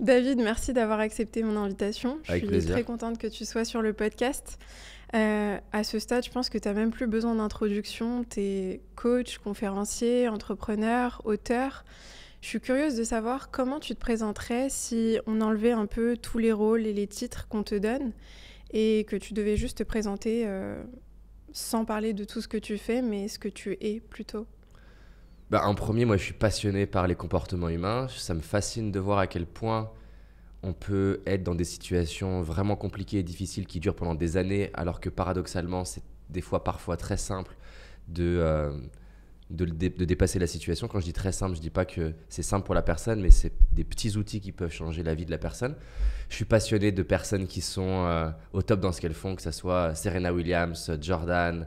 David, merci d'avoir accepté mon invitation. Je suis très contente que tu sois sur le podcast. Euh, à ce stade, je pense que tu n'as même plus besoin d'introduction. Tu es coach, conférencier, entrepreneur, auteur. Je suis curieuse de savoir comment tu te présenterais si on enlevait un peu tous les rôles et les titres qu'on te donne et que tu devais juste te présenter euh, sans parler de tout ce que tu fais, mais ce que tu es plutôt bah, Un premier, moi je suis passionné par les comportements humains. Ça me fascine de voir à quel point on peut être dans des situations vraiment compliquées et difficiles qui durent pendant des années, alors que paradoxalement, c'est des fois parfois très simple de, euh, de, de, dépasser la situation. Quand je dis très simple, je dis pas que c'est simple pour la personne, mais c'est des petits outils qui peuvent changer la vie de la personne. Je suis passionné de personnes qui sont euh, au top dans ce qu'elles font, que ce soit Serena Williams, Jordan,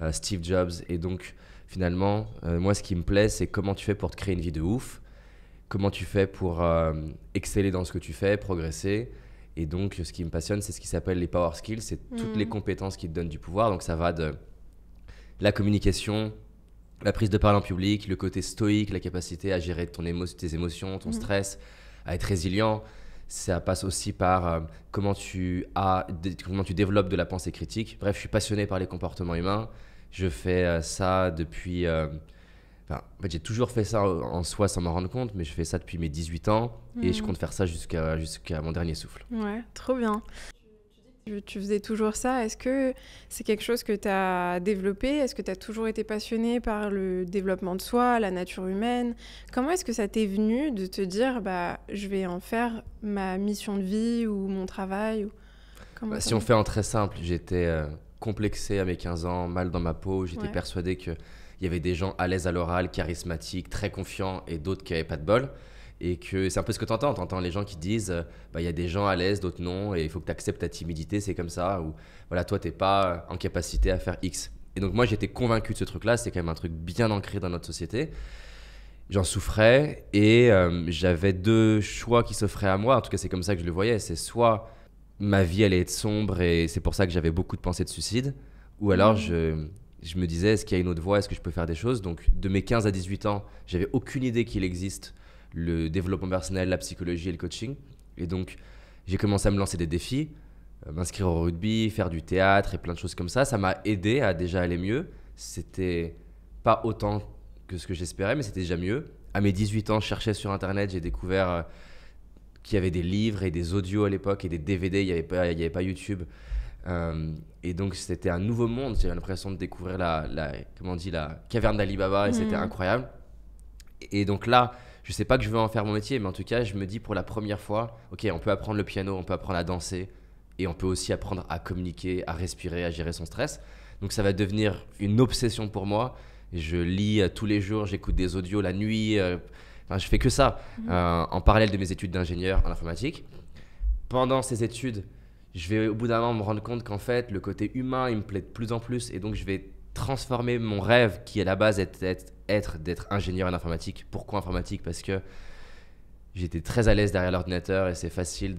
euh, Steve Jobs, et donc finalement, euh, moi, ce qui me plaît, c'est comment tu fais pour te créer une vie de ouf, comment tu fais pour euh, exceller dans ce que tu fais, progresser. Et donc, ce qui me passionne, c'est ce qui s'appelle les power skills, c'est toutes mm. les compétences qui te donnent du pouvoir. Donc, ça va de la communication, la prise de parole en public, le côté stoïque, la capacité à gérer ton émo tes émotions, ton mm. stress, à être résilient. Ça passe aussi par euh, comment, tu comment tu développes de la pensée critique. Bref, je suis passionné par les comportements humains. Je fais euh, ça depuis. Euh, en fait, j'ai toujours fait ça en soi sans m'en rendre compte, mais je fais ça depuis mes 18 ans et je mhm. compte faire ça jusqu'à jusqu'à mon dernier souffle. Ouais, trop bien. Tu, tu faisais toujours ça. Est-ce que c'est quelque chose que tu as développé Est-ce que tu as toujours été passionné par le développement de soi, la nature humaine Comment est-ce que ça t'est venu de te dire bah, je vais en faire ma mission de vie ou mon travail ou... Bah, si on fait en très simple, j'étais. Euh, complexé à mes 15 ans, mal dans ma peau. J'étais persuadé persuadé qu'il y avait des gens à l'aise à l'oral, charismatiques, très confiants et d'autres qui n'avaient pas de bol. Et que c'est un peu ce que tu entends. Tu entends les gens qui disent euh, bah, il y a des gens à l'aise, d'autres non, et il faut que tu acceptes ta timidité, c'est comme ça. Ou voilà, toi, tu n'es pas en capacité à faire X. Et donc, moi, j'étais convaincu de ce truc-là. C'est quand même un truc bien ancré dans notre société. J'en souffrais et euh, j'avais deux choix qui s'offraient à moi. En tout cas, c'est comme ça que je le voyais. C'est soit ma vie allait être sombre et c'est pour ça que j'avais beaucoup de pensées de suicide. Ou alors mmh. je, me disais, est-ce qu'il y a une autre voie Est-ce que je peux faire des choses Donc de mes 15 à 18 ans, j'avais aucune idée qu'il existe le développement personnel, la psychologie et le coaching. Et donc j'ai commencé à me lancer des défis, euh, m'inscrire au rugby, faire du théâtre et plein de choses comme ça. Ça m'a aidé à déjà aller mieux. C'était pas autant que ce que j'espérais, mais c'était déjà mieux. À mes 18 ans, je cherchais sur Internet, j'ai découvert euh, y avait des livres et des audios à l'époque et des DVD, il n'y avait, pas, y avait pas YouTube. Euh, et donc c'était un nouveau monde, j'ai l'impression de découvrir la, la, comment on dit, la caverne d'Alibaba et c'était mm. incroyable. Et donc là, je sais pas que je veux en faire mon métier, mais en tout cas, je me dis pour la première fois, ok, on peut apprendre le piano, on peut apprendre à danser, et on peut aussi apprendre à communiquer, à respirer, à gérer son stress. Donc ça va devenir une obsession pour moi. Je lis euh, tous les jours, j'écoute des audios la nuit. Euh, Enfin, je fais que ça mhm. euh, en parallèle de mes études d'ingénieur en informatique. Pendant ces études, je vais au bout d'un moment me rendre compte qu'en fait, le côté humain, il me plaît de plus en plus. Et donc, je vais transformer mon rêve qui, à la base, est, être d'être ingénieur en informatique. Pourquoi informatique Parce que j'étais très à l'aise derrière l'ordinateur et c'est facile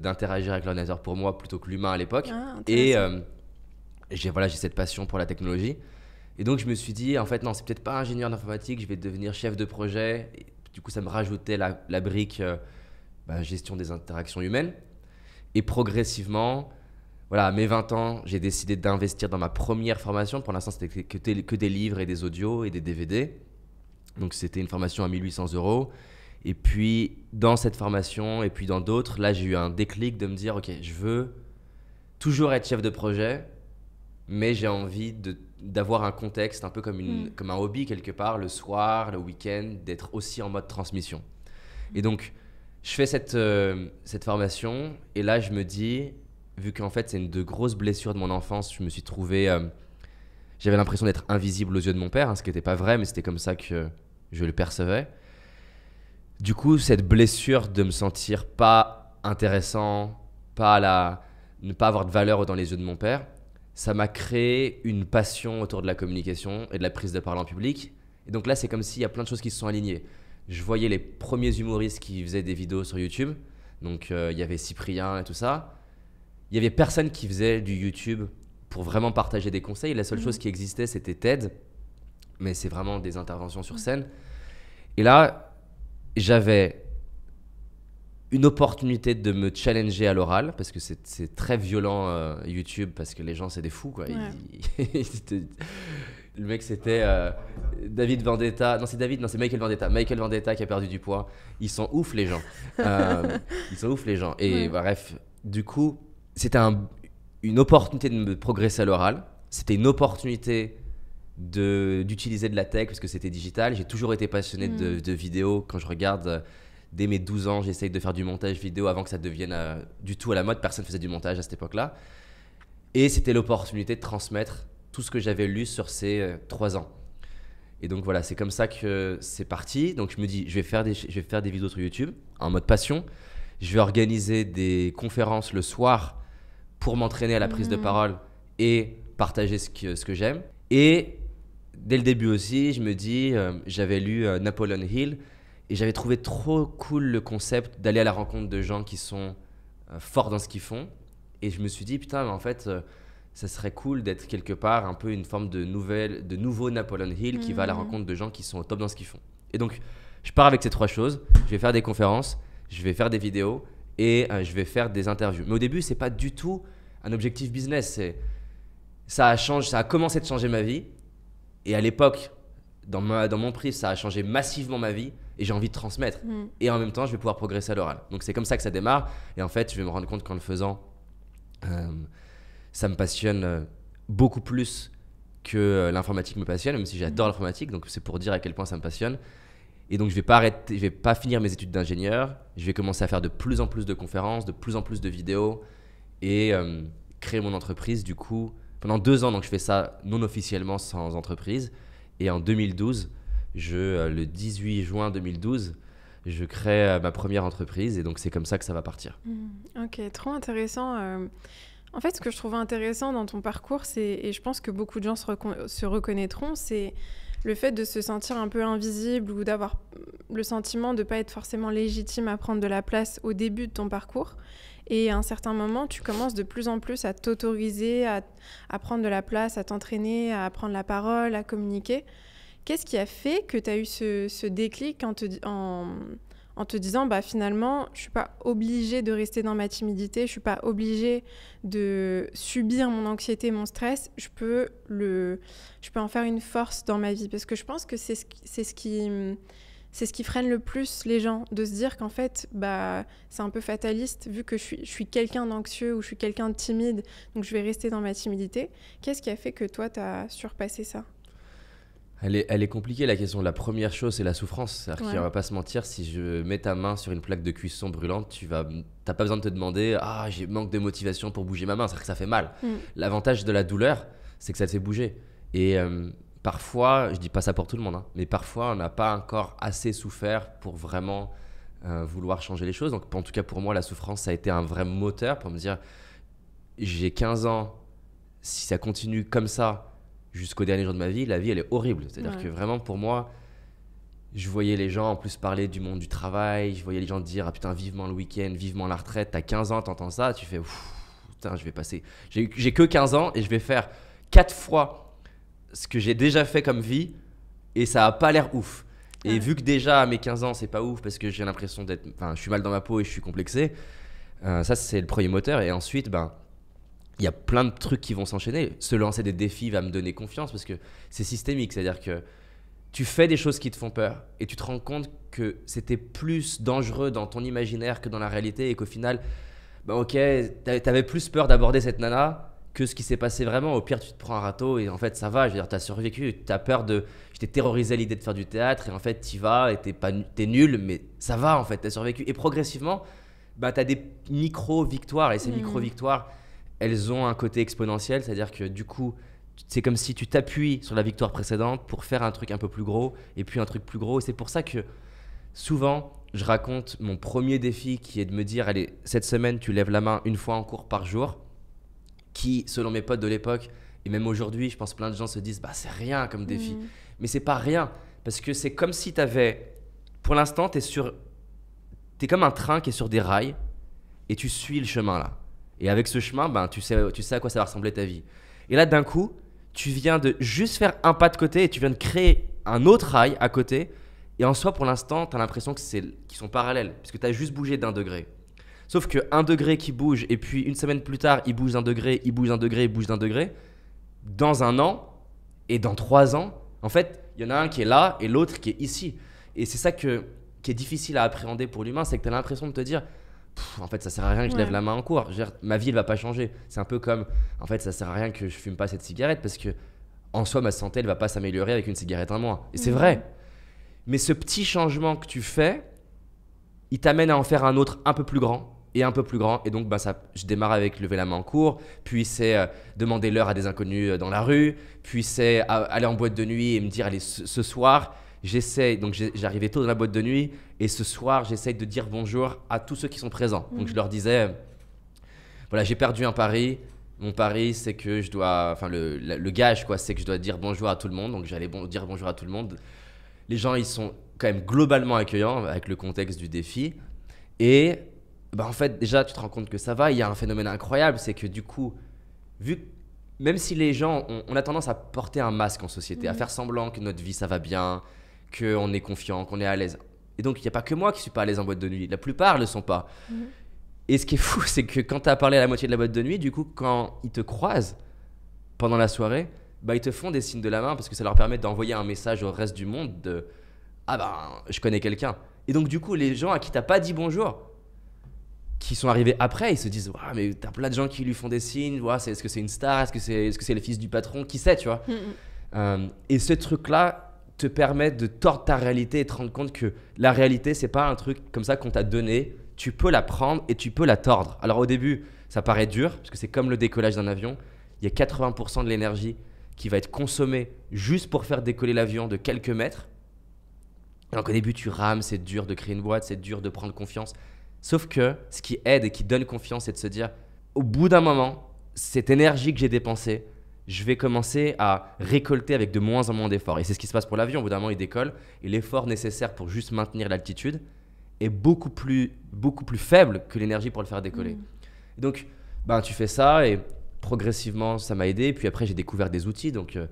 d'interagir avec l'ordinateur pour moi plutôt que l'humain à l'époque. Ah, et euh, j'ai voilà, cette passion pour la technologie. Et donc, je me suis dit, en fait, non, c'est peut-être pas ingénieur informatique, je vais devenir chef de projet. Du coup, ça me rajoutait la, brique euh, bah, gestion des interactions humaines. Et progressivement, voilà, à mes 20 ans, j'ai décidé d'investir dans ma première formation. Pour l'instant, c'était que, que, des livres et des audios et des DVD. Donc, c'était une formation à 1800 euros. Et puis, dans cette formation et puis dans d'autres, là, j'ai eu un déclic de me dire, OK, je veux toujours être chef de projet, mais j'ai envie de d'avoir un contexte, un peu comme, une, mm. comme un hobby quelque part, le soir, le week-end, d'être aussi en mode transmission. Et donc, je fais cette, euh, cette formation, et là, je me dis, vu qu'en fait, c'est une de grosses blessures de mon enfance, je me suis trouvé. Euh, j'avais l'impression d'être invisible aux yeux de mon père, hein, ce qui n'était pas vrai, mais c'était comme ça que je le percevais. Du coup, cette blessure de me sentir pas intéressant, pas la, ne pas avoir de valeur dans les yeux de mon père, ça m'a créé une passion autour de la communication et de la prise de parole en public. Et donc là, c'est comme s'il y a plein de choses qui se sont alignées. Je voyais les premiers humoristes qui faisaient des vidéos sur YouTube. Donc euh, il y avait Cyprien et tout ça. Il y avait personne qui faisait du YouTube pour vraiment partager des conseils. La seule mm. chose qui existait, c'était TED. Mais c'est vraiment des interventions sur mm. scène. Et là, j'avais une opportunité de me challenger à l'oral, parce que c'est très violent euh, YouTube, parce que les gens, c'est des fous, quoi. le mec, c'était euh, David Vendetta. Non, c'est David, non, c'est Michael Vendetta. Michael Vendetta qui a perdu du poids. Ils sont ouf, les gens. Euh, ils sont ouf, les gens. Et bah, bref, du coup, c'était un, une opportunité de me progresser à l'oral. C'était une opportunité d'utiliser de, la tech, parce que c'était digital. J'ai toujours été passionné de, hmm. de vidéos quand je regarde dès mes 12 ans, j'essaye de faire du montage vidéo avant que ça devienne euh, du tout à la mode. Personne ne faisait du montage à cette époque-là. Et c'était l'opportunité de transmettre tout ce que j'avais lu sur ces euh, trois ans. Et donc voilà, c'est comme ça que c'est parti. Donc je me dis, je vais faire des, je vais faire des vidéos sur YouTube en mode passion. Je vais organiser des conférences le soir pour m'entraîner à la prise de mmh. parole et partager ce que, j'aime. Et dès le début aussi, je me dis, euh, j'avais lu Napoleon Hill et j'avais trouvé trop cool le concept d'aller à la rencontre de gens qui sont euh, forts dans ce qu'ils font. Et je me suis dit, putain, mais en fait, euh, ça serait cool d'être quelque part un peu une forme de, nouvelle, de nouveau Napoleon Hill qui va à la mhm. rencontre de gens qui sont au top dans ce qu'ils font. Et donc, je pars avec ces trois choses. Je vais faire des conférences, je vais faire des vidéos et euh, je vais faire des interviews. Mais au début, ce c'est pas du tout un objectif business. ça a changé, ça a commencé de changer ma vie. Et à l'époque, dans mon prix, ça a changé massivement ma vie et j'ai envie de transmettre. Mm. Et en même temps, je vais pouvoir progresser à l'oral. Donc c'est comme ça que ça démarre. Et en fait, je vais me rendre compte qu'en le faisant, euh, ça me passionne euh, beaucoup plus que euh, l'informatique me passionne, même si j'adore mm. l'informatique. Donc c'est pour dire à quel point ça me passionne. Et donc je vais pas arrêter, je vais pas finir mes études d'ingénieur. Je vais commencer à faire de plus en plus de conférences, de plus en plus de vidéos et créer mon entreprise. Du coup, pendant deux ans, donc je fais ça non officiellement sans entreprise. Et en 2012, je, euh, le 18 juin 2012, je crée euh, ma première entreprise et donc c'est comme ça que ça va partir. Mm. ok, trop intéressant. Euh. en fait, ce que je trouve intéressant dans ton parcours, c'est, et je pense que beaucoup de gens se, reconnaîtront, c'est le fait de se sentir un peu invisible ou d'avoir le sentiment de ne pas être forcément légitime à prendre de la place au début de ton parcours. Et à un certain moment, tu commences de plus en plus à t'autoriser, à, à prendre de la place, à t'entraîner, à prendre la parole, à communiquer. Qu'est-ce qui a fait que tu as eu ce, déclic en te, disant bah, finalement, je ne suis pas obligée de rester dans ma timidité, je ne suis pas obligée de subir mon anxiété, mon stress, je peux, le, je peux en faire une force dans ma vie Parce que je pense que c'est ce, qui c'est qui freine le plus les gens, de se dire qu'en fait, bah, c'est un peu fataliste, vu que je suis, je suis quelqu'un d'anxieux ou je suis quelqu'un de timide, donc je vais rester dans ma timidité. Qu'est-ce qui a fait que toi, tu as surpassé ça elle est, compliquée la question. La première chose, c'est la souffrance. cest à va pas se mentir, si je mets ta main sur une plaque de cuisson brûlante, tu vas, t'as pas besoin de te demander Ah, j'ai manque de motivation pour bouger ma main. C'est-à-dire que ça fait mal. Mm. L'avantage de la douleur, c'est que ça te fait bouger. Et euh, parfois, je dis pas ça pour tout le monde, hein, mais parfois, on n'a pas encore assez souffert pour vraiment euh, vouloir changer les choses. Donc, en tout cas, pour moi, la souffrance, ça a été un vrai moteur pour me dire J'ai 15 ans, si ça continue comme ça, jusqu'au dernier jour de ma vie, la vie, elle est horrible. C'est-à-dire que vraiment, pour moi, je voyais les gens en plus parler du monde du travail, je voyais les gens dire Ah putain, vivement le week-end, vivement la retraite, t'as 15 ans, t'entends ça, tu fais Putain, je vais passer. J'ai que 15 ans et je vais faire quatre fois ce que j'ai déjà fait comme vie et ça a pas l'air ouf. Et vu que déjà à mes 15 ans, c'est pas ouf parce que j'ai l'impression d'être. Enfin, je suis mal dans ma peau et je suis complexé. Euh, ça, c'est le premier moteur. Et ensuite, ben il y a plein de trucs qui vont s'enchaîner. Se lancer des défis va me donner confiance parce que c'est systémique, c'est-à-dire que tu fais des choses qui te font peur et tu te rends compte que c'était plus dangereux dans ton imaginaire que dans la réalité et qu'au final, bah ok, t'avais plus peur d'aborder cette nana que ce qui s'est passé vraiment. Au pire, tu te prends un râteau et en fait, ça va. Je veux dire, t'as survécu. T'as peur de. Je t'ai terrorisé l'idée de faire du théâtre et en fait, t'y vas et t'es, pas, nul, mais ça va en fait, t'as survécu. Et progressivement, bah, t'as des micro-victoires et ces mmh. micro-victoires elles ont un côté exponentiel, c'est-à-dire que du coup, c'est comme si tu t'appuies sur la victoire précédente pour faire un truc un peu plus gros et puis un truc plus gros. C'est pour ça que souvent, je raconte mon premier défi qui est de me dire allez, cette semaine, tu lèves la main une fois en cours par jour. Qui, selon mes potes de l'époque, et même aujourd'hui, je pense plein de gens se disent bah, c'est rien comme défi. Mmh. Mais c'est pas rien parce que c'est comme si tu avais. Pour l'instant, tu es sur. Tu comme un train qui est sur des rails et tu suis le chemin là. Et avec ce chemin, ben, tu, sais, tu sais à quoi ça va ressembler ta vie. Et là, d'un coup, tu viens de juste faire un pas de côté et tu viens de créer un autre rail à côté. Et en soi, pour l'instant, tu as l'impression qu'ils sont parallèles, puisque tu as juste bougé d'un degré. Sauf que un degré qui bouge, et puis une semaine plus tard, il bouge d'un degré, il bouge d'un degré, il bouge d'un degré. Dans un an et dans trois ans, en fait, il y en a un qui est là et l'autre qui est ici. Et c'est ça que, qui est difficile à appréhender pour l'humain, c'est que tu as l'impression de te dire, en fait, ça sert à rien que je lève la main en cours. ma vie, elle va pas changer. C'est un peu comme, en fait, ça sert à rien que je fume pas cette cigarette parce que, en soi, ma santé, elle va pas s'améliorer avec une cigarette un moins. Et c'est mhm. vrai. Mais ce petit changement que tu fais, il t'amène à en faire un autre un peu plus grand et un peu plus grand. Et donc, bah, ça, je démarre avec lever la main en cours, puis c'est euh, demander l'heure à des inconnus euh, dans la rue, puis c'est euh, aller en boîte de nuit et me dire, allez, ce soir, j'essaye, donc j'arrivais tôt dans la boîte de nuit, et ce soir, j'essaye de dire bonjour à tous ceux qui sont présents. Donc je mhm. leur disais, voilà, j'ai perdu un pari. Mon pari, c'est que je dois, enfin le, le, gage, quoi, c'est que je dois dire bonjour à tout le monde. Donc j'allais dire bonjour à tout le monde. Les gens, ils sont quand même globalement accueillants avec le contexte du défi. Et bah, en fait, déjà, tu te rends compte que ça va. Il y a un phénomène incroyable, c'est que du coup, vu même si les gens, on, a tendance à porter un masque en société, à mhm. faire semblant que notre vie, ça va bien, qu'on est confiant, qu'on est à l'aise. Et donc, il n'y a pas que moi qui suis pas à l'aise en boîte de nuit. La plupart ne le sont pas. Mhm. Et ce qui est fou, c'est que quand tu as parlé à la moitié de la boîte de nuit, du coup, quand ils te croisent pendant la soirée, bah, ils te font des signes de la main parce que ça leur permet d'envoyer un message au reste du monde de Ah ben, je connais quelqu'un. Et donc, du coup, les gens à qui t'as pas dit bonjour, qui sont arrivés après, ils se disent mais t'as plein de gens qui lui font des signes. est-ce que c'est une star Est-ce que c'est est -ce c'est le fils du patron Qui sait, tu vois mm, mm. Euh, Et ce truc-là, te permettre de tordre ta réalité et te rendre compte que la réalité, c'est pas un truc comme ça qu'on t'a donné. Tu peux la prendre et tu peux la tordre. Alors au début, ça paraît dur, parce que c'est comme le décollage d'un avion. Il y a 80% de l'énergie qui va être consommée juste pour faire décoller l'avion de quelques mètres. Donc au début, tu rames, c'est dur de créer une boîte, c'est dur de prendre confiance. Sauf que ce qui aide et qui donne confiance, c'est de se dire, au bout d'un moment, cette énergie que j'ai dépensée, je vais commencer à récolter avec de moins en moins d'efforts. Et c'est ce qui se passe pour l'avion. Au bout d'un moment, il décolle et l'effort nécessaire pour juste maintenir l'altitude est beaucoup plus, beaucoup plus faible que l'énergie pour le faire décoller. Mm. donc, ben, tu fais ça et progressivement, ça m'a aidé. puis après, j'ai découvert des outils. Donc, euh,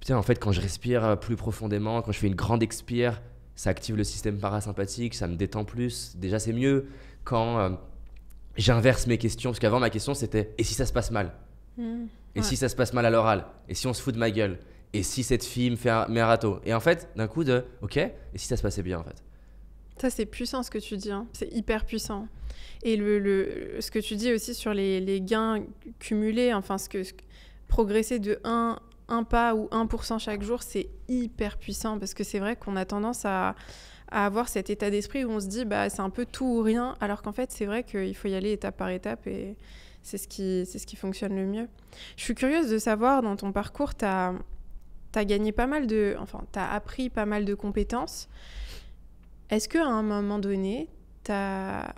putain, en fait, quand je respire euh, plus profondément, quand je fais une grande expire, ça active le système parasympathique, ça me détend plus. Déjà, c'est mieux quand euh, j'inverse mes questions. Parce qu'avant, ma question, c'était et si ça se passe mal mm. Et si ça se passe mal à l'oral Et si on se fout de ma gueule Et si cette fille me fait un, Et en fait, d'un coup de OK, et si ça se passait bien en fait Ça, c'est puissant ce que tu dis. Hein. C'est hyper puissant. Et le, ce que tu dis aussi sur les, gains cumulés, enfin, ce que, progresser de 1 un pas ou 1% chaque jour, c'est hyper puissant parce que c'est vrai qu'on a tendance à, à, avoir cet état d'esprit où on se dit bah c'est un peu tout ou rien, alors qu'en fait c'est vrai qu'il faut y aller étape par étape et, c'est ce, qui, c'est ce qui fonctionne le mieux. Je suis curieuse de savoir, dans ton parcours, tu as, gagné pas mal de... Enfin, tu appris pas mal de compétences. Est-ce à un moment donné, tu as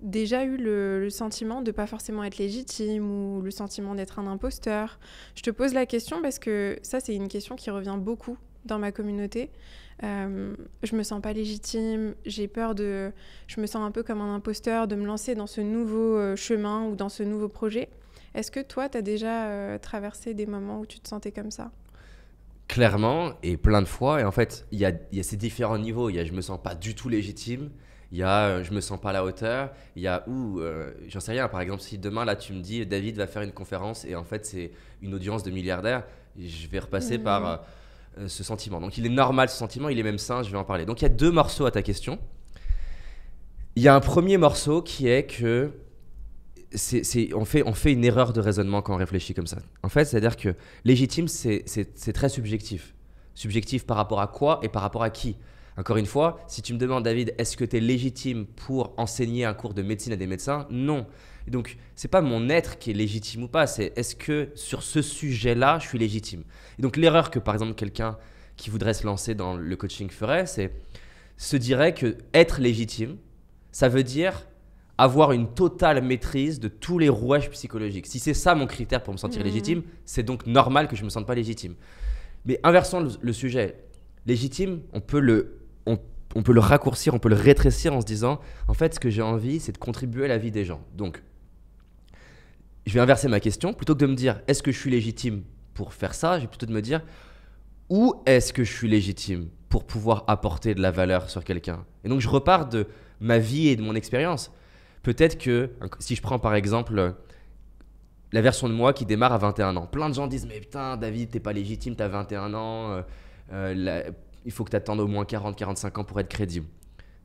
déjà eu le, le sentiment de pas forcément être légitime ou le sentiment d'être un imposteur Je te pose la question parce que ça, c'est une question qui revient beaucoup dans ma communauté. Euh, je me sens pas légitime, j'ai peur de, je me sens un peu comme un imposteur de me lancer dans ce nouveau euh, chemin ou dans ce nouveau projet. Est-ce que toi, tu as déjà euh, traversé des moments où tu te sentais comme ça Clairement, et plein de fois. Et en fait, il y a, ces différents niveaux. Il y a je me sens pas du tout légitime, il y a je me sens pas à la hauteur, il y a où, j'en sais rien. Par exemple, si demain là tu me dis David va faire une conférence et en fait c'est une audience de milliardaires, je vais repasser mmh. par euh, ce sentiment. Donc il est normal ce sentiment, il est même sain, je vais en parler. Donc il y a deux morceaux à ta question. Il y a un premier morceau qui est que c'est, on, fait, on fait une erreur de raisonnement quand on réfléchit comme ça. En fait, c'est-à-dire que légitime, c'est, c'est très subjectif. Subjectif par rapport à quoi et par rapport à qui Encore une fois, si tu me demandes, David, est-ce que tu es légitime pour enseigner un cours de médecine à des médecins Non donc, c'est pas mon être qui est légitime ou pas, c'est est-ce que sur ce sujet-là, je suis légitime. Et donc, l'erreur que par exemple quelqu'un qui voudrait se lancer dans le coaching ferait, c'est se dirait que être légitime, ça veut dire avoir une totale maîtrise de tous les rouages psychologiques. Si c'est ça mon critère pour me sentir mmh. légitime, c'est donc normal que je me sente pas légitime. Mais inversant le, sujet, légitime, on peut le on peut le raccourcir, on peut le rétrécir en se disant en fait ce que j'ai envie, c'est de contribuer à la vie des gens. Donc je vais inverser ma question. Plutôt que de me dire est-ce que je suis légitime pour faire ça, j'ai plutôt de me dire où est-ce que je suis légitime pour pouvoir apporter de la valeur sur quelqu'un. Et donc je repars de ma vie et de mon expérience. Peut-être que si je prends par exemple euh, la version de moi qui démarre à 21 ans, plein de gens disent mais putain David t'es pas légitime, t'as 21 ans, euh, euh, il faut que t'attendes au moins 40-45 ans pour être crédible.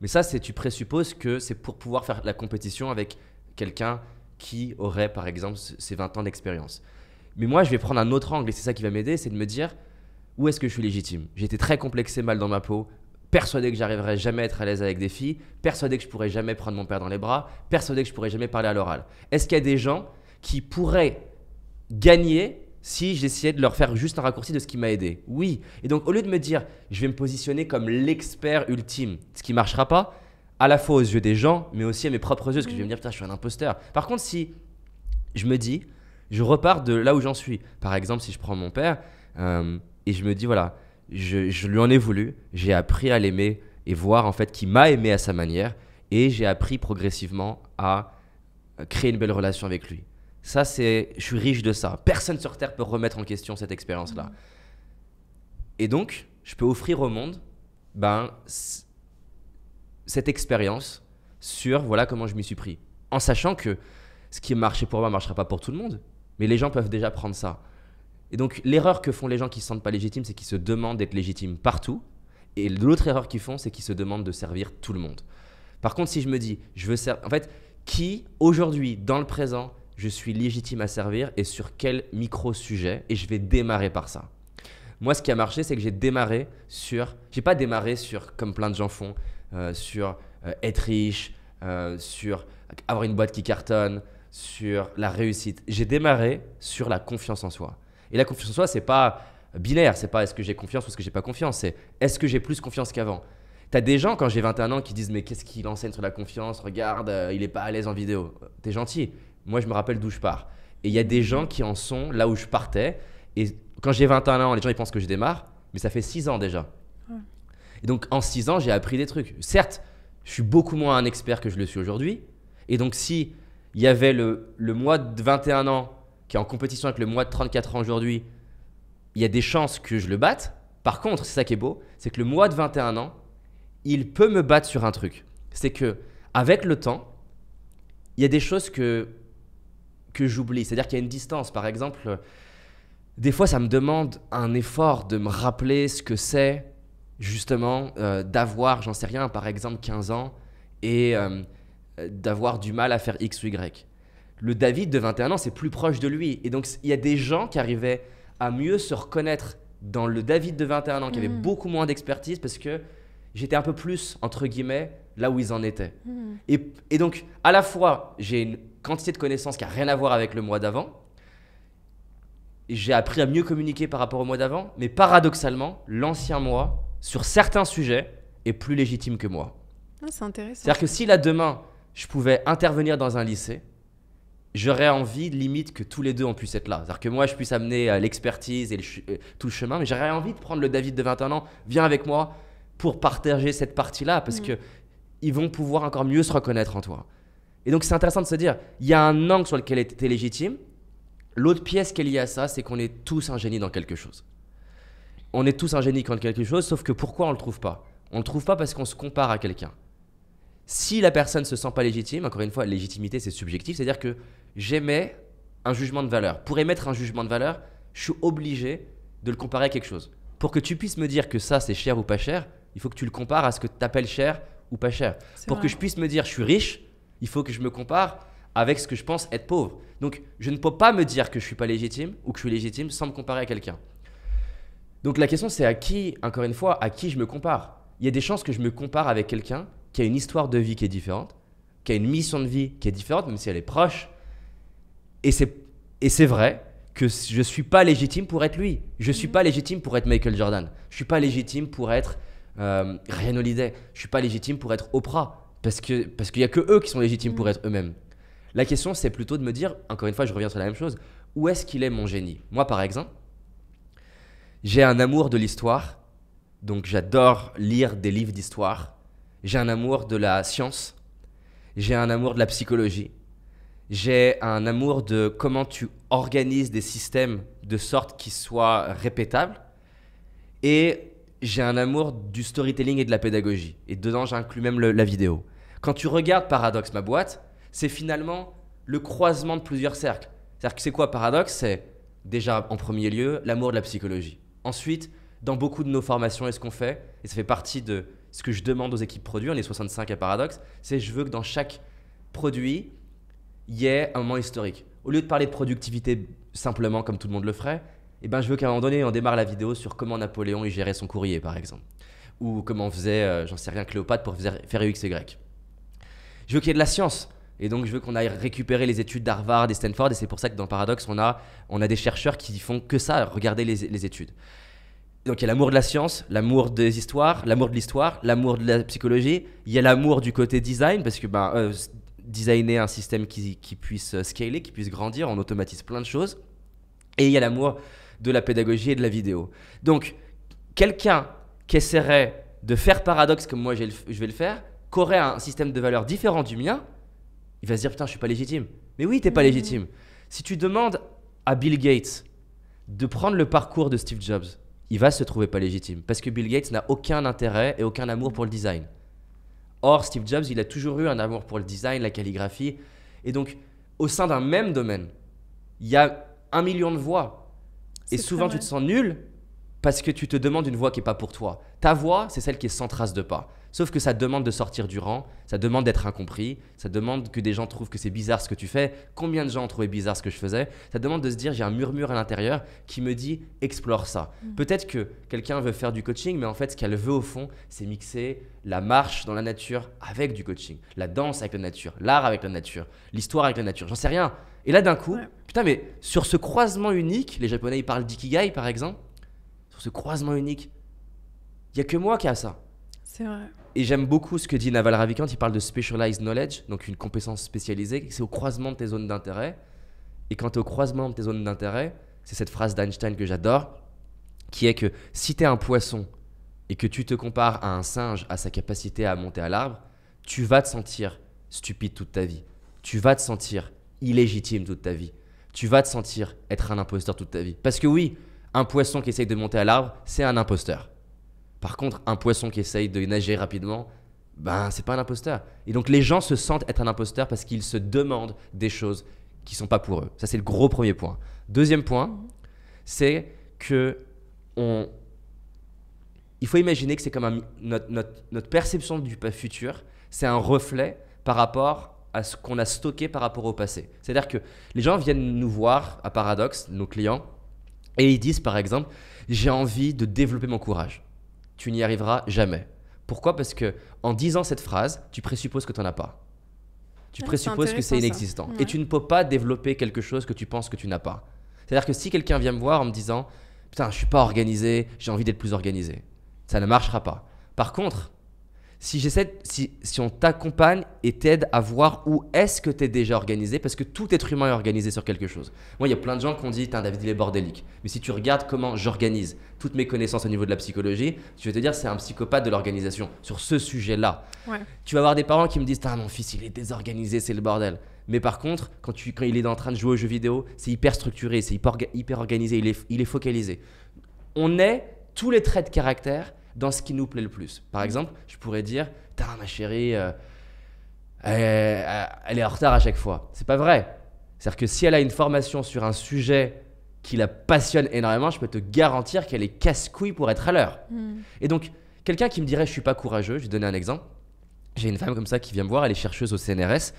Mais ça c'est tu présupposes que c'est pour pouvoir faire la compétition avec quelqu'un qui aurait par exemple ces 20 ans d'expérience. Mais moi, je vais prendre un autre angle et c'est ça qui va m'aider, c'est de me dire où est-ce que je suis légitime. J'étais très complexé, mal dans ma peau, persuadé que j'arriverais jamais à être à l'aise avec des filles, persuadé que je pourrais jamais prendre mon père dans les bras, persuadé que je pourrais jamais parler à l'oral. Est-ce qu'il y a des gens qui pourraient gagner si j'essayais de leur faire juste un raccourci de ce qui m'a aidé Oui. Et donc au lieu de me dire je vais me positionner comme l'expert ultime, ce qui marchera pas, à la fois aux yeux des gens, mais aussi à mes propres yeux, parce que je vais me dire, putain, je suis un imposteur. Par contre, si je me dis, je repars de là où j'en suis, par exemple, si je prends mon père, euh, et je me dis, voilà, je, lui en ai voulu, j'ai appris à l'aimer et voir en fait qui m'a aimé à sa manière, et j'ai appris progressivement à créer une belle relation avec lui. Ça, c'est, je suis riche de ça. Personne sur Terre peut remettre en question cette expérience-là. Et donc, je peux offrir au monde ben, cette expérience sur voilà comment je m'y suis pris. En sachant que ce qui marchait pour moi ne marchera pas pour tout le monde, mais les gens peuvent déjà prendre ça. Et donc l'erreur que font les gens qui ne se sentent pas légitimes, c'est qu'ils se demandent d'être légitimes partout. Et l'autre erreur qu'ils font, c'est qu'ils se demandent de servir tout le monde. Par contre, si je me dis, je veux servir... En fait, qui, aujourd'hui, dans le présent, je suis légitime à servir et sur quel micro-sujet Et je vais démarrer par ça. Moi, ce qui a marché, c'est que j'ai démarré sur. n'ai pas démarré sur, comme plein de gens font, euh, sur euh, être riche, euh, sur avoir une boîte qui cartonne, sur la réussite. J'ai démarré sur la confiance en soi. Et la confiance en soi, c'est pas binaire, c'est pas est-ce que j'ai confiance ou est-ce que j'ai pas confiance, c'est est-ce que j'ai plus confiance qu'avant. T'as des gens quand j'ai 21 ans qui disent mais qu'est-ce qu'il enseigne sur la confiance Regarde, il est pas à l'aise en vidéo. T'es gentil. Moi, je me rappelle d'où je pars. Et il y a des gens qui en sont là où je partais. Et quand j'ai 21 ans, les gens ils pensent que je démarre, mais ça fait 6 ans déjà et donc, en 6 ans, j'ai appris des trucs. Certes, je suis beaucoup moins un expert que je le suis aujourd'hui. Et donc, si il y avait le, le mois de 21 ans qui est en compétition avec le mois de 34 ans aujourd'hui, il y a des chances que je le batte. Par contre, c'est ça qui est beau, c'est que le mois de 21 ans, il peut me battre sur un truc. C'est que avec le temps, il y a des choses que que j'oublie. C'est-à-dire qu'il y a une distance. Par exemple, des fois, ça me demande un effort de me rappeler ce que c'est justement euh, d'avoir, j'en sais rien, par exemple 15 ans et euh, d'avoir du mal à faire X ou Y. Le David de 21 ans, c'est plus proche de lui. Et donc, il y a des gens qui arrivaient à mieux se reconnaître dans le David de 21 ans, qui avait mm. beaucoup moins d'expertise parce que j'étais un peu plus, entre guillemets, là où ils en étaient. Mm. Et, donc, à la fois, j'ai une quantité de connaissances qui n'a rien à voir avec le mois d'avant. J'ai appris à mieux communiquer par rapport au mois d'avant, mais paradoxalement, l'ancien moi sur certains sujets, est plus légitime que moi. Ah, c'est intéressant. C'est-à-dire que si là demain, je pouvais intervenir dans un lycée, j'aurais envie, limite, que tous les deux on puisse être là. C'est-à-dire que moi, je puisse amener euh, l'expertise et euh, tout le chemin, mais j'aurais envie de prendre le David de 21 ans, viens avec moi pour partager cette partie-là, parce mm. que ils vont pouvoir encore mieux se reconnaître en toi. Et donc, c'est intéressant de se dire, il y a un angle sur lequel tu es légitime. L'autre pièce qui y a à ça, c'est qu'on est tous un génie dans quelque chose on est tous un génie quand quelque chose, sauf que pourquoi on le trouve pas On le trouve pas parce qu'on se compare à quelqu'un. Si la personne se sent pas légitime, encore une fois, légitimité c'est subjectif, c'est-à-dire que j'émets un jugement de valeur. Pour émettre un jugement de valeur, je suis obligé de le comparer à quelque chose. Pour que tu puisses me dire que ça c'est cher ou pas cher, il faut que tu le compares à ce que tu appelles cher ou pas cher. Pour que je puisse me dire je suis riche, il faut que je me compare avec ce que je pense être pauvre. Donc je ne peux pas me dire que je suis pas légitime ou que je suis légitime sans me comparer à quelqu'un. Donc la question c'est à qui, encore une fois, à qui je me compare Il y a des chances que je me compare avec quelqu'un qui a une histoire de vie qui est différente, qui a une mission de vie qui est différente, même si elle est proche. Et c'est, vrai que je ne suis pas légitime pour être lui. Je ne suis pas mhm. légitime pour être Michael Jordan. Je ne suis pas légitime pour être euh, Ryan Holiday. Je ne suis pas légitime pour être Oprah. Parce qu'il parce qu'il n'y a que eux qui sont légitimes pour mhm. être eux-mêmes. La question, c'est plutôt de me dire, encore une fois, je reviens sur la même chose, où est-ce qu'il est mon génie Moi, par exemple, j'ai un amour de l'histoire, donc j'adore lire des livres d'histoire. J'ai un amour de la science. J'ai un amour de la psychologie. J'ai un amour de comment tu organises des systèmes de sorte qu'ils soient répétables. Et j'ai un amour du storytelling et de la pédagogie. Et dedans, j'inclus même la vidéo. Quand tu regardes Paradox, ma boîte, c'est finalement le croisement de plusieurs cercles. C'est-à-dire que c'est quoi Paradox C'est déjà en premier lieu l'amour de la psychologie. Ensuite, dans beaucoup de nos formations, est-ce qu'on fait, et ça fait partie de ce que je demande aux équipes produits, on est 65 à Paradox, c'est je veux que dans chaque produit, il y ait un moment historique. Au lieu de parler de productivité simplement comme tout le monde le ferait, eh ben, je veux qu'à un moment donné, on démarre la vidéo sur comment Napoléon y gérait son courrier, par exemple. Ou comment faisait, euh, j'en sais rien, Cléopâtre pour faire, faire UX et Y. Je veux qu'il y ait de la science. Et donc, je veux qu'on aille récupérer les études d'Harvard et Stanford. Et c'est pour ça que dans Paradox, on a, on a des chercheurs qui font que ça, regarder les, les études. Donc, il y a l'amour de la science, l'amour des histoires, l'amour de l'histoire, l'amour de la psychologie. Il y a l'amour du côté design, parce que ben, euh, designer un système qui, qui, puisse euh, scaler, qui puisse grandir, on automatise plein de choses. Et il y a l'amour de la pédagogie et de la vidéo. Donc, quelqu'un qui essaierait de faire paradoxe comme moi je vais le faire, qu'aurait un système de valeurs différent du mien, il va se dire putain, je suis pas légitime. Mais oui, t'es pas mmh. légitime. Si tu demandes à Bill Gates de prendre le parcours de Steve Jobs, il va se trouver pas légitime parce que Bill Gates n'a aucun intérêt et aucun amour pour le design. Or, Steve Jobs, il a toujours eu un amour pour le design, la calligraphie. Et donc, au sein d'un même domaine, il y a un million de voix. Et souvent, tu te sens nul parce que tu te demandes une voix qui n'est pas pour toi. Ta voix, c'est celle qui est sans trace de pas. Sauf que ça demande de sortir du rang, ça demande d'être incompris, ça demande que des gens trouvent que c'est bizarre ce que tu fais. Combien de gens ont trouvé bizarre ce que je faisais Ça demande de se dire j'ai un murmure à l'intérieur qui me dit explore ça. Mm. Peut-être que quelqu'un veut faire du coaching, mais en fait ce qu'elle veut au fond, c'est mixer la marche dans la nature avec du coaching, la danse avec la nature, l'art avec la nature, l'histoire avec la nature. J'en sais rien. Et là d'un coup, putain mais sur ce croisement unique, les Japonais ils parlent d'ikigai par exemple, sur ce croisement unique, il y a que moi qui a ça. Et j'aime beaucoup ce que dit Naval Ravikant, il parle de specialized knowledge, donc une compétence spécialisée, c'est au croisement de tes zones d'intérêt. Et quand tu es au croisement de tes zones d'intérêt, c'est cette phrase d'Einstein que j'adore, qui est que si tu es un poisson et que tu te compares à un singe à sa capacité à monter à l'arbre, tu vas te sentir stupide toute ta vie. Tu vas te sentir illégitime toute ta vie. Tu vas te sentir être un imposteur toute ta vie. Parce que oui, un poisson qui essaye de monter à l'arbre, c'est un imposteur. Par contre, un poisson qui essaye de nager rapidement, ben c'est pas un imposteur. Et donc les gens se sentent être un imposteur parce qu'ils se demandent des choses qui sont pas pour eux. Ça c'est le gros premier point. Deuxième point, c'est que il faut imaginer que c'est comme notre, notre, notre, perception du futur, c'est un reflet par rapport à ce qu'on a stocké par rapport au passé. C'est-à-dire que les gens viennent nous voir à paradoxe nos clients, et ils disent par exemple, j'ai envie de développer mon courage tu n'y arriveras jamais. Pourquoi Parce que en disant cette phrase, tu présupposes que tu n'en as pas. Tu ah, présupposes que c'est inexistant. Et tu ne peux pas développer quelque chose que tu penses que tu n'as pas. C'est-à-dire que si quelqu'un vient me voir en me disant Putain, je ne suis pas organisé, j'ai envie d'être plus organisé, ça ne marchera pas. Par contre, si j'essaie, si, on t'accompagne et t'aide à voir où est-ce que tu es déjà organisé, parce que tout être humain est organisé sur quelque chose. Moi, il y a plein de gens qui ont dit, David, il est bordélique. Mais si tu regardes comment j'organise toutes mes connaissances au niveau de la psychologie, tu vas te dire, c'est un psychopathe de l'organisation sur ce sujet-là. Tu vas avoir des parents qui me disent, mon fils, il est désorganisé, c'est le bordel. Mais par contre, quand, tu, quand il est en train de jouer aux jeux vidéo, c'est hyper structuré, c'est hyper, hyper organisé, il est, il est focalisé. On est tous les traits de caractère dans ce qui nous plaît le plus. Par mm. exemple, je pourrais dire, ta ma chérie, euh, elle, est en retard à chaque fois. C'est pas vrai. C'est-à-dire que si elle a une formation sur un sujet qui la passionne énormément, je peux te garantir qu'elle est casse-couille pour être à l'heure. Mm. Et donc, quelqu'un qui me dirait, je suis pas courageux, je vais donner un exemple. J'ai une femme comme ça qui vient me voir, elle est chercheuse au CNRS,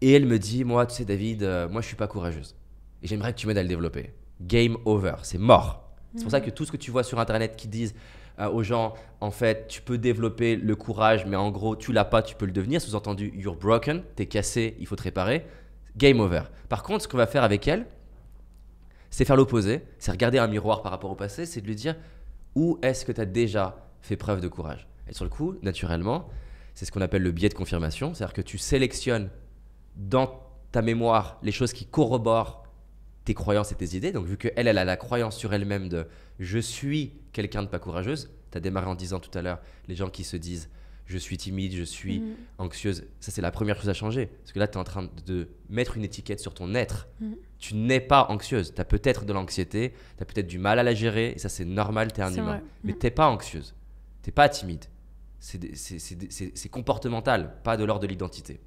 et elle me dit, moi, tu sais, David, euh, moi, je suis pas courageuse. Et j'aimerais que tu m'aides à le développer. Game over, c'est mort. C'est pour ça mm. que tout ce que tu vois sur Internet qui disent euh, aux gens, en fait, tu peux développer le courage, mais en gros, tu l'as pas, tu peux le devenir. Sous-entendu, you're broken, t'es cassé, il faut te réparer. Game over. Par contre, ce qu'on va faire avec elle, c'est faire l'opposé, c'est regarder un miroir par rapport au passé, c'est de lui dire où est-ce que tu as déjà fait preuve de courage. Et sur le coup, naturellement, c'est ce qu'on appelle le biais de confirmation, c'est-à-dire que tu sélectionnes dans ta mémoire les choses qui corroborent tes croyances et tes idées. Donc, vu qu'elle, elle a la croyance sur elle-même de je suis quelqu'un de pas courageuse, tu as démarré en disant tout à l'heure les gens qui se disent je suis timide, je suis mm. anxieuse. Ça, c'est la première chose à changer. Parce que là, tu es en train de mettre une étiquette sur ton être. Mm. Tu n'es pas anxieuse. Tu as peut-être de l'anxiété, tu as peut-être du mal à la gérer, et ça, c'est normal, tu es un humain. Mm. Mais tu t'es pas anxieuse, t'es pas timide. C'est comportemental, pas de l'ordre de l'identité.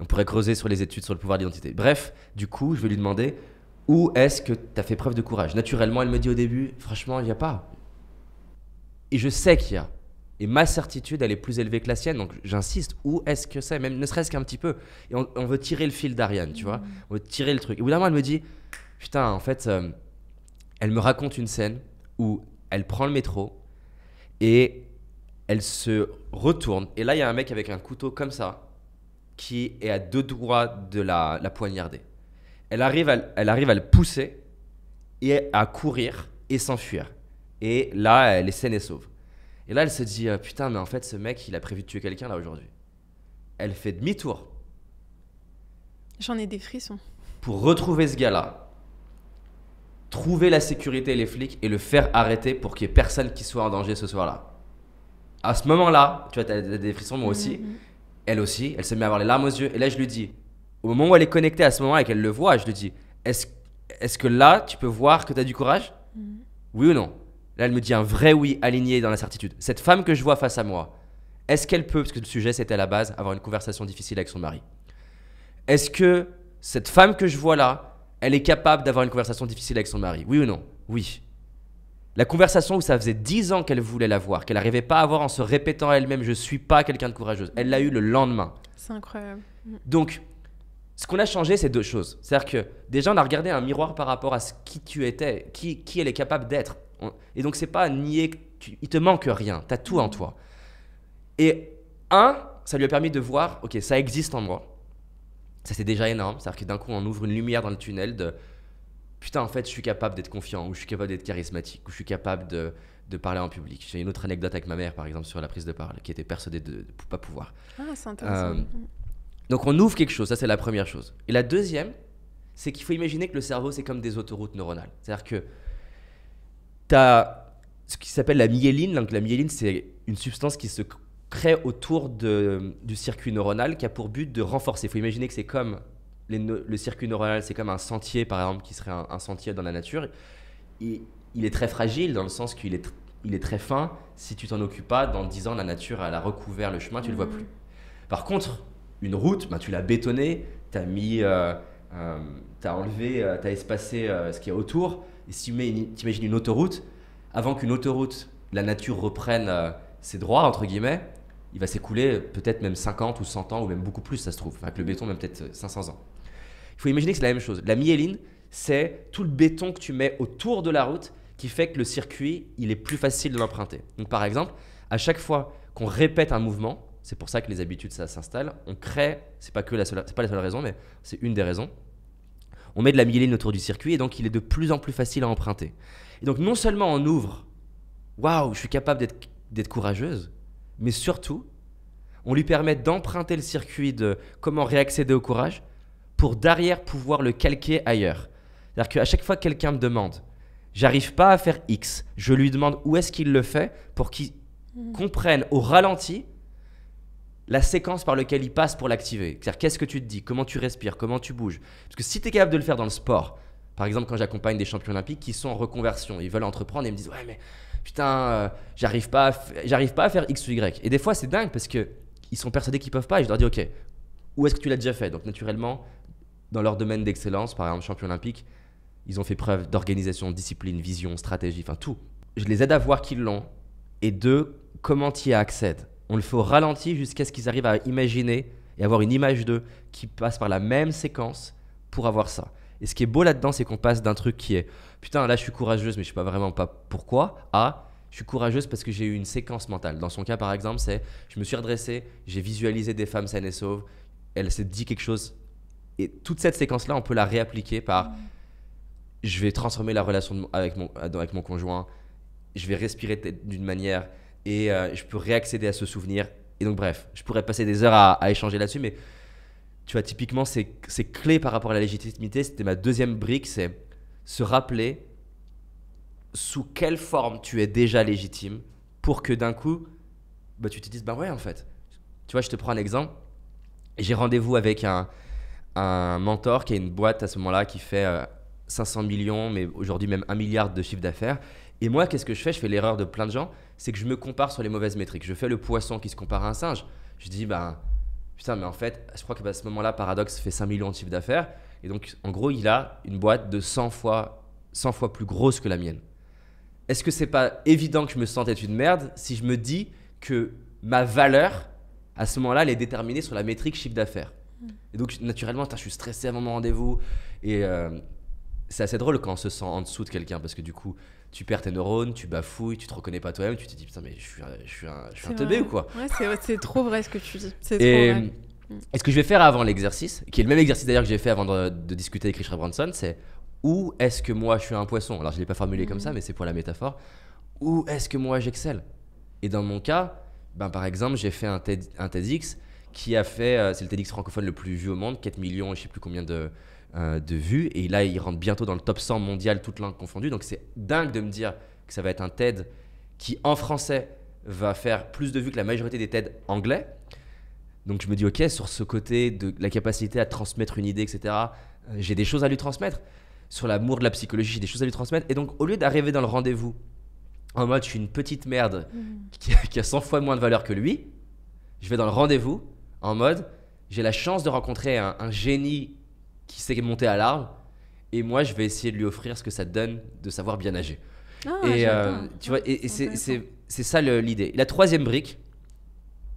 On pourrait creuser sur les études sur le pouvoir d'identité. Bref, du coup, je vais lui demander où est-ce que tu as fait preuve de courage Naturellement, elle me dit au début, franchement, il n'y a pas. Et je sais qu'il y a. Et ma certitude, elle est plus élevée que la sienne. Donc j'insiste, où est-ce que c'est Même ne serait-ce qu'un petit peu. Et on, veut tirer le fil d'Ariane, tu vois. Mmh. On veut tirer le truc. Et au bout d'un moment, elle me dit, putain, en fait, euh, elle me raconte une scène où elle prend le métro et elle se retourne. Et là, il y a un mec avec un couteau comme ça qui est à deux doigts de la, poignarder. Elle arrive, à, elle arrive à le pousser et à courir et s'enfuir. Et là, elle est saine et sauve. Et là, elle se dit euh, Putain, mais en fait, ce mec, il a prévu de tuer quelqu'un là aujourd'hui. Elle fait demi-tour. J'en ai des frissons. Pour retrouver ce gars-là, trouver la sécurité et les flics et le faire arrêter pour qu'il n'y ait personne qui soit en danger ce soir-là. À ce moment-là, tu vois, t'as des frissons moi mhm, aussi. Mhm elle aussi, elle se met à avoir les larmes aux yeux. Et là, je lui dis, au moment où elle est connectée à ce moment et qu'elle le voit, je lui dis, est-ce que là, tu peux voir que tu as du courage mm. Oui ou non Là, elle me dit un vrai oui aligné dans l'incertitude. Cette femme que je vois face à moi, est-ce qu'elle peut, parce que le sujet c'était à la base, avoir une conversation difficile avec son mari Est-ce que cette femme que je vois là, elle est capable d'avoir une conversation difficile avec son mari Oui ou non Oui. La conversation où ça faisait 10 ans qu'elle voulait la voir qu'elle n'arrivait pas à avoir en se répétant à elle-même Je suis pas quelqu'un de courageuse. Elle l'a eu le lendemain. C'est incroyable. Donc, ce qu'on a changé, c'est deux choses. C'est-à-dire que déjà, on a regardé un miroir par rapport à ce qui tu étais, qui, qui elle est capable d'être. Et donc, c'est pas nier il te manque rien, tu as tout en toi. Et un, ça lui a permis de voir Ok, ça existe en moi. Ça, c'est déjà énorme. C'est-à-dire que d'un coup, on ouvre une lumière dans le tunnel de putain, en fait, je suis capable d'être confiant, ou je suis capable d'être charismatique, ou je suis capable de, parler en public. J'ai une autre anecdote avec ma mère, par exemple, sur la prise de parole, qui était persuadée de ne pas pouvoir. Ah, c'est intéressant. Euh, donc on ouvre quelque chose, ça c'est la première chose. Et la deuxième, c'est qu'il faut imaginer que le cerveau, c'est comme des autoroutes neuronales. C'est-à-dire que tu as ce qui s'appelle la myéline. Donc la myéline, c'est une substance qui se crée autour de, du circuit neuronal qui a pour but de renforcer. Il faut imaginer que c'est comme le circuit neuronal, c'est comme un sentier, par exemple, qui serait un, sentier dans la nature. il est très fragile dans le sens qu'il est, est très fin. Si tu t'en occupes pas, dans 10 ans, la nature, elle a recouvert le chemin, tu ne le vois mmh. plus. Par contre, une route, ben, tu l'as bétonnée, tu as mis. Euh, euh enlevé, euh, tu as espacé euh, ce qu'il y a autour. Et si tu imagines une autoroute, avant qu'une autoroute, la nature reprenne ses droits, entre guillemets, il va s'écouler peut-être même 50 ou 100 ans, ou même beaucoup plus, ça se trouve. Avec le béton, même peut-être 500 ans. Il faut imaginer que c'est la même chose. La myéline, c'est tout le béton que tu mets autour de la route qui fait que le circuit, il est plus facile de l'emprunter. Donc par exemple, à chaque fois qu'on répète un mouvement, c'est pour ça que les habitudes ça s'installe, on crée, c'est pas que la seule, pas la seule raison, mais c'est une des raisons. On met de la myéline autour du circuit et donc il est de plus en plus facile à emprunter. Et donc non seulement on ouvre, waouh, je suis capable d'être courageuse, mais surtout, on lui permet d'emprunter le circuit de comment réaccéder au courage pour derrière pouvoir le calquer ailleurs. C'est-à-dire qu'à chaque fois que quelqu'un me demande, j'arrive pas à faire X, je lui demande où est-ce qu'il le fait pour qu'il mm. comprenne au ralenti la séquence par laquelle il passe pour l'activer. C'est-à-dire qu'est-ce que tu te dis, comment tu respires, comment tu bouges. Parce que si tu es capable de le faire dans le sport, par exemple quand j'accompagne des champions olympiques qui sont en reconversion, ils veulent entreprendre et ils me disent ouais mais putain euh, j'arrive pas j'arrive pas à faire X ou Y. Et des fois c'est dingue parce que sont persuadés qu'ils peuvent pas et je leur dis ok où est-ce que tu l'as déjà fait Donc naturellement dans leur domaine d'excellence, par exemple champion olympique, ils ont fait preuve d'organisation, discipline, vision, stratégie, enfin tout. Je les aide à voir qu'ils l'ont et deux, comment y accèdent. On le fait ralentir jusqu'à ce qu'ils arrivent à imaginer et avoir une image d'eux qui passe par la même séquence pour avoir ça. Et ce qui est beau là-dedans, c'est qu'on passe d'un truc qui est putain, là je suis courageuse, mais je sais pas vraiment pas pourquoi, à je suis courageuse parce que j'ai eu une séquence mentale. Dans son cas, par exemple, c'est je me suis redressée, j'ai visualisé des femmes saines et sauves, elle s'est dit quelque chose et toute cette séquence-là, on peut la réappliquer par mm. je vais transformer la relation avec mon, euh, avec mon conjoint, je vais respirer d'une manière et euh, je peux réaccéder à ce souvenir. Et donc, bref, je pourrais passer des heures à, échanger là-dessus, mais tu vois, typiquement, c'est clé par rapport à la légitimité. C'était ma deuxième brique, c'est se rappeler sous quelle forme tu es déjà légitime pour que d'un coup, bah, tu te dises, bah ouais, en fait. Tu vois, je te prends un exemple. J'ai rendez-vous avec un, un mentor qui a une boîte à ce moment-là qui fait 500 euh, millions, mais aujourd'hui même 1 milliard de chiffre d'affaires. Et moi, qu'est-ce que je fais Je fais l'erreur de plein de gens, c'est que je me compare sur les mauvaises métriques. Je fais le poisson qui se compare à un singe. Je dis, ben, putain, mais en fait, je crois qu'à ce moment-là, Paradox fait 5 millions de chiffre d'affaires. Et donc, en gros, il a une boîte de 100 fois, 100 fois plus grosse que la mienne. Est-ce que c'est pas évident que je me sente être une merde si je me dis que ma valeur, à ce moment-là, elle est déterminée sur la métrique chiffre d'affaires et donc, naturellement, je suis stressé avant mon rendez-vous. Et euh, c'est assez drôle quand on se sent en dessous de quelqu'un, parce que du coup, tu perds tes neurones, tu bafouilles, tu te reconnais pas toi-même, tu te dis putain, mais je suis un, je suis un, je teubé ou quoi Ouais, c'est trop vrai ce que tu dis. C'est trop euh, vrai. Mm. Et ce que je vais faire avant l'exercice, qui est le même exercice d'ailleurs que j'ai fait avant de, discuter avec Richard Branson, c'est où est-ce que moi je suis un poisson Alors je ne l'ai pas formulé comme ça, mm. mais c'est pour la métaphore. Où est-ce que moi j'excelle Et dans mon cas, ben, par exemple, j'ai fait un, un TEDx qui a fait, euh, c'est le TEDx francophone le plus vu au monde, 4 millions, je sais plus combien de, euh, de vues. Et là, il rentre bientôt dans le top 100 mondial, toutes langues confondues Donc c'est dingue de me dire que ça va être un TED qui, en français, va faire plus de vues que la majorité des TED anglais. Donc je me dis, ok, sur ce côté de la capacité à transmettre une idée, etc., euh, j'ai des choses à lui transmettre. Sur l'amour de la psychologie, j'ai des choses à lui transmettre. Et donc, au lieu d'arriver dans le rendez-vous en mode, je suis une petite merde mmh. qui, a 100 fois moins de valeur que lui, je vais dans le rendez-vous en mode j'ai la chance de rencontrer un, génie qui sait monter à l'arbre et moi je vais essayer de lui offrir ce que ça donne de savoir bien nager. Ah, et euh, tu vois, et, c'est ça l'idée. La troisième brique,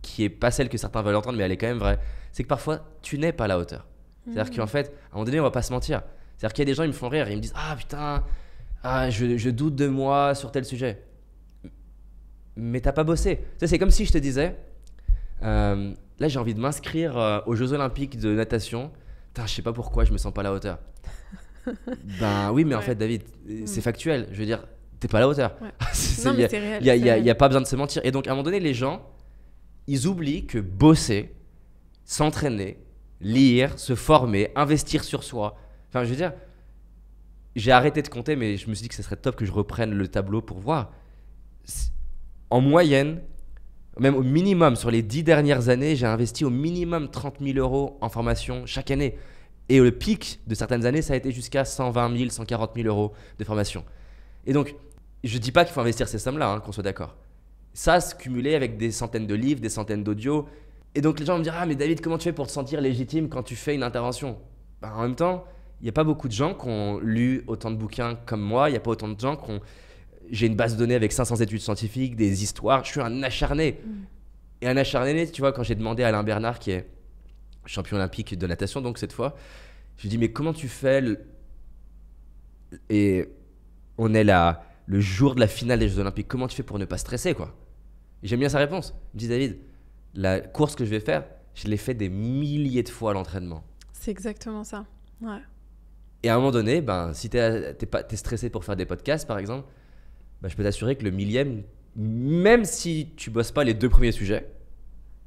qui est pas celle que certains veulent entendre, mais elle est quand même vraie, c'est que parfois tu n'es pas à la hauteur. C'est-à-dire mm. qu'en fait, à un moment donné, on va pas se mentir. C'est-à-dire qu'il y a des gens, ils me font rire, ils me disent Ah putain, ah, je, doute de moi sur tel sujet. Mais t'as pas bossé. c'est comme si je te disais euh, là j'ai envie de m'inscrire euh, aux Jeux Olympiques de natation. Putain, je sais pas pourquoi, je me sens pas à la hauteur. ben oui, mais en fait, David, mm. c'est factuel. Je veux dire, t'es pas à la hauteur. Il n'y a, y a, pas besoin de se mentir. Et donc, à un moment donné, les gens, ils oublient que bosser, s'entraîner, lire, se former, investir sur soi. Enfin, je veux dire, j'ai arrêté de compter, mais je me suis dit que ce serait top que je reprenne le tableau pour voir. En moyenne, même au minimum, sur les dix dernières années, j'ai investi au minimum 30 000 euros en formation chaque année. Et le pic de certaines années, ça a été jusqu'à 120 000, 140 000 euros de formation. Et donc, je ne dis pas qu'il faut investir ces sommes-là, hein, qu'on soit d'accord. Ça, se cumuler avec des centaines de livres, des centaines d'audios. Et donc, les gens me dire « Ah, mais David, comment tu fais pour te sentir légitime quand tu fais une intervention ben, En même temps, il n'y a pas beaucoup de gens qui ont lu autant de bouquins comme moi, il n'y a pas autant de gens qui ont j'ai une base de données avec 500 études scientifiques, des histoires. Je suis un acharné. Mm. Et un acharné, tu vois, quand j'ai demandé à Alain Bernard, qui est champion olympique de natation, donc cette fois, je lui ai dit, mais comment tu fais Et on est là, le jour de la finale des Jeux Olympiques, comment tu fais pour ne pas stresser, quoi J'aime bien sa réponse. Il me dit, David, la course que je vais faire, je l'ai fait des milliers de fois à l'entraînement. C'est exactement ça. Ouais. Et à un moment donné, ben, si tu es, es stressé pour faire des podcasts, par exemple, bah, je peux t'assurer que le millième, même si tu bosses pas les deux premiers sujets,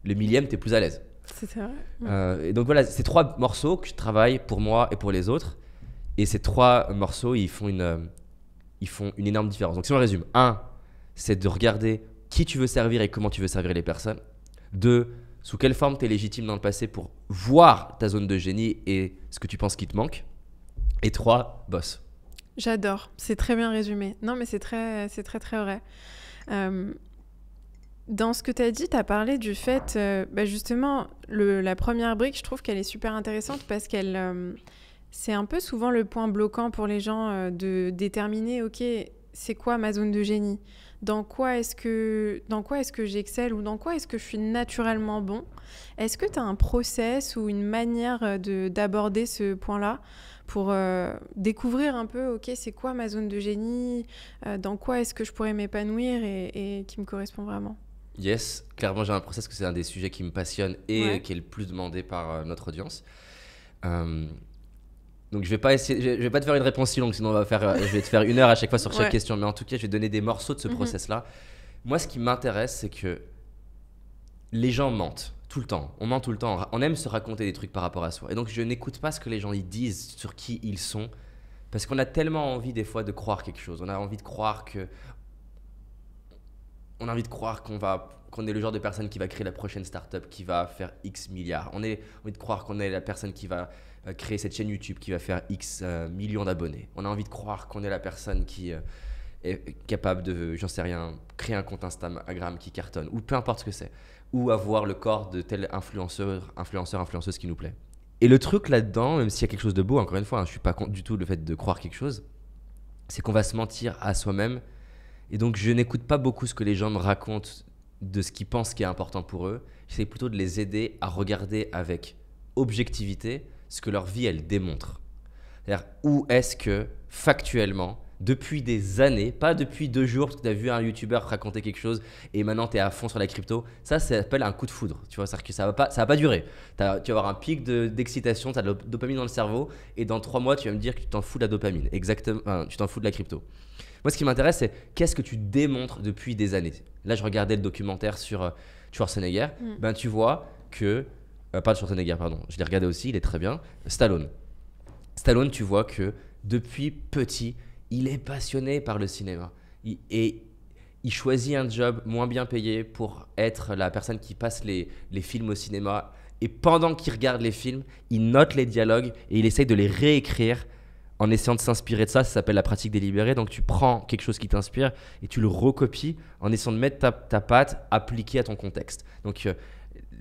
le millième, t'es plus à l'aise. C'est vrai. Euh, et donc voilà, c'est trois morceaux que je travaille pour moi et pour les autres. Et ces trois morceaux, ils font une, euh, ils font une énorme différence. Donc si on résume, un, c'est de regarder qui tu veux servir et comment tu veux servir les personnes. Deux, sous quelle forme tu es légitime dans le passé pour voir ta zone de génie et ce que tu penses qui te manque. Et trois, boss. J'adore, c'est très bien résumé. Non, mais c'est très, c'est très, très vrai. Euh, dans ce que tu as dit, tu as parlé du fait, euh, bah, justement, la première brique, je trouve qu'elle est super intéressante parce qu'elle, euh, c'est un peu souvent le point bloquant pour les gens de déterminer, ok, c'est quoi ma zone de génie Dans quoi est-ce que, dans quoi est-ce que j'excelle ou dans quoi est-ce que je suis naturellement bon Est-ce que tu as un process ou une manière d'aborder ce point-là pour euh, découvrir un peu, ok, c'est quoi ma zone de génie, euh, dans quoi est-ce que je pourrais m'épanouir et, qui me correspond vraiment. Yes, clairement j'ai un process que c'est un des sujets qui me passionne et qui est le plus demandé par euh, notre audience. Donc je vais pas essayer, je vais pas te faire une réponse si longue, sinon on va faire, je vais te faire une heure à chaque fois sur chaque question. Mais en tout cas, je vais donner des morceaux de ce mhm. process-là. Moi, ce qui m'intéresse, c'est que les gens mentent tout le temps. On ment tout le temps. On aime se raconter des trucs par rapport à soi. Et donc, je n'écoute pas ce que les gens ils disent sur qui ils sont. Parce qu'on a tellement envie, des fois, de croire quelque chose. On a envie de croire que. On a envie de croire qu'on va qu'on est le genre de personne qui va créer la prochaine startup qui va faire X milliards. On a envie de croire qu'on est la personne qui va euh, créer cette chaîne YouTube qui va faire X euh, millions d'abonnés. On a envie de croire qu'on est la personne qui euh, est capable de, j'en sais rien, créer un compte Instagram qui cartonne ou peu importe ce que c'est ou avoir le corps de tel influenceur, influenceur, influenceuse qui nous plaît. Et le truc là-dedans, même s'il y a quelque chose de beau, encore une fois, je hein, je suis pas contre du tout le fait de croire quelque chose, c'est qu'on va se mentir à soi-même. Et donc, je n'écoute pas beaucoup ce que les gens me racontent de ce qu'ils pensent qui est important pour eux. J'essaie plutôt de les aider à regarder avec objectivité ce que leur vie, elle démontre. C'est-à-dire, où est-ce que, factuellement, depuis des années, pas depuis deux jours parce que tu as vu un youtubeur raconter quelque chose et maintenant tu es à fond sur la crypto, ça, ça s'appelle un coup de foudre. Tu vois, ça va pas, ça va pas durer. tu vas avoir un pic d'excitation, tu as de la dopamine dans le cerveau et dans trois mois, tu vas me dire que tu t'en fous de la dopamine. Exactement, tu t'en fous de la crypto. Moi, ce qui m'intéresse, c'est qu'est-ce que tu démontres depuis des années. Là, je regardais le documentaire sur euh, Schwarzenegger. Mm. Ben, tu vois que. Euh, pas de Schwarzenegger, pardon. Je l'ai regardé aussi, il est très bien. Stallone. Stallone, tu vois que depuis petit, il est passionné par le cinéma. et il choisit un job moins bien payé pour être la personne qui passe les, films au cinéma. Et pendant qu'il regarde les films, il note les dialogues et il essaye de les réécrire en essayant de s'inspirer de ça. Ça s'appelle la pratique délibérée. Donc tu prends quelque chose qui t'inspire et tu le recopies en essayant de mettre ta, patte appliquée à ton contexte. Donc euh,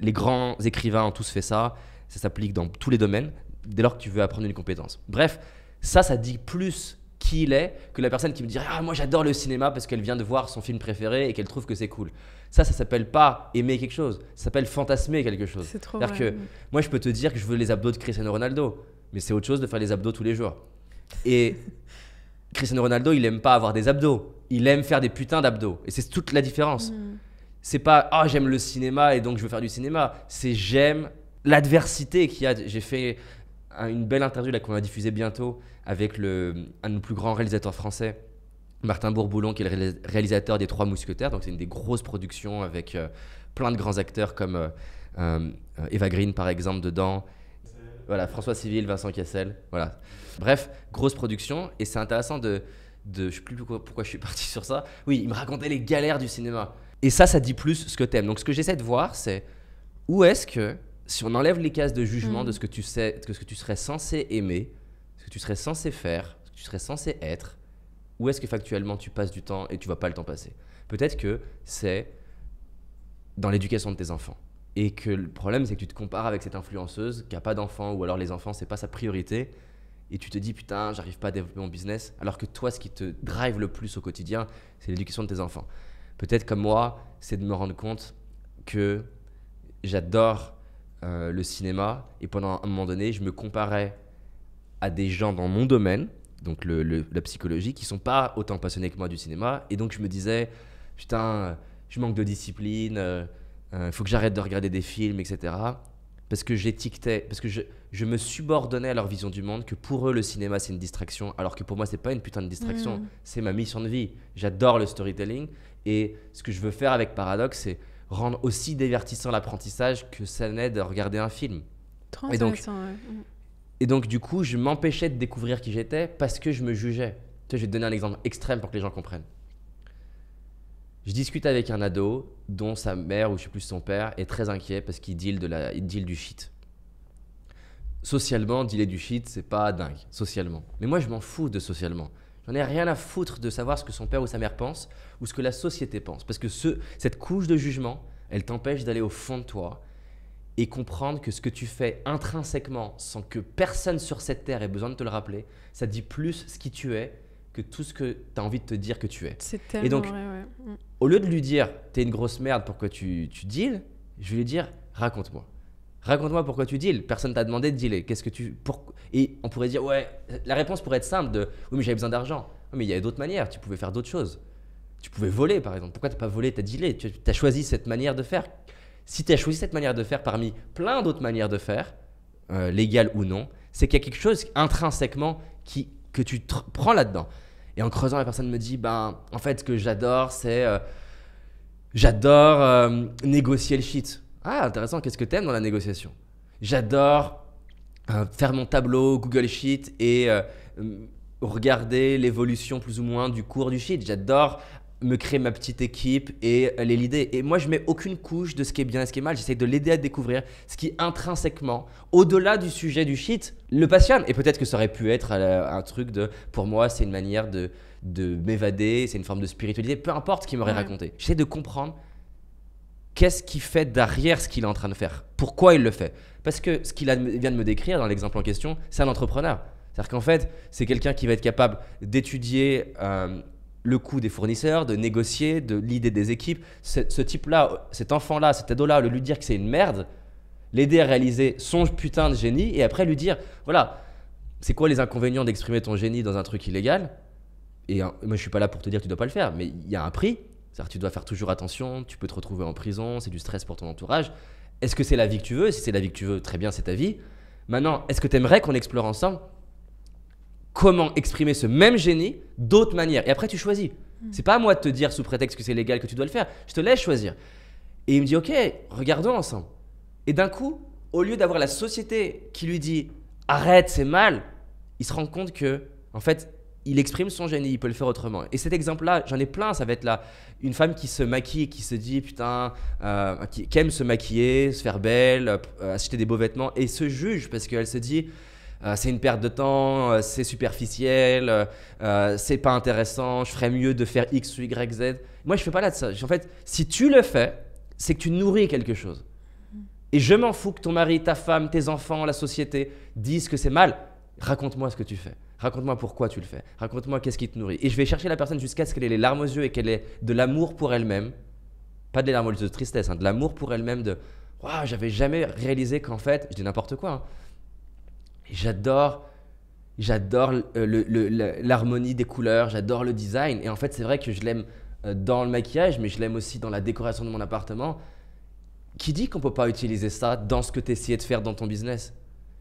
les grands écrivains ont tous fait ça. Ça s'applique dans tous les domaines dès lors que tu veux apprendre une compétence. Bref, ça, ça dit plus qui il est que la personne qui me dirait Ah, moi j'adore le cinéma parce qu'elle vient de voir son film préféré et qu'elle trouve que c'est cool. Ça, ça s'appelle pas aimer quelque chose, ça s'appelle fantasmer quelque chose. C'est trop que moi, je peux te dire que je veux les abdos de Cristiano Ronaldo, mais c'est autre chose de faire les abdos tous les jours. Et Cristiano Ronaldo, il aime pas avoir des abdos, il aime faire des putains d'abdos. Et c'est toute la différence. Mm. C'est pas Ah, j'aime le cinéma et donc je veux faire du cinéma. C'est j'aime l'adversité qu'il y a. J'ai fait une belle interview là qu'on va diffuser bientôt avec le, un de nos plus grands réalisateurs français, Martin Bourboulon, qui est le réalisateur des Trois Mousquetaires. Donc, c'est une des grosses productions avec euh, plein de grands acteurs comme euh, euh, Eva Green, par exemple, dedans. Voilà, François Civil, Vincent Cassel. Voilà. Bref, grosse production. Et c'est intéressant de, de. Je sais plus pourquoi, pourquoi je suis parti sur ça. Oui, il me racontait les galères du cinéma. Et ça, ça dit plus ce que t'aimes. Donc, ce que j'essaie de voir, c'est où est-ce que si on enlève les cases de jugement de mm. ce que tu sais, de ce que tu serais censé aimer, ce que tu serais censé faire, ce que tu serais censé être, où est-ce que factuellement tu passes du temps et tu vas pas le temps passer Peut-être que c'est dans l'éducation de tes enfants. Et que le problème, c'est que tu te compares avec cette influenceuse qui a pas d'enfants ou alors les enfants, c'est pas sa priorité. Et tu te dis, putain, j'arrive pas à développer mon business. Alors que toi, ce qui te drive le plus au quotidien, c'est l'éducation de tes enfants. Peut-être comme moi, c'est de me rendre compte que j'adore euh, le cinéma et pendant un moment donné, je me comparais à des gens dans mon domaine, donc la psychologie, qui sont pas autant passionnés que moi du cinéma. Et donc je me disais, putain, je manque de discipline, il euh, euh, faut que j'arrête de regarder des films, etc. Parce que j'étiquetais, parce que je, me subordonnais à leur vision du monde, que pour eux le cinéma c'est une distraction, alors que pour moi c'est pas une putain de distraction, mm. c'est ma mission de vie. J'adore le storytelling et ce que je veux faire avec Paradox, c'est rendre aussi divertissant l'apprentissage que ça n'est de regarder un film. Mm. et donc, du coup, je m'empêchais de découvrir qui j'étais parce que je me jugeais. je vais te donner un exemple extrême pour que les gens comprennent. Je discute avec un ado dont sa mère, ou je sais plus son père, est très inquiet parce qu'il deal, de la, du shit. Socialement, dealer du shit, c'est pas dingue, socialement. Mais moi, je m'en fous de socialement. J'en ai rien à foutre de savoir ce que son père ou sa mère pense ou ce que la société pense. Parce que cette couche de jugement, elle t'empêche d'aller au fond de toi et comprendre que ce que tu fais intrinsèquement, sans que personne sur cette terre ait besoin de te le rappeler, ça dit plus ce qui tu es que tout ce que tu as envie de te dire que tu es. C'est tellement et donc, mm. au lieu de lui dire, t'es une grosse merde, pourquoi tu, tu deals, je vais lui dire, raconte-moi. Raconte-moi pourquoi tu deals. Personne t'a demandé de dealer. Qu'est-ce que tu. Pour... Et on pourrait dire, ouais, la réponse pourrait être simple de oui, mais j'avais besoin d'argent. mais il y avait d'autres manières. Tu pouvais faire d'autres choses. Tu pouvais voler, par exemple. Pourquoi tu pas volé tu as dealé. Tu as choisi cette manière de faire. Si tu as choisi cette manière de faire parmi plein d'autres manières de faire, euh, légales ou non, c'est qu'il y a quelque chose intrinsèquement qui, que tu prends là-dedans. Et en creusant, la personne me dit, ben, en fait, ce que j'adore, c'est. Euh, j'adore euh, négocier le shit. Ah, intéressant, qu'est-ce que t'aimes dans la négociation J'adore euh, faire mon tableau Google Sheet et euh, regarder l'évolution plus ou moins du cours du sheet. J'adore me créer ma petite équipe et euh, les l'idée. Et moi, je mets aucune couche de ce qui est bien et ce qui est mal. J'essaie de l'aider à découvrir ce qui intrinsèquement, au-delà du sujet du Sheet, le passionne. Et peut-être que ça aurait pu être un truc de, pour moi, c'est une manière de, m'évader, c'est une forme de spiritualité, peu importe qui qu'il m'aurait raconté. J'essaie de comprendre qu'est-ce qu'il fait derrière ce qu'il est en train de faire Pourquoi il le fait Parce que ce qu'il vient de me décrire dans l'exemple en question, c'est un entrepreneur. C'est-à-dire qu'en fait, c'est quelqu'un qui va être capable d'étudier euh, le coût des fournisseurs, de négocier, de l'idée des équipes. Ce, type-là, cet enfant-là, cet ado-là, lui dire que c'est une merde, l'aider à réaliser son putain de génie et après lui dire, voilà, c'est quoi les inconvénients d'exprimer ton génie dans un truc illégal Et hein, moi, je suis pas là pour te dire que tu ne dois pas le faire, mais il y a un prix c'est-à-dire tu dois faire toujours attention, tu peux te retrouver en prison, c'est du stress pour ton entourage. Est-ce que c'est la vie que tu veux Si c'est la vie que tu veux, très bien, c'est ta vie. Maintenant, est-ce que tu aimerais qu'on explore ensemble comment exprimer ce même génie d'autres manières Et après, tu choisis. Mm. C'est pas à moi de te dire sous prétexte que c'est légal que tu dois le faire. Je te laisse choisir. Et il me dit, ok, regardons ensemble. Et d'un coup, au lieu d'avoir la société qui lui dit arrête, c'est mal, il se rend compte que, en fait, il exprime son génie, il peut le faire autrement. Et cet exemple-là, j'en ai plein. Ça va être là une femme qui se maquille, qui se dit putain, euh, qui, aime se maquiller, se faire belle, euh, acheter des beaux vêtements et se juge parce qu'elle se dit euh, c'est une perte de temps, c'est superficiel, c'est pas intéressant, je ferais mieux de faire X, Y, Z. Moi, je fais pas là de ça. En fait, si tu le fais, c'est que tu nourris quelque chose. Et je m'en fous que ton mari, ta femme, tes enfants, la société disent que c'est mal. Raconte-moi ce que tu fais. Raconte-moi pourquoi tu le fais. Raconte-moi qu'est-ce qui te nourrit. Et je vais chercher la personne jusqu'à ce qu'elle ait les larmes aux yeux et qu'elle ait de l'amour pour elle-même. Pas des larmes aux yeux de tristesse, hein, de l'amour pour elle-même, de Waouh, j'avais jamais réalisé qu'en fait, je dis n'importe quoi. Hein. J'adore. J'adore euh, l'harmonie des couleurs, j'adore le design. Et en fait, c'est vrai que je l'aime euh, dans le maquillage, mais je l'aime aussi dans la décoration de mon appartement. Qui dit qu'on ne peut pas utiliser ça dans ce que tu essayais de faire dans ton business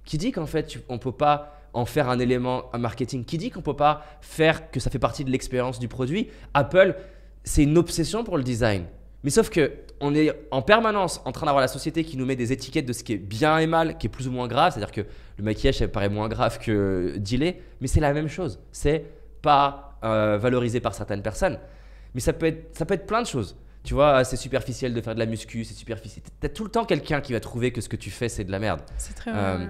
Qui dit qu'en fait, on peut pas en faire un élément un marketing. Qui dit qu'on ne peut pas faire que ça fait partie de l'expérience du produit Apple, c'est une obsession pour le design. Mais sauf que on est en permanence en train d'avoir la société qui nous met des étiquettes de ce qui est bien et mal, qui est plus ou moins grave. C'est-à-dire que le maquillage, apparaît paraît moins grave que dealer, mais c'est la même chose. C'est pas euh, valorisé par certaines personnes. Mais ça peut être, ça peut être plein de choses. Tu vois, ah, c'est superficiel de faire de la muscu, c'est superficiel. as tout le temps quelqu'un qui va trouver que ce que tu fais, c'est de la merde. C'est très euh,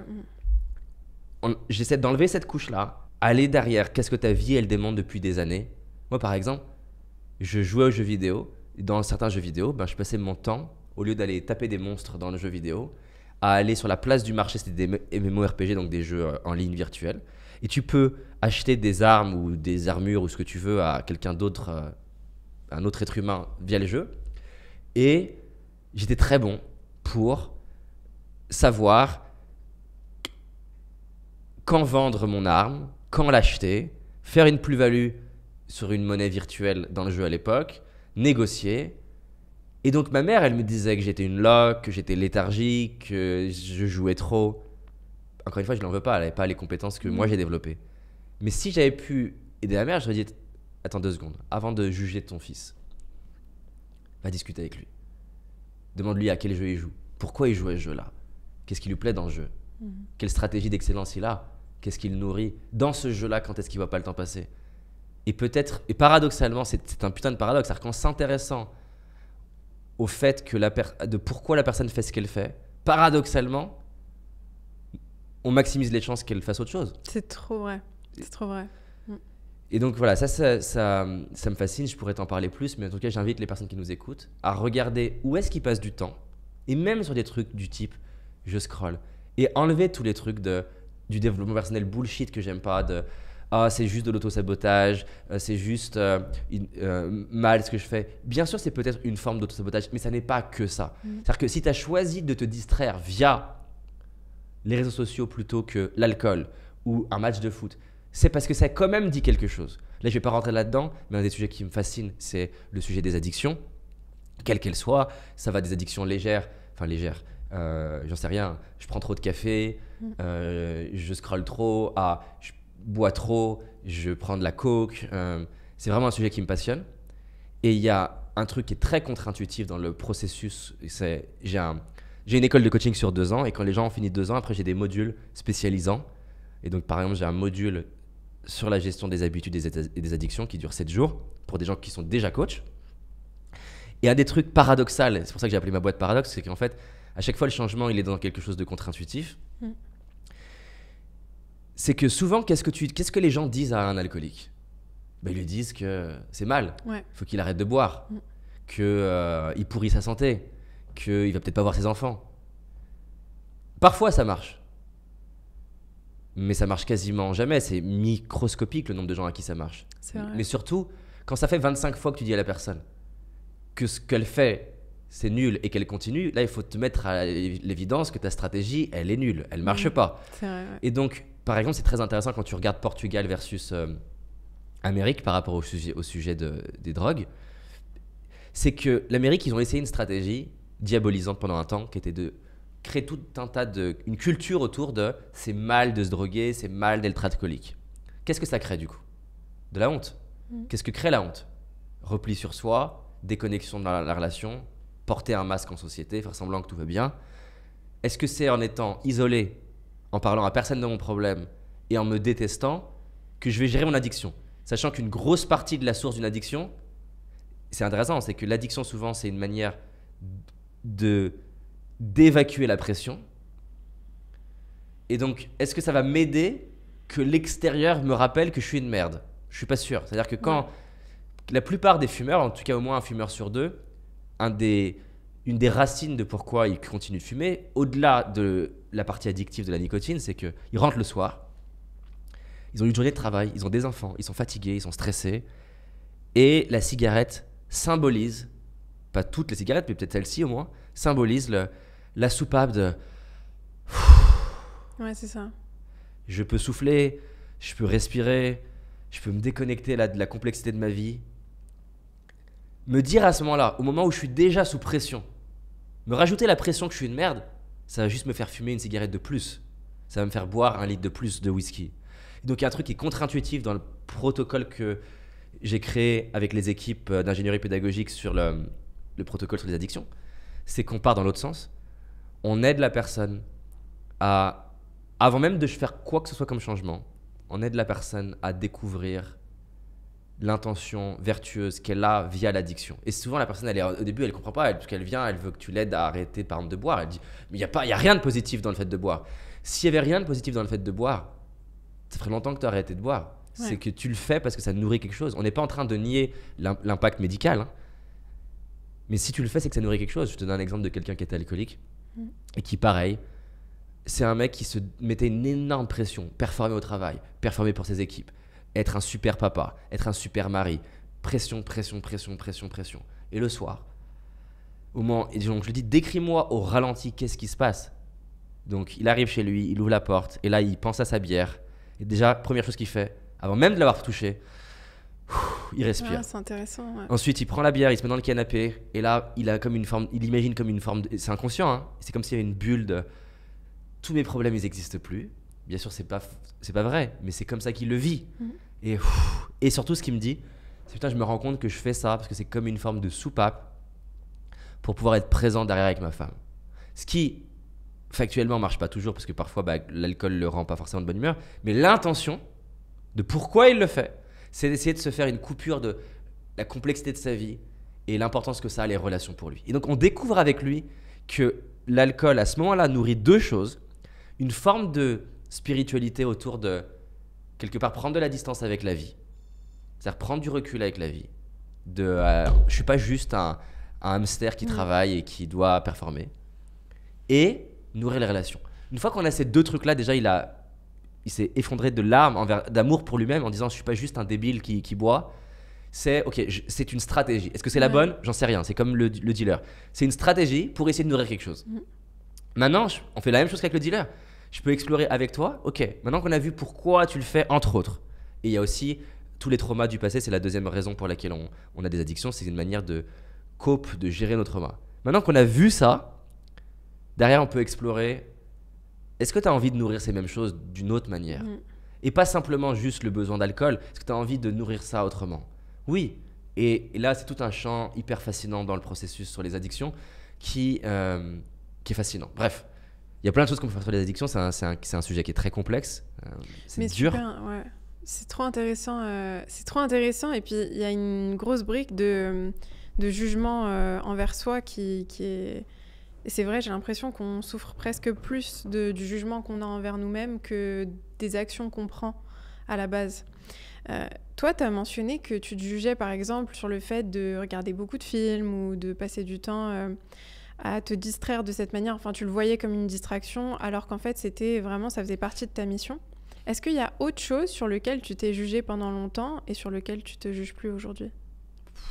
j'essaie d'enlever cette couche-là, aller derrière, qu'est-ce que ta vie, elle demande depuis des années. Moi, par exemple, je jouais aux jeux vidéo. Dans certains jeux vidéo, ben, je passais mon temps, au lieu d'aller taper des monstres dans le jeu vidéo, à aller sur la place du marché, c'était des MMORPG, donc des jeux euh, en ligne virtuelle. Et tu peux acheter des armes ou des armures ou ce que tu veux à quelqu'un d'autre, euh, un autre être humain via le jeu Et j'étais très bon pour savoir quand vendre mon arme, quand l'acheter, faire une plus-value sur une monnaie virtuelle dans le jeu à l'époque, négocier. Et donc ma mère, elle me disait que j'étais une loque, que j'étais léthargique, que je jouais trop. Encore une fois, je l'en veux pas, elle n'avait pas les compétences que moi mm. j'ai développées. Mais si j'avais pu aider ma mère, je lui aurais dit attends deux secondes, avant de juger ton fils, va discuter avec lui. Demande-lui à quel jeu il joue, pourquoi il joue à ce jeu-là, qu'est-ce qui lui plaît dans le jeu, mm. quelle stratégie d'excellence il a. Qu'est-ce qu'il nourrit Dans ce jeu-là, quand est-ce qu'il voit pas le temps passer Et peut-être, et paradoxalement, c'est un putain de paradoxe, cest s'intéressant au fait que la de pourquoi la personne fait ce qu'elle fait, paradoxalement, on maximise les chances qu'elle fasse autre chose. C'est trop vrai. C'est trop vrai. Mm. Et donc voilà, ça ça, ça, ça, me fascine, je pourrais t'en parler plus, mais en tout cas, j'invite les personnes qui nous écoutent à regarder où est-ce qu'ils passent du temps, et même sur des trucs du type je scroll, et enlever tous les trucs de du développement personnel bullshit que j'aime pas, de ah, c'est juste de l'autosabotage, sabotage euh, c'est juste euh, euh, mal ce que je fais. Bien sûr, c'est peut-être une forme d'auto-sabotage, mais ça n'est pas que ça. Mm. C'est-à-dire que si tu as choisi de te distraire via les réseaux sociaux plutôt que l'alcool ou un match de foot, c'est parce que ça a quand même dit quelque chose. Là, je vais pas rentrer là-dedans, mais un des sujets qui me fascine, c'est le sujet des addictions, quelles qu'elles soient. Ça va des addictions légères, enfin légères, euh, j'en sais rien, je prends trop de café, mm. euh, je scrolle trop, ah, je bois trop, je prends de la coke. Euh, c'est vraiment un sujet qui me passionne. Et il y a un truc qui est très contre-intuitif dans le processus. C'est, j'ai, j'ai une école de coaching sur deux ans et quand les gens ont fini deux ans, après j'ai des modules spécialisants. Et donc par exemple, j'ai un module sur la gestion des habitudes et des addictions qui dure sept jours pour des gens qui sont déjà coach. Et un des trucs paradoxal, c'est pour ça que j'ai appelé ma boîte paradoxe, c'est qu'en fait, à chaque fois le changement, il est dans quelque chose de contre-intuitif. Mm. C'est que souvent, qu'est-ce que, tu, qu'est-ce que les gens disent à un alcoolique ben, Ils lui disent que c'est mal, ouais. faut qu'il arrête de boire, mm. que qu'il euh, pourrit sa santé, qu'il va peut-être pas voir ses enfants. Parfois, ça marche. Mais ça marche quasiment jamais. C'est microscopique le nombre de gens à qui ça marche. Mais surtout, quand ça fait 25 fois que tu dis à la personne que ce qu'elle fait c'est nul et qu'elle continue, là, il faut te mettre à l'évidence que ta stratégie, elle est nulle, elle marche pas. Vrai, Et donc, par exemple, c'est très intéressant quand tu regardes Portugal versus euh, Amérique par rapport au sujet, au sujet de, des drogues. C'est que l'Amérique, ils ont essayé une stratégie diabolisante pendant un temps qui était de créer tout un tas de. une culture autour de c'est mal de se droguer, c'est mal d'être alcoolique. Qu'est-ce que ça crée du coup De la honte. Mmh. Qu'est-ce que crée la honte Repli sur soi, déconnexion dans la relation, porter un masque en société, faire semblant que tout va bien. Est-ce que c'est en étant isolé, en parlant à personne de mon problème et en me détestant que je vais gérer mon addiction Sachant qu'une grosse partie de la source d'une addiction, c'est intéressant, c'est que l'addiction souvent c'est une manière de d'évacuer la pression. Et donc, est-ce que ça va m'aider que l'extérieur me rappelle que je suis une merde Je suis pas sûr. C'est-à-dire que quand la plupart des fumeurs, en tout cas au moins un fumeur sur deux, une des racines de pourquoi ils continuent de fumer, au-delà de la partie addictive de la nicotine, c'est qu'ils rentrent le soir, ils ont une journée de travail, ils ont des enfants, ils sont fatigués, ils sont stressés, et la cigarette symbolise, pas toutes les cigarettes, mais peut-être celle-ci au moins, symbolise la soupape de... Ouais, c'est ça. Je peux souffler, je peux respirer, je peux me déconnecter de la complexité de ma vie, me dire à ce moment-là, au moment où je suis déjà sous pression, me rajouter la pression que je suis une merde, ça va juste me faire fumer une cigarette de plus. Ça va me faire boire un litre de plus de whisky. Donc il y a un truc qui est contre-intuitif dans le protocole que j'ai créé avec les équipes euh, d'ingénierie pédagogique sur le, protocole sur les addictions. C'est qu'on part dans l'autre sens. On aide la personne à, avant même de faire quoi que ce soit comme changement, on aide la personne à découvrir l'intention vertueuse qu'elle a via l'addiction. Et souvent, la personne, elle est, au début, elle ne comprend pas, elle, qu'elle vient, elle veut que tu l'aides à arrêter, par exemple, de boire. Elle dit, mais il n'y a, y a rien de positif dans le fait de boire. S'il n'y avait rien de positif dans le fait de boire, ça ferait longtemps que tu as arrêté de boire. C'est que tu le fais parce que ça nourrit quelque chose. On n'est pas en train de nier l'impact médical. Hein. Mais si tu le fais, c'est que ça nourrit quelque chose. Je te donne un exemple de quelqu'un qui était alcoolique mm. et qui, pareil, c'est un mec qui se mettait une énorme pression, performer au travail, performer pour ses équipes, être un super papa, être un super mari. Pression, pression, pression, pression, pression. Et le soir, au moment, donc je lui dis, décris-moi au ralenti qu'est-ce qui se passe. Donc il arrive chez lui, il ouvre la porte, et là il pense à sa bière. Et déjà, première chose qu'il fait, avant même de l'avoir touché, il respire. c'est intéressant. Ouais. Ensuite, il prend la bière, il se met dans le canapé, et là, il a comme une forme, il imagine comme une forme, de... c'est inconscient, hein c'est comme s'il y avait une bulle de tous mes problèmes, ils n'existent plus. Bien sûr, c'est pas, c'est pas vrai, mais c'est comme ça qu'il le vit. Mm. Et, surtout, ce qu'il me dit, c'est putain, je me rends compte que je fais ça parce que c'est comme une forme de soupape pour pouvoir être présent derrière avec ma femme. Ce qui, factuellement, marche pas toujours parce que parfois, bah, l'alcool le rend pas forcément de bonne humeur. Mais l'intention de pourquoi il le fait, c'est d'essayer de se faire une coupure de la complexité de sa vie et l'importance que ça a les relations pour lui. Et donc, on découvre avec lui que l'alcool, à ce moment-là, nourrit deux choses. Une forme de spiritualité autour de quelque part prendre de la distance avec la vie. C'est-à-dire prendre du recul avec la vie. De, ne euh, je suis pas juste un, un hamster qui mm. travaille et qui doit performer. Et nourrir les relations. Une fois qu'on a ces deux trucs-là, déjà, il il s'est effondré de larmes, d'amour pour lui-même, en disant je suis pas juste un débile qui, boit. C'est ok, c'est une stratégie. Est-ce que c'est la bonne J'en sais rien. C'est comme le, dealer. C'est une stratégie pour essayer de nourrir quelque chose. Mm. Maintenant, on fait la même chose qu'avec le dealer je peux explorer avec toi. Ok, maintenant qu'on a vu pourquoi tu le fais, entre autres. Et il y a aussi tous les traumas du passé, c'est la deuxième raison pour laquelle on, a des addictions, c'est une manière de cope, de gérer nos traumas. Maintenant qu'on a vu ça, derrière on peut explorer, est-ce que tu as envie de nourrir ces mêmes choses d'une autre manière mm. Et pas simplement juste le besoin d'alcool, est-ce que tu as envie de nourrir ça autrement Oui. Et, là, c'est tout un champ hyper fascinant dans le processus sur les addictions qui, euh, qui est fascinant. Bref. Il y a plein de choses qu'on peut faire sur les addictions. C'est un, sujet qui est très complexe. Euh, c'est dur. C'est trop intéressant. Euh, c'est trop intéressant. Et puis, il y a une grosse brique de, jugement euh, envers soi qui, est. c'est vrai, j'ai l'impression qu'on souffre presque plus du jugement qu'on a envers nous-mêmes que des actions qu'on prend à la base. toi, tu as mentionné que tu te jugeais par exemple sur le fait de regarder beaucoup de films ou de passer du temps à te distraire de cette manière. Enfin, tu le voyais comme une distraction, alors qu'en fait, c'était vraiment, ça faisait partie de ta mission. Est-ce qu'il y a autre chose sur lequel tu t'es jugé pendant longtemps et sur lequel tu te juges plus aujourd'hui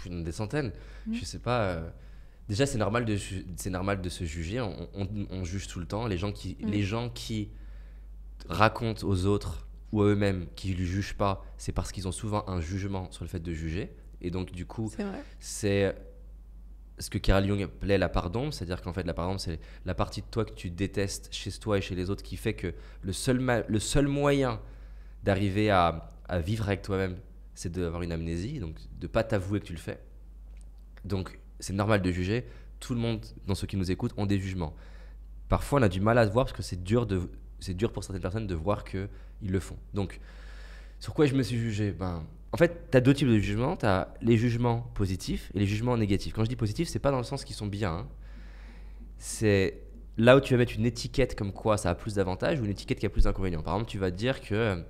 Des centaines. Mmh. Je sais pas. Euh, déjà, c'est normal, de c'est normal de se juger. On, juge tout le temps. Les gens qui, mmh. les gens qui racontent aux autres ou à eux-mêmes qu'ils ne jugent pas, c'est parce qu'ils ont souvent un jugement sur le fait de juger. Et donc, du coup, c'est ce que Carl Jung appelait la pardon, c'est-à-dire qu'en fait la pardon, c'est la partie de toi que tu détestes chez toi et chez les autres qui fait que le seul, le seul moyen d'arriver à, vivre avec toi-même c'est d'avoir une amnésie, donc de ne pas t'avouer que tu le fais. Donc c'est normal de juger, tout le monde dans ceux qui nous écoutent ont des jugements. Parfois on a du mal à voir parce que c'est dur, de, dur pour certaines personnes de voir qu'ils le font. Donc sur quoi je me suis jugé ben, en fait, tu as deux types de jugements. Tu as les jugements positifs et les jugements négatifs. Quand je dis positifs, c'est pas dans le sens qu'ils sont bien. Hein. C'est là où tu vas mettre une étiquette comme quoi ça a plus d'avantages ou une étiquette qui a plus d'inconvénients. Par exemple, tu vas dire que euh,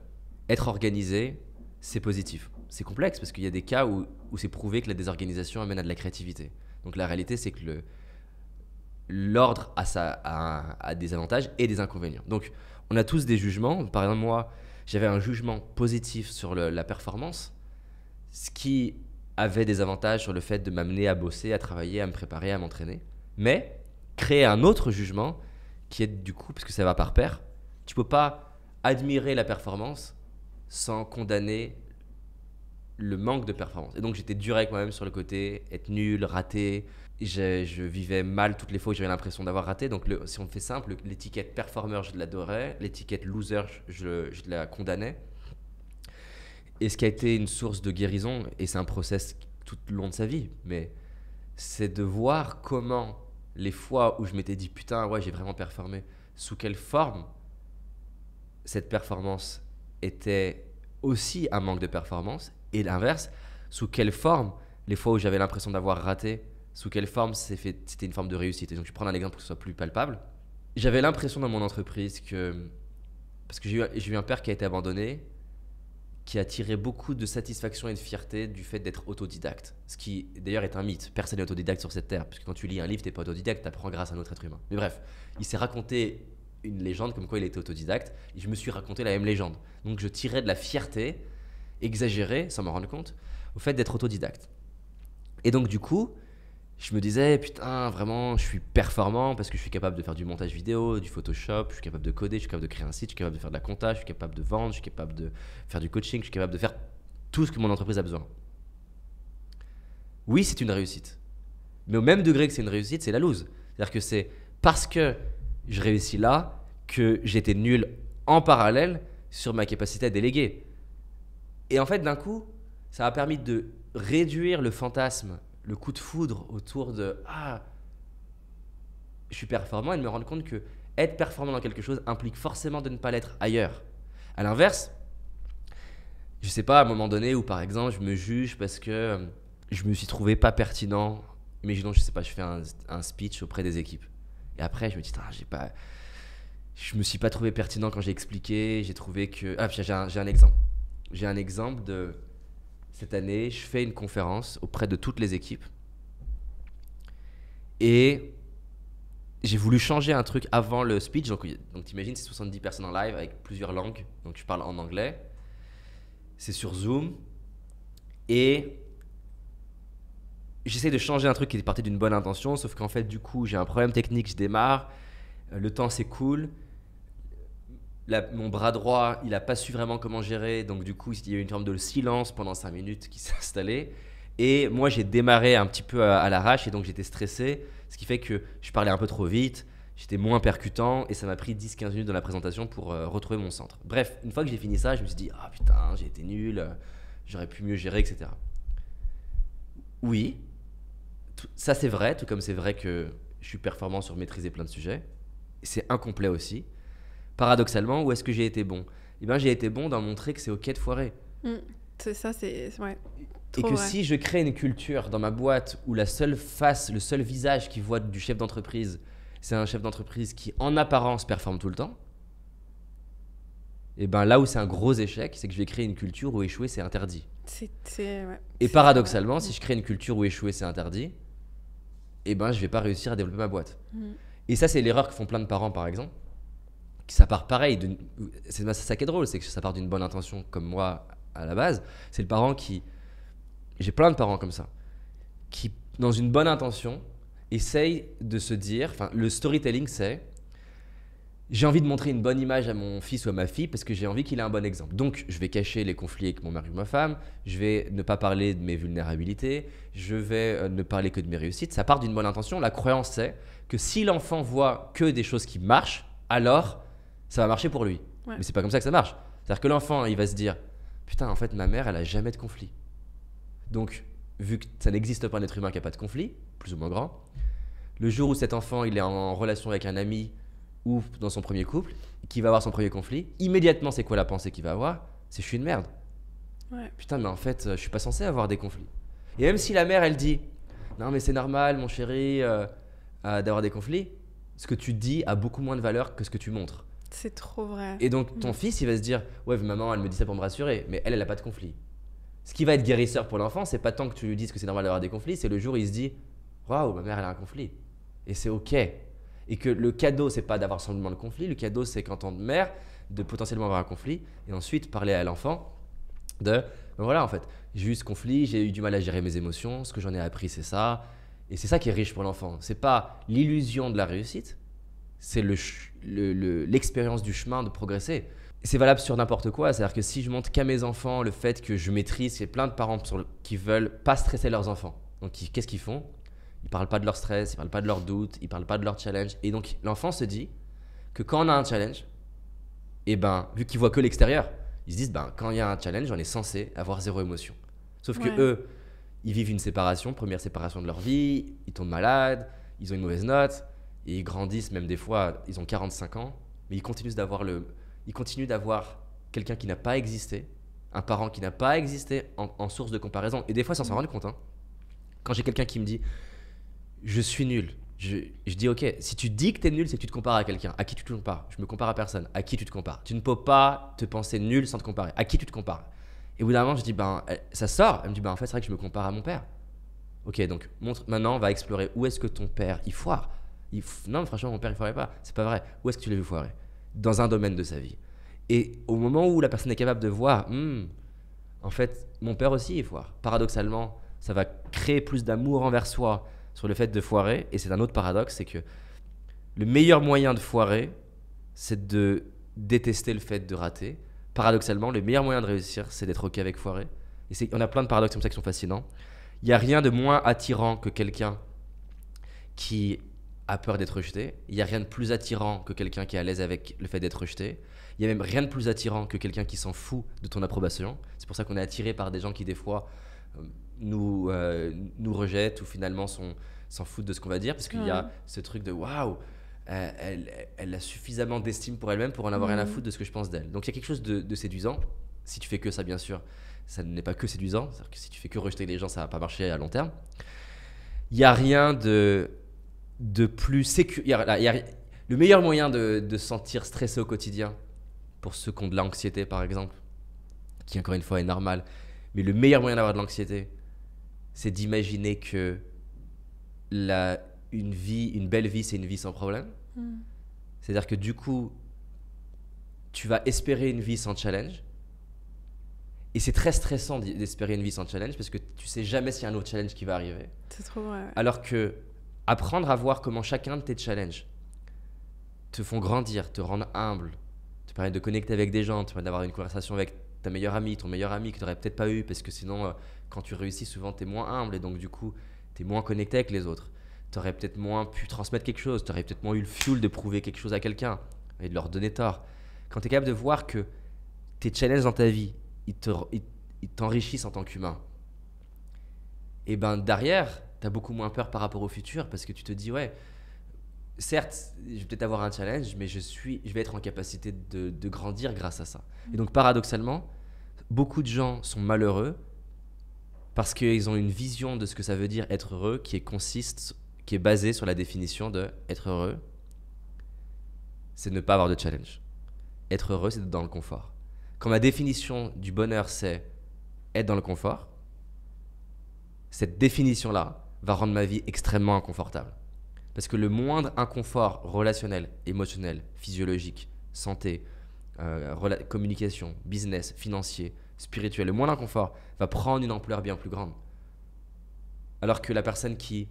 être organisé, c'est positif. C'est complexe parce qu'il y a des cas où, c'est prouvé que la désorganisation amène à de la créativité. Donc la réalité, c'est que l'ordre a, des avantages et des inconvénients. Donc on a tous des jugements. Par exemple, moi, j'avais un jugement positif sur la performance ce qui avait des avantages sur le fait de m'amener à bosser, à travailler, à me préparer, à m'entraîner. Mais créer un autre jugement qui est du coup, parce que ça va par pair, tu peux pas admirer la performance sans condamner le manque de performance. Et donc j'étais dur avec moi-même sur le côté, être nul, raté. Je, vivais mal toutes les fois où j'avais l'impression d'avoir raté. Donc si on fait simple, l'étiquette performer, je l'adorais. L'étiquette loser, je la condamnais et ce qui a été une source de guérison, et c'est un process tout le long de sa vie, mais c'est de voir comment les fois où je m'étais dit putain, ouais, j'ai vraiment performé, sous quelle forme cette performance était aussi un manque de performance, et l'inverse, sous quelle forme les fois où j'avais l'impression d'avoir raté, sous quelle forme c'était une forme de réussite. Et donc je prends un exemple pour que ce soit plus palpable. J'avais l'impression dans mon entreprise que, parce que j'ai eu un père qui a été abandonné, qui a tiré beaucoup de satisfaction et de fierté du fait d'être autodidacte. Ce qui, d'ailleurs, est un mythe. Personne n'est autodidacte sur cette terre, parce que quand tu lis un livre, t'es pas autodidacte, apprends grâce à un autre être humain. Mais bref, il s'est raconté une légende comme quoi il était autodidacte, et je me suis raconté la même légende. Donc je tirais de la fierté, exagérée, sans m'en rendre compte, au fait d'être autodidacte. Et donc du coup, je me disais, putain, vraiment, je suis performant parce que je suis capable de faire du montage vidéo, du Photoshop, je suis capable de coder, je suis capable de créer un site, je suis capable de faire de la compta, je suis capable de vendre, je suis capable de faire du coaching, je suis capable de faire tout ce que mon entreprise a besoin. Oui, c'est une réussite. Mais au même degré que c'est une réussite, c'est la lose. C'est-à-dire que c'est parce que je réussis là que j'étais nul en parallèle sur ma capacité à déléguer. Et en fait, d'un coup, ça m'a permis de réduire le fantasme le coup de foudre autour de Ah, je suis performant et de me rendre compte que être performant dans quelque chose implique forcément de ne pas l'être ailleurs. À l'inverse, je sais pas, à un moment donné où par exemple je me juge parce que je me suis trouvé pas pertinent, mais je, ne sais pas, je fais un, speech auprès des équipes. Et après, je me dis, ah, j'ai pas. Je me suis pas trouvé pertinent quand j'ai expliqué, j'ai trouvé que. Ah, j'ai un exemple. J'ai un exemple de cette année, je fais une conférence auprès de toutes les équipes. Et j'ai voulu changer un truc avant le speech. Donc, donc t'imagines, c'est 70 personnes en live avec plusieurs langues. Donc, tu parles en anglais. C'est sur Zoom. Et j'essaie de changer un truc qui est parti d'une bonne intention. Sauf qu'en fait, du coup, j'ai un problème technique, je démarre. Euh, le temps s'écoule. cool mon bras droit, il n'a pas su vraiment comment gérer. Donc, du coup, il y a eu une forme de silence pendant 5 minutes qui s'est installée. Et moi, j'ai démarré un petit peu à, l'arrache et donc j'étais stressé, ce qui fait que je parlais un peu trop vite, j'étais moins percutant et ça m'a pris 10-15 minutes dans la présentation pour euh, retrouver mon centre. Bref, une fois que j'ai fini ça, je me suis dit Ah putain, j'ai été nul, euh, j'aurais pu mieux gérer, etc. Oui, ça c'est vrai, tout comme c'est vrai que je suis performant sur maîtriser plein de sujets. C'est incomplet aussi paradoxalement, où est-ce que j'ai été bon Eh bien, j'ai été bon dans montrer que c'est OK de foirer. Mm. C'est ça, c'est. Ouais. Et que si je crée une culture dans ma boîte où la seule face, le seul visage qui voit du chef d'entreprise, c'est un chef d'entreprise qui, en apparence, performe tout le temps, eh ben là où c'est un gros échec, c'est que je vais créer une culture où échouer, c'est interdit. ouais. Et paradoxalement, si je crée une culture où échouer, c'est interdit, eh ben je vais pas réussir à développer ma boîte. Mm. Et ça, c'est l'erreur que font plein de parents, par exemple ça part pareil. C'est ça qui est drôle, c'est que ça part d'une bonne intention, comme moi à la base. C'est le parent qui. J'ai plein de parents comme ça, qui, dans une bonne intention, essayent de se dire. Enfin, le storytelling, c'est. J'ai envie de montrer une bonne image à mon fils ou à ma fille parce que j'ai envie qu'il ait un bon exemple. Donc, je vais cacher les conflits avec mon mari ou ma femme, je vais ne pas parler de mes vulnérabilités, je vais euh, ne parler que de mes réussites. Ça part d'une bonne intention. La croyance, c'est que si l'enfant voit que des choses qui marchent, alors ça va marcher pour lui. Mais c'est pas comme ça que ça marche. C'est-à-dire que l'enfant, il va se dire Putain, en fait, ma mère, elle a jamais de conflit. Donc, vu que ça n'existe pas un être humain qui a pas de conflit, plus ou moins grand, le jour où cet enfant il est en relation avec un ami ou dans son premier couple, qui va avoir son premier conflit, immédiatement, c'est quoi la pensée qu'il va avoir C'est Je suis une merde. Putain, mais en fait, euh, je suis pas censé avoir des conflits. Et même si la mère, elle dit Non, mais c'est normal, mon chéri, euh, euh, d'avoir des conflits, ce que tu dis a beaucoup moins de valeur que ce que tu montres. C'est trop vrai. Et donc ton mm. fils, il va se dire Ouais, maman, elle me dit ça pour me rassurer, mais elle, elle n'a pas de conflit. Ce qui va être guérisseur pour l'enfant, c'est pas tant que tu lui dises que c'est normal d'avoir des conflits, c'est le jour où il se dit Waouh, ma mère, elle a un conflit. Et c'est OK. Et que le cadeau, c'est pas d'avoir simplement le conflit, le cadeau, c'est qu'en tant que mère, de potentiellement avoir un conflit, et ensuite parler à l'enfant de ben Voilà, en fait, j'ai eu ce conflit, j'ai eu du mal à gérer mes émotions, ce que j'en ai appris, c'est ça. Et c'est ça qui est riche pour l'enfant. C'est pas l'illusion de la réussite, c'est l'expérience le, du chemin de progresser. C'est valable sur n'importe quoi, c'est-à-dire que si je montre qu'à mes enfants le fait que je maîtrise, c'est plein de parents sur qui veulent pas stresser leurs enfants. Donc qu'est-ce qu'ils font Ils parlent pas de leur stress, ils parlent pas de leurs doutes, ils parlent pas de leur challenge. Et donc l'enfant se dit que quand on a un challenge, et eh ben vu qu'ils voient que l'extérieur, ils se disent ben quand il y a un challenge, on est censé avoir zéro émotion. Sauf que eux, ils vivent une séparation, première séparation de leur vie, ils tombent malades, ils ont une mauvaise note ils grandissent, même des fois, ils ont 45 ans, mais ils continuent d'avoir le. Ils continuent d'avoir quelqu'un qui n'a pas existé, un parent qui n'a pas existé en, source de comparaison. Et des fois, sans s'en mm. rendre compte. Hein. Quand j'ai quelqu'un qui me dit Je suis nul, je, je, dis Ok, si tu dis que tu es nul, c'est que tu te compares à quelqu'un. À qui tu te compares Je me compare à personne. À qui tu te compares Tu ne peux pas te penser nul sans te comparer. À qui tu te compares Et au bout d'un moment, je dis Ben, ça sort. Elle me dit Ben, en fait, c'est vrai que je me compare à mon père. Ok, donc montre, maintenant, on va explorer où est-ce que ton père y foire non, franchement, mon père, il foirait pas. C'est pas vrai. Où est-ce que tu l'as vu foirer Dans un domaine de sa vie. Et au moment où la personne est capable de voir, hmm, en fait, mon père aussi, il foire. Paradoxalement, ça va créer plus d'amour envers soi sur le fait de foirer. Et c'est un autre paradoxe, c'est que le meilleur moyen de foirer, c'est de détester le fait de rater. Paradoxalement, le meilleur moyen de réussir, c'est d'être OK avec foirer. Et on a plein de paradoxes comme ça qui sont fascinants. Il n'y a rien de moins attirant que quelqu'un qui a peur d'être rejeté. Il n'y a rien de plus attirant que quelqu'un qui est à l'aise avec le fait d'être rejeté. Il n'y a même rien de plus attirant que quelqu'un qui s'en fout de ton approbation. C'est pour ça qu'on est attiré par des gens qui, des fois, euh, nous, euh, nous rejettent ou finalement s'en foutent de ce qu'on va dire. Parce qu'il y a ce truc de waouh, euh, elle, a suffisamment d'estime pour elle-même pour en avoir rien à foutre de ce que je pense d'elle. Donc il y a quelque chose de, séduisant, si tu fais que ça, bien sûr. Ça n'est pas que séduisant. que si tu fais que rejeter les gens, ça va pas marcher à long terme. Il n'y a rien de de plus Le meilleur moyen de, se sentir stressé au quotidien, pour ceux qui ont de l'anxiété par exemple, qui encore une fois est normal, mais le meilleur moyen d'avoir de l'anxiété, c'est d'imaginer que la, une vie, une belle vie, c'est une vie sans problème. Hmm. C'est-à-dire que du coup, tu vas espérer une vie sans challenge. Et c'est très stressant d'espérer une vie sans challenge parce que tu sais jamais s'il y a un autre challenge qui va arriver. C'est trop vrai. Alors que Apprendre à voir comment chacun de tes challenges te font grandir, te rendent humble, te permettent de connecter avec des gens, te permettent d'avoir une conversation avec ta meilleure amie, ton meilleur ami que tu n'aurais peut-être pas eu, parce que sinon, euh, quand tu réussis, souvent, tu es moins humble et donc, du coup, tu es moins connecté avec les autres. Tu aurais peut-être moins pu transmettre quelque chose, tu aurais peut-être moins eu le fuel de prouver quelque chose à quelqu'un et de leur donner tort. Quand tu es capable de voir que tes challenges dans ta vie, ils t'enrichissent en tant qu'humain, et eh ben derrière, tu as beaucoup moins peur par rapport au futur parce que tu te dis, ouais, certes, je vais peut-être avoir un challenge, mais je, suis, je vais être en capacité de, grandir grâce à ça. Et donc, paradoxalement, beaucoup de gens sont malheureux parce qu'ils ont une vision de ce que ça veut dire être heureux qui est consiste, qui est basée sur la définition de être heureux, c'est ne pas avoir de challenge. Être heureux, c'est être dans le confort. Quand ma définition du bonheur, c'est être dans le confort, cette définition-là, va rendre ma vie extrêmement inconfortable. Parce que le moindre inconfort relationnel, émotionnel, physiologique, santé, euh, communication, business, financier, spirituel, le moindre inconfort va prendre une ampleur bien plus grande. Alors que la personne qui.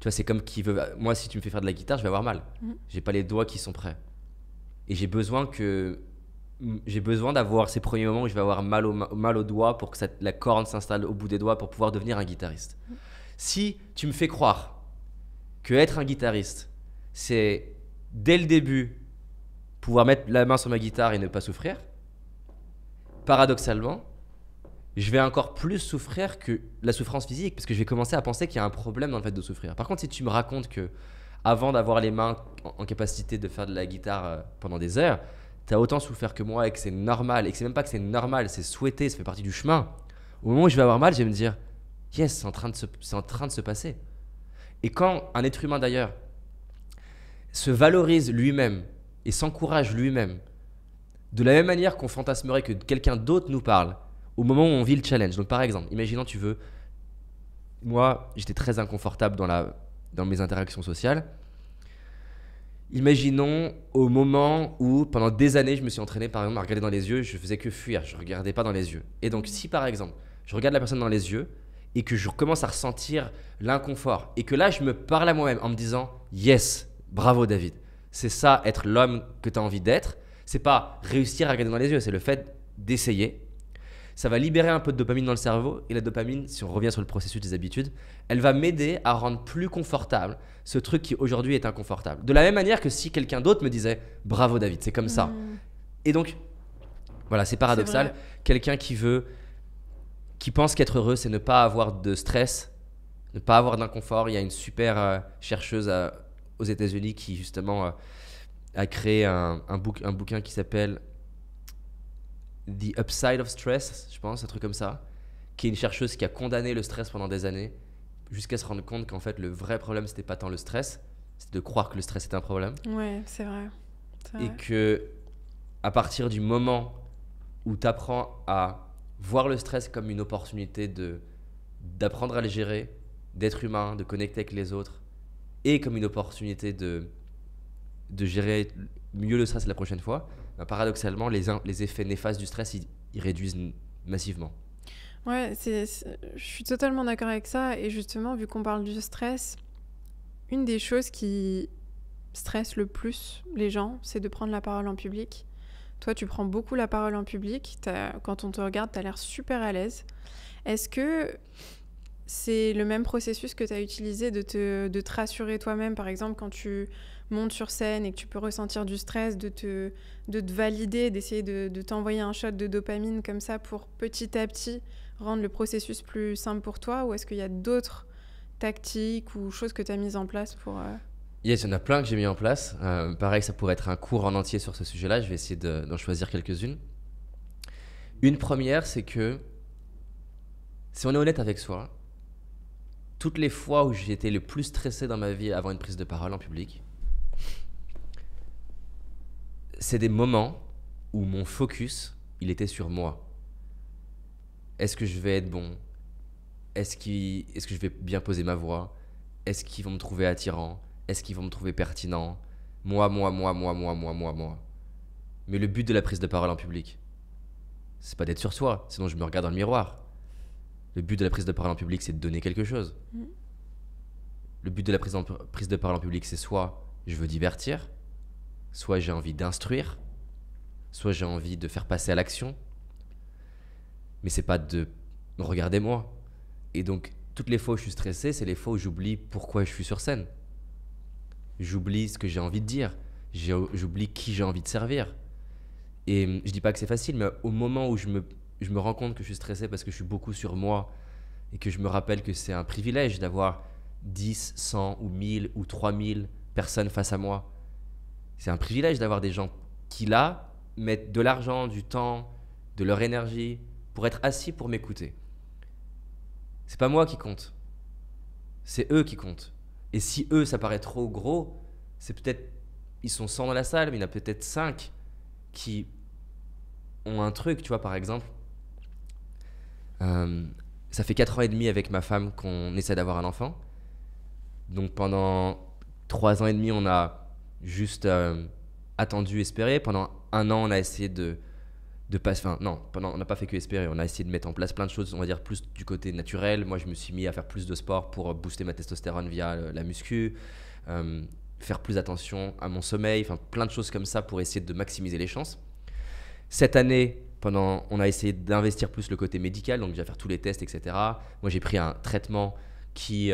Tu vois, c'est comme qui veut. Moi, si tu me fais faire de la guitare, je vais avoir mal. Je mm-hmm. J'ai pas les doigts qui sont prêts. Et j'ai besoin que. J'ai besoin d'avoir ces premiers moments où je vais avoir mal au, mal doigt pour que la corne s'installe au bout des doigts pour pouvoir devenir un guitariste. Mm. Si tu me fais croire que être un guitariste, c'est dès le début pouvoir mettre la main sur ma guitare et ne pas souffrir, paradoxalement, je vais encore plus souffrir que la souffrance physique, parce que je vais commencer à penser qu'il y a un problème dans le fait de souffrir. Par contre, si tu me racontes que avant d'avoir les mains en capacité de faire de la guitare euh, pendant des heures, tu as autant souffert que moi et que c'est normal, et que c'est même pas que c'est normal, c'est souhaité, ça fait partie du chemin, au moment où je vais avoir mal, je vais me dire, Yes, c'est en, train de se, en train de se passer. Et quand un être humain d'ailleurs se valorise lui-même et s'encourage lui-même, de la même manière qu'on fantasmerait que quelqu'un d'autre nous parle au moment où on vit le challenge. Donc par exemple, imaginons tu veux, moi j'étais très inconfortable dans, la, dans mes interactions sociales. Imaginons au moment où pendant des années je me suis entraîné par exemple à regarder dans les yeux, je faisais que fuir, je ne regardais pas dans les yeux. Et donc si par exemple je regarde la personne dans les yeux, et que je commence à ressentir l'inconfort et que là je me parle à moi-même en me disant yes, bravo David. C'est ça être l'homme que tu as envie d'être. C'est pas réussir à regarder dans les yeux, c'est le fait d'essayer. Ça va libérer un peu de dopamine dans le cerveau et la dopamine, si on revient sur le processus des habitudes, elle va m'aider à rendre plus confortable ce truc qui aujourd'hui est inconfortable. De la même manière que si quelqu'un d'autre me disait bravo David, c'est comme ça. Mm. Et donc voilà, c'est paradoxal, quelqu'un qui veut qui pensent qu'être heureux, c'est ne pas avoir de stress, ne pas avoir d'inconfort. Il y a une super euh, chercheuse euh, aux États-Unis qui, justement, euh, a créé un, un bouquin qui s'appelle The Upside of Stress, je pense, un truc comme ça, qui est une chercheuse qui a condamné le stress pendant des années, jusqu'à se rendre compte qu'en fait, le vrai problème, c'était pas tant le stress, c'est de croire que le stress est un problème. Oui, c'est vrai. vrai. Et que, à partir du moment où tu apprends à voir le stress comme une opportunité de d'apprendre à le gérer, d'être humain, de connecter avec les autres, et comme une opportunité de, de gérer mieux le stress la prochaine fois, bah, paradoxalement, les, effets néfastes du stress, ils, réduisent massivement. Ouais, c'est, je suis totalement d'accord avec ça. Et justement, vu qu'on parle du stress, une des choses qui stresse le plus les gens, c'est de prendre la parole en public. Toi, tu prends beaucoup la parole en public. Quand on te regarde, tu as l'air super à l'aise. Est-ce que c'est le même processus que tu as utilisé de te, de te rassurer toi-même, par exemple, quand tu montes sur scène et que tu peux ressentir du stress, de te, de te valider, d'essayer de, t'envoyer un shot de dopamine comme ça pour petit à petit rendre le processus plus simple pour toi Ou est-ce qu'il y a d'autres tactiques ou choses que tu as mises en place pour... Euh, Yes, il y en a plein que j'ai mis en place. Euh, pareil, ça pourrait être un cours en entier sur ce sujet-là. Je vais essayer d'en choisir quelques-unes. Une première, c'est que si on est honnête avec soi, toutes les fois où j'ai été le plus stressé dans ma vie avant une prise de parole en public, c'est des moments où mon focus, il était sur moi. Est-ce que je vais être bon Est-ce est que je vais bien poser ma voix Est-ce qu'ils vont me trouver attirant est-ce qu'ils vont me trouver pertinent Moi, moi, moi, moi, moi, moi, moi, moi. Mais le but de la prise de parole en public, c'est pas d'être sur soi, sinon je me regarde dans le miroir. Le but de la prise de parole en public, c'est de donner quelque chose. Mm. Le but de la prise, de parole en public, c'est soit je veux divertir, soit j'ai envie d'instruire, soit j'ai envie de faire passer à l'action. Mais c'est pas de regarder moi Et donc, toutes les fois où je suis stressé, c'est les fois où j'oublie pourquoi je suis sur scène j'oublie ce que j'ai envie de dire, j'oublie qui j'ai envie de servir. Et hum, je dis pas que c'est facile, mais au moment où je me, je me rends compte que je suis stressé parce que je suis beaucoup sur moi et que je me rappelle que c'est un privilège d'avoir 10, 100 ou 1000 ou 3000 personnes face à moi. C'est un privilège d'avoir des gens qui, là, mettent de l'argent, du temps, de leur énergie pour être assis pour m'écouter. C'est pas moi qui compte. C'est eux qui comptent. Et si eux, ça paraît trop gros, c'est peut-être. Ils sont 100 dans la salle, mais il y en a peut-être cinq qui ont un truc, tu vois, par exemple. Euh, ça fait 4 ans et demi avec ma femme qu'on essaie d'avoir un enfant. Donc pendant 3 ans et demi, on a juste euh, attendu, espéré. Pendant un an, on a essayé de de non, on n'a pas fait que espérer, on a essayé de mettre en place plein de choses, on va dire plus du côté naturel. Moi, je me suis mis à faire plus de sport pour euh, booster ma testostérone via euh, la muscu, euh, faire plus attention à mon sommeil, enfin plein de choses comme ça pour essayer de maximiser les chances. Cette année, pendant, on a essayé d'investir plus le côté médical, donc j'ai faire tous les tests, etc. Moi, j'ai pris un traitement qui,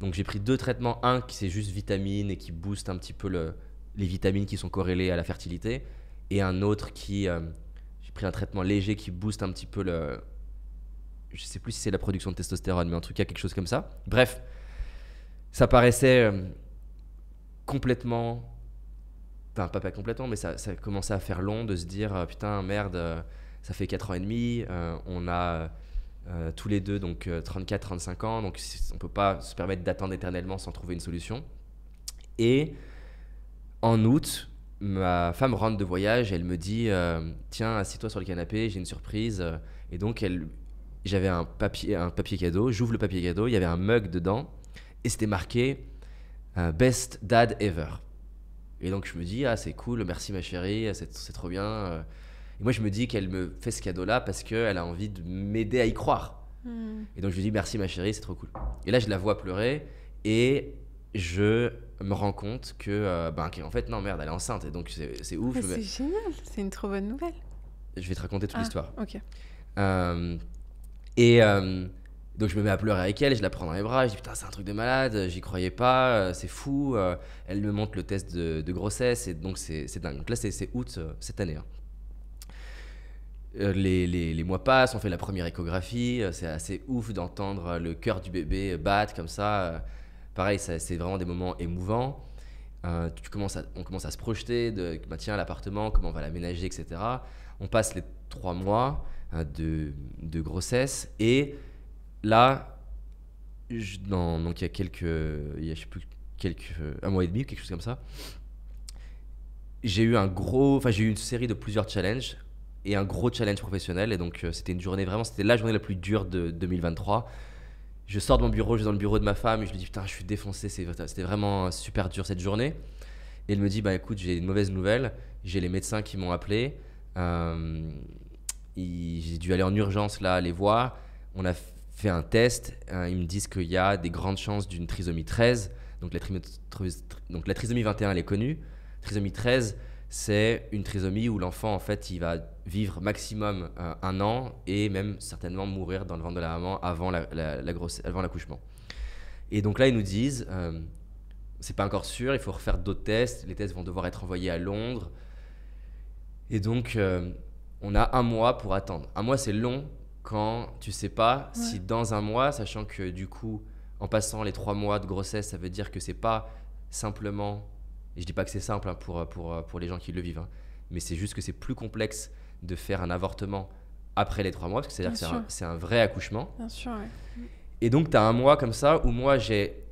donc j'ai pris deux traitements, un qui c'est juste vitamine et qui booste un petit peu le, les vitamines qui sont corrélées à la fertilité, et un autre qui pris un traitement léger qui booste un petit peu le. Je sais plus si c'est la production de testostérone, mais en tout cas quelque chose comme ça. Bref, ça paraissait euh, complètement. Enfin, pas, pas complètement, mais ça, ça commençait à faire long de se dire euh, putain, merde, euh, ça fait 4 ans et demi, on a. tous les deux, donc 34-35 ans, donc on peut pas se permettre d'attendre éternellement sans trouver une solution. Et en août, ma femme rentre de voyage, elle me dit euh, Tiens, assieds-toi sur le canapé, j'ai une surprise. Et donc, elle, j'avais un papier, un papier cadeau, j'ouvre le papier cadeau, il y avait un mug dedans, et c'était marqué euh, Best Dad Ever. Et donc, je me dis Ah, c'est cool, merci ma chérie, euh, c'est, trop bien. Et moi, je me dis qu'elle me fait ce cadeau-là parce qu'elle a envie de m'aider à y croire. Hmm. Et donc, je lui dis Merci ma chérie, c'est trop cool. Et là, je la vois pleurer, et je me rends compte que, euh, ben, en fait, non, merde, elle est enceinte. Et donc, c'est ouf. Bah, c'est génial, c'est une trop bonne nouvelle. Je vais te raconter toute ah, l'histoire. Ok. Euh, et euh, donc, je me mets à pleurer avec elle, je la prends dans les bras, je dis putain, c'est un truc de malade, j'y croyais pas, c'est fou. elle me montre le test de, grossesse, et donc, c'est dingue. Donc, là, c'est août cette année. Hein. Les, les, les, mois passent, on fait la première échographie, c'est assez ouf d'entendre le cœur du bébé battre comme ça pareil, c'est vraiment des moments émouvants. Euh, on commence à se projeter de bah, tiens, l'appartement, comment on va l'aménager, etc. On passe les trois mois euh, de, grossesse et là, donc il y a quelques, sais plus, quelques, euh, un mois et demi, quelque chose comme ça, j'ai eu un gros, enfin j'ai eu une série de plusieurs challenges et un gros challenge professionnel et donc c'était une journée vraiment, c'était la journée la plus dure de 2023 je sors de mon bureau, je vais dans le bureau de ma femme et je lui dis putain, je suis défoncé, c'était vraiment super dur cette journée. Et elle me dit bah écoute, j'ai une mauvaise nouvelle, j'ai les médecins qui m'ont appelé, euh, j'ai dû aller en urgence là les voir. On a fait un test, euh, ils me disent qu'il y a des grandes chances d'une trisomie 13. Donc la, donc la trisomie 21, elle est connue. Trisomie 13, c'est une trisomie où l'enfant, en fait, il va vivre maximum euh, un an et même certainement mourir dans le ventre de la maman avant, la, avant l'accouchement. Et donc là, ils nous disent, euh, c'est pas encore sûr, il faut refaire d'autres tests, les tests vont devoir être envoyés à Londres. Et donc, euh, on a un mois pour attendre. Un mois, c'est long quand tu sais pas si dans un mois, sachant que du coup, en passant les trois mois de grossesse, ça veut dire que c'est pas simplement je je dis pas que c'est simple hein, pour, euh, pour, euh, pour les gens qui le vivent, hein. mais c'est juste que c'est plus complexe de faire un avortement après les trois mois, parce que c'est-à-dire c'est un, vrai accouchement. Bien sûr, Et donc, tu as un mois comme ça où moi, j'ai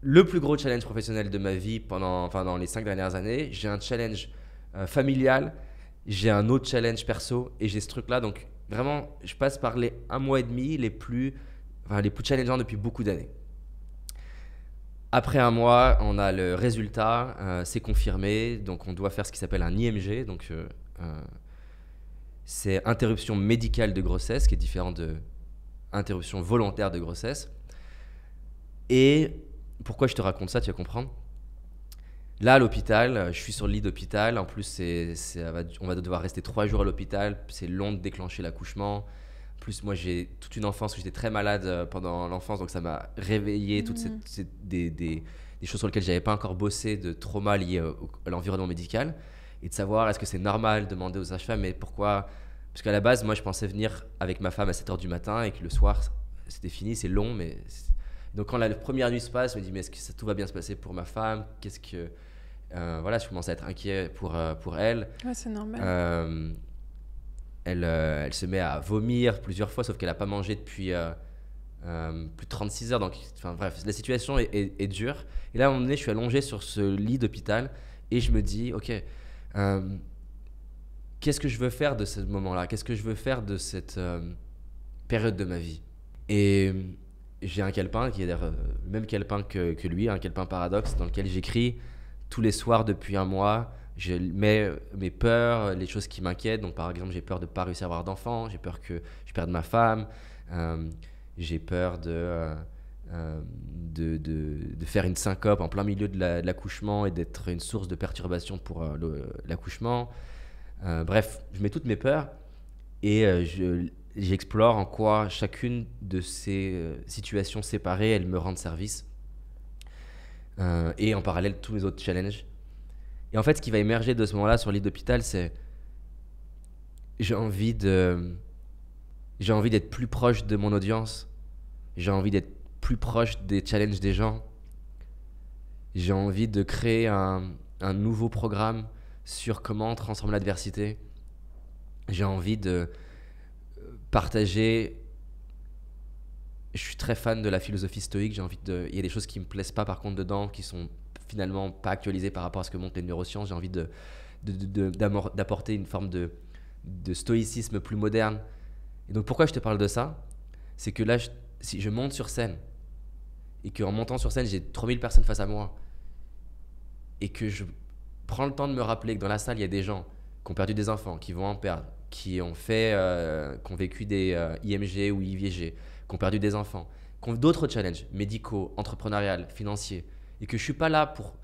le plus gros challenge professionnel de ma vie pendant, enfin, dans les cinq dernières années. J'ai un challenge euh, familial, j'ai un autre challenge perso et j'ai ce truc-là. Donc, vraiment, je passe par les un mois et demi les plus, enfin, les plus challengeants depuis beaucoup d'années. Après un mois, on a le résultat, euh, c'est confirmé, donc on doit faire ce qui s'appelle un IMG, donc euh, euh, c'est interruption médicale de grossesse, qui est différente de interruption volontaire de grossesse. Et pourquoi je te raconte ça, tu vas comprendre. Là, à l'hôpital, je suis sur le lit d'hôpital. En plus, on va devoir rester trois jours à l'hôpital. C'est long de déclencher l'accouchement. Plus moi j'ai toute une enfance où j'étais très malade euh, pendant l'enfance, donc ça m'a réveillé toutes ces, mm. des, choses sur lesquelles j'avais pas encore bossé, de trauma liés à l'environnement médical, et de savoir est-ce que c'est normal de demander aux sages-femmes, mais pourquoi Parce qu'à la base, moi je pensais venir avec ma femme à 7h du matin et que le soir c'était fini, c'est long, mais donc quand la première nuit se passe, je me dis mais est-ce que ça, tout va bien se passer pour ma femme Qu'est-ce que euh, voilà, je commence à être inquiet pour, euh, pour elle. Ouais, c'est normal. Euh, elle, se met à vomir plusieurs fois, sauf qu'elle n'a pas mangé depuis euh, euh, plus de 36 heures. Donc, bref, la situation est, dure. Et là, à un moment donné, je suis allongé sur ce lit d'hôpital et je me dis, ok, qu'est-ce que je veux faire de ce moment-là Qu'est-ce que je veux faire de cette période de ma vie Et j'ai un calepin qui est le même calepin que, lui, un calepin paradoxe dans lequel j'écris tous les soirs depuis un mois je mets euh, mes peurs, euh, les choses qui m'inquiètent. Donc, par exemple, j'ai peur de ne pas réussir à avoir d'enfant, j'ai peur que je perde ma femme, euh, j'ai peur de, de, de, faire une syncope en plein milieu de l'accouchement et d'être une source de perturbation pour l'accouchement. bref, je mets toutes mes peurs et j'explore en quoi chacune de ces situations séparées, elles me rendent service. et en parallèle, tous mes autres challenges et en fait, ce qui va émerger de ce moment-là sur l'île d'hôpital, c'est j'ai envie de j'ai envie d'être plus proche de mon audience. J'ai envie d'être plus proche des challenges des gens. J'ai envie de créer un, un, nouveau programme sur comment transformer l'adversité. J'ai envie de partager. Je suis très fan de la philosophie stoïque. J'ai envie de. Il y a des choses qui me plaisent pas par contre dedans, qui sont finalement pas actualisé par rapport à ce que montrent les neurosciences. J'ai envie de, d'apporter une forme de, stoïcisme plus moderne. Et donc pourquoi je te parle de ça C'est que là, si je monte sur scène, et qu'en montant sur scène, j'ai 3000 personnes face à moi, et que je prends le temps de me rappeler que dans la salle, il y a des gens qui ont perdu des enfants, qui vont en perdre, qui ont, fait, euh, qui ont vécu des euh, IMG ou IVG, qui ont perdu des enfants, qui ont d'autres challenges médicaux, entrepreneuriales, financiers, et que je suis pas là pour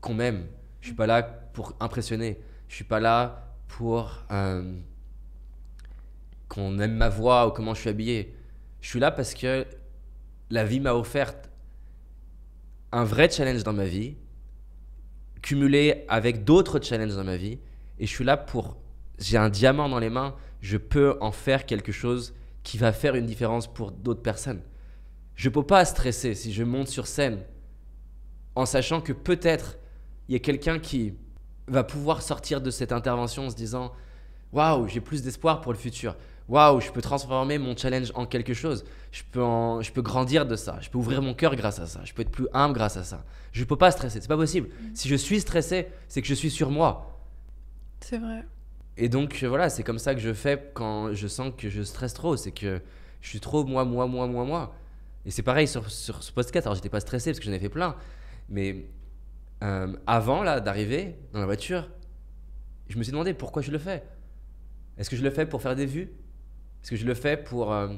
qu'on m'aime. Je suis pas là pour impressionner. Je suis pas là pour euh, qu'on aime ma voix ou comment je suis habillé. Je suis là parce que la vie m'a offert un vrai challenge dans ma vie, cumulé avec d'autres challenges dans ma vie. Et je suis là pour. J'ai un diamant dans les mains, je peux en faire quelque chose qui va faire une différence pour d'autres personnes. Je ne peux pas stresser si je monte sur scène en sachant que peut-être il y a quelqu'un qui va pouvoir sortir de cette intervention en se disant waouh, j'ai plus d'espoir pour le futur. Waouh, je peux transformer mon challenge en quelque chose. Je peux, je peux grandir de ça. Je peux ouvrir mon cœur grâce à ça. Je peux être plus humble grâce à ça. Je ne peux pas stresser. C'est pas possible. Mm. Si je suis stressé, c'est que je suis sur moi. C'est vrai. Et donc euh, voilà, c'est comme ça que je fais quand je sens que je stresse trop. C'est que je suis trop moi, moi, moi, moi, moi. Et c'est pareil sur, sur ce podcast. Alors, j'étais pas stressé parce que j'en ai fait plein. Mais euh, avant, là, d'arriver dans la voiture, je me suis demandé pourquoi je le fais. Est-ce que je le fais pour faire des vues Est-ce que je le fais pour. Euh,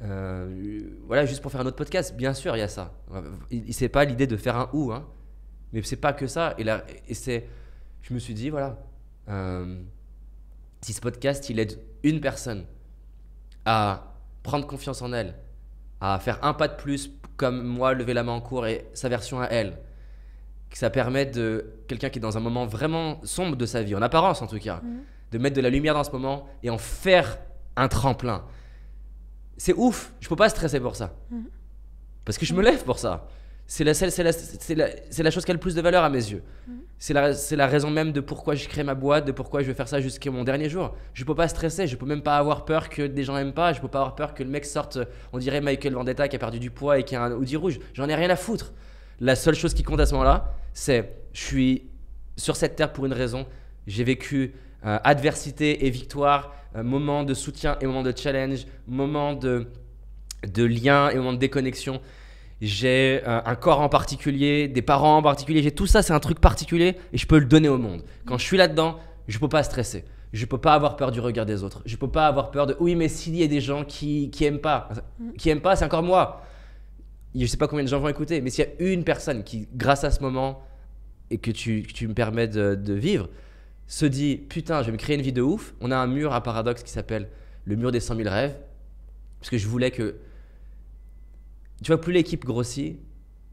euh, voilà, juste pour faire un autre podcast Bien sûr, il y a ça. C'est pas l'idée de faire un ou, hein. Mais c'est pas que ça. Et, là, et c'est. Je me suis dit, voilà. si ce podcast, il aide une personne à prendre confiance en elle, à faire un pas de plus, comme moi, lever la main en cours et sa version à elle. Que ça permet de quelqu'un qui est dans un moment vraiment sombre de sa vie, en apparence en tout cas, mhm. de mettre de la lumière dans ce moment et en faire un tremplin. C'est ouf, je peux pas stresser pour ça. Mhm. Parce que je me mhm. lève pour ça c'est la, c'est la, chose qui a le plus de valeur à mes yeux. Mhm. C'est la, raison même de pourquoi j'ai créé ma boîte, de pourquoi je vais faire ça jusqu'à mon dernier jour. Je peux pas stresser, je peux même pas avoir peur que des gens n'aiment pas, je peux pas avoir peur que le mec sorte, on dirait Michael Vendetta qui a perdu du poids et qui a un Audi rouge. J'en ai rien à foutre. La seule chose qui compte à ce moment-là, c'est je suis sur cette terre pour une raison. J'ai vécu euh, adversité et victoire, euh, moment de soutien et moment de challenge, moment de, de lien et moment de déconnexion j'ai euh, un corps en particulier, des parents en particulier, j'ai tout ça, c'est un truc particulier et je peux le donner au monde. Quand je suis là-dedans, je ne peux pas stresser. Je ne peux pas avoir peur du regard des autres. Je ne peux pas avoir peur de oui, mais s'il y a des gens qui, n'aiment aiment pas, mm. qui aiment pas, c'est encore moi. Je ne sais pas combien de gens vont écouter, mais s'il y a une personne qui, grâce à ce moment et que tu, tu me permets de, de vivre, se dit putain, je vais me créer une vie de ouf. On a un mur à paradoxe qui s'appelle le mur des 100 000 rêves. Parce que je voulais que tu vois, plus l'équipe grossit,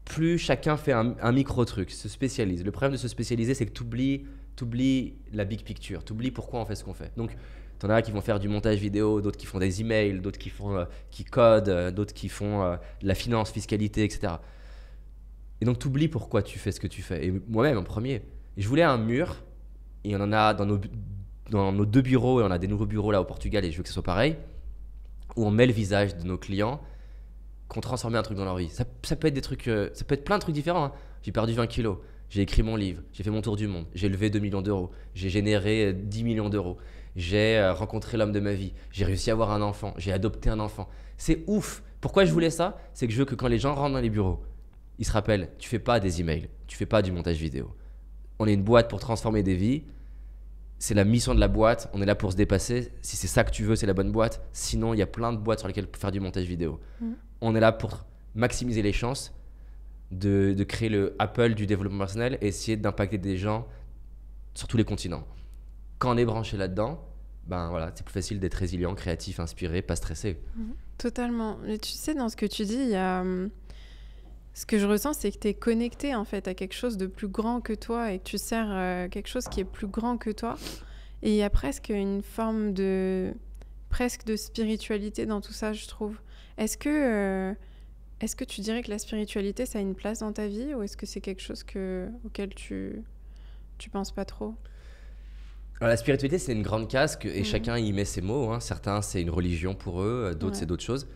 plus chacun fait un, micro-truc, se spécialise. Le problème de se spécialiser, c'est que tu oublies, la big picture, tu oublies pourquoi on fait ce qu'on fait. Donc, tu en as qui vont faire du montage vidéo, d'autres qui font des emails, d'autres qui font euh, qui codent, euh, d'autres qui font euh, la finance, fiscalité, etc. Et donc tu oublies pourquoi tu fais ce que tu fais. Et moi-même en premier, je voulais un mur et on en a dans nos dans nos deux bureaux et on a des nouveaux bureaux là au Portugal et je veux que ce soit pareil où on met le visage de nos clients qu'on ont un truc dans leur vie. Ça, peut être des trucs, euh, ça peut être plein de trucs différents. Hein. J'ai perdu 20 kilos, j'ai écrit mon livre, j'ai fait mon tour du monde, j'ai levé 2 millions d'euros, j'ai généré 10 euh, millions d'euros, j'ai euh, rencontré l'homme de ma vie, j'ai réussi à avoir un enfant, j'ai adopté un enfant. C'est ouf. Pourquoi je voulais ça C'est que je veux que quand les gens rentrent dans les bureaux, ils se rappellent, tu fais pas des emails, tu fais pas du montage vidéo. On est une boîte pour transformer des vies. C'est la mission de la boîte, on est là pour se dépasser. Si c'est ça que tu veux, c'est la bonne boîte. Sinon, il y a plein de boîtes sur lesquelles faire du montage vidéo. Mmh on est là pour maximiser les chances de, créer le Apple du développement personnel et essayer d'impacter des gens sur tous les continents. Quand on est branché là-dedans, ben voilà, c'est plus facile d'être résilient, créatif, inspiré, pas stressé. Mhm. totalement. Mais tu sais, dans ce que tu dis, il y a... Euh, ce que je ressens, c'est que tu es connecté en fait à quelque chose de plus grand que toi et que tu sers euh, quelque chose qui est plus grand que toi. Et il y a presque une forme de presque de spiritualité dans tout ça, je trouve. Est-ce que, euh, est que tu dirais que la spiritualité, ça a une place dans ta vie ou est-ce que c'est quelque chose auquel tu, tu penses pas trop la spiritualité, c'est une grande casque et mhm. chacun y met ses mots. Hein. Certains, c'est une religion pour eux, euh, d'autres, c'est d'autres choses.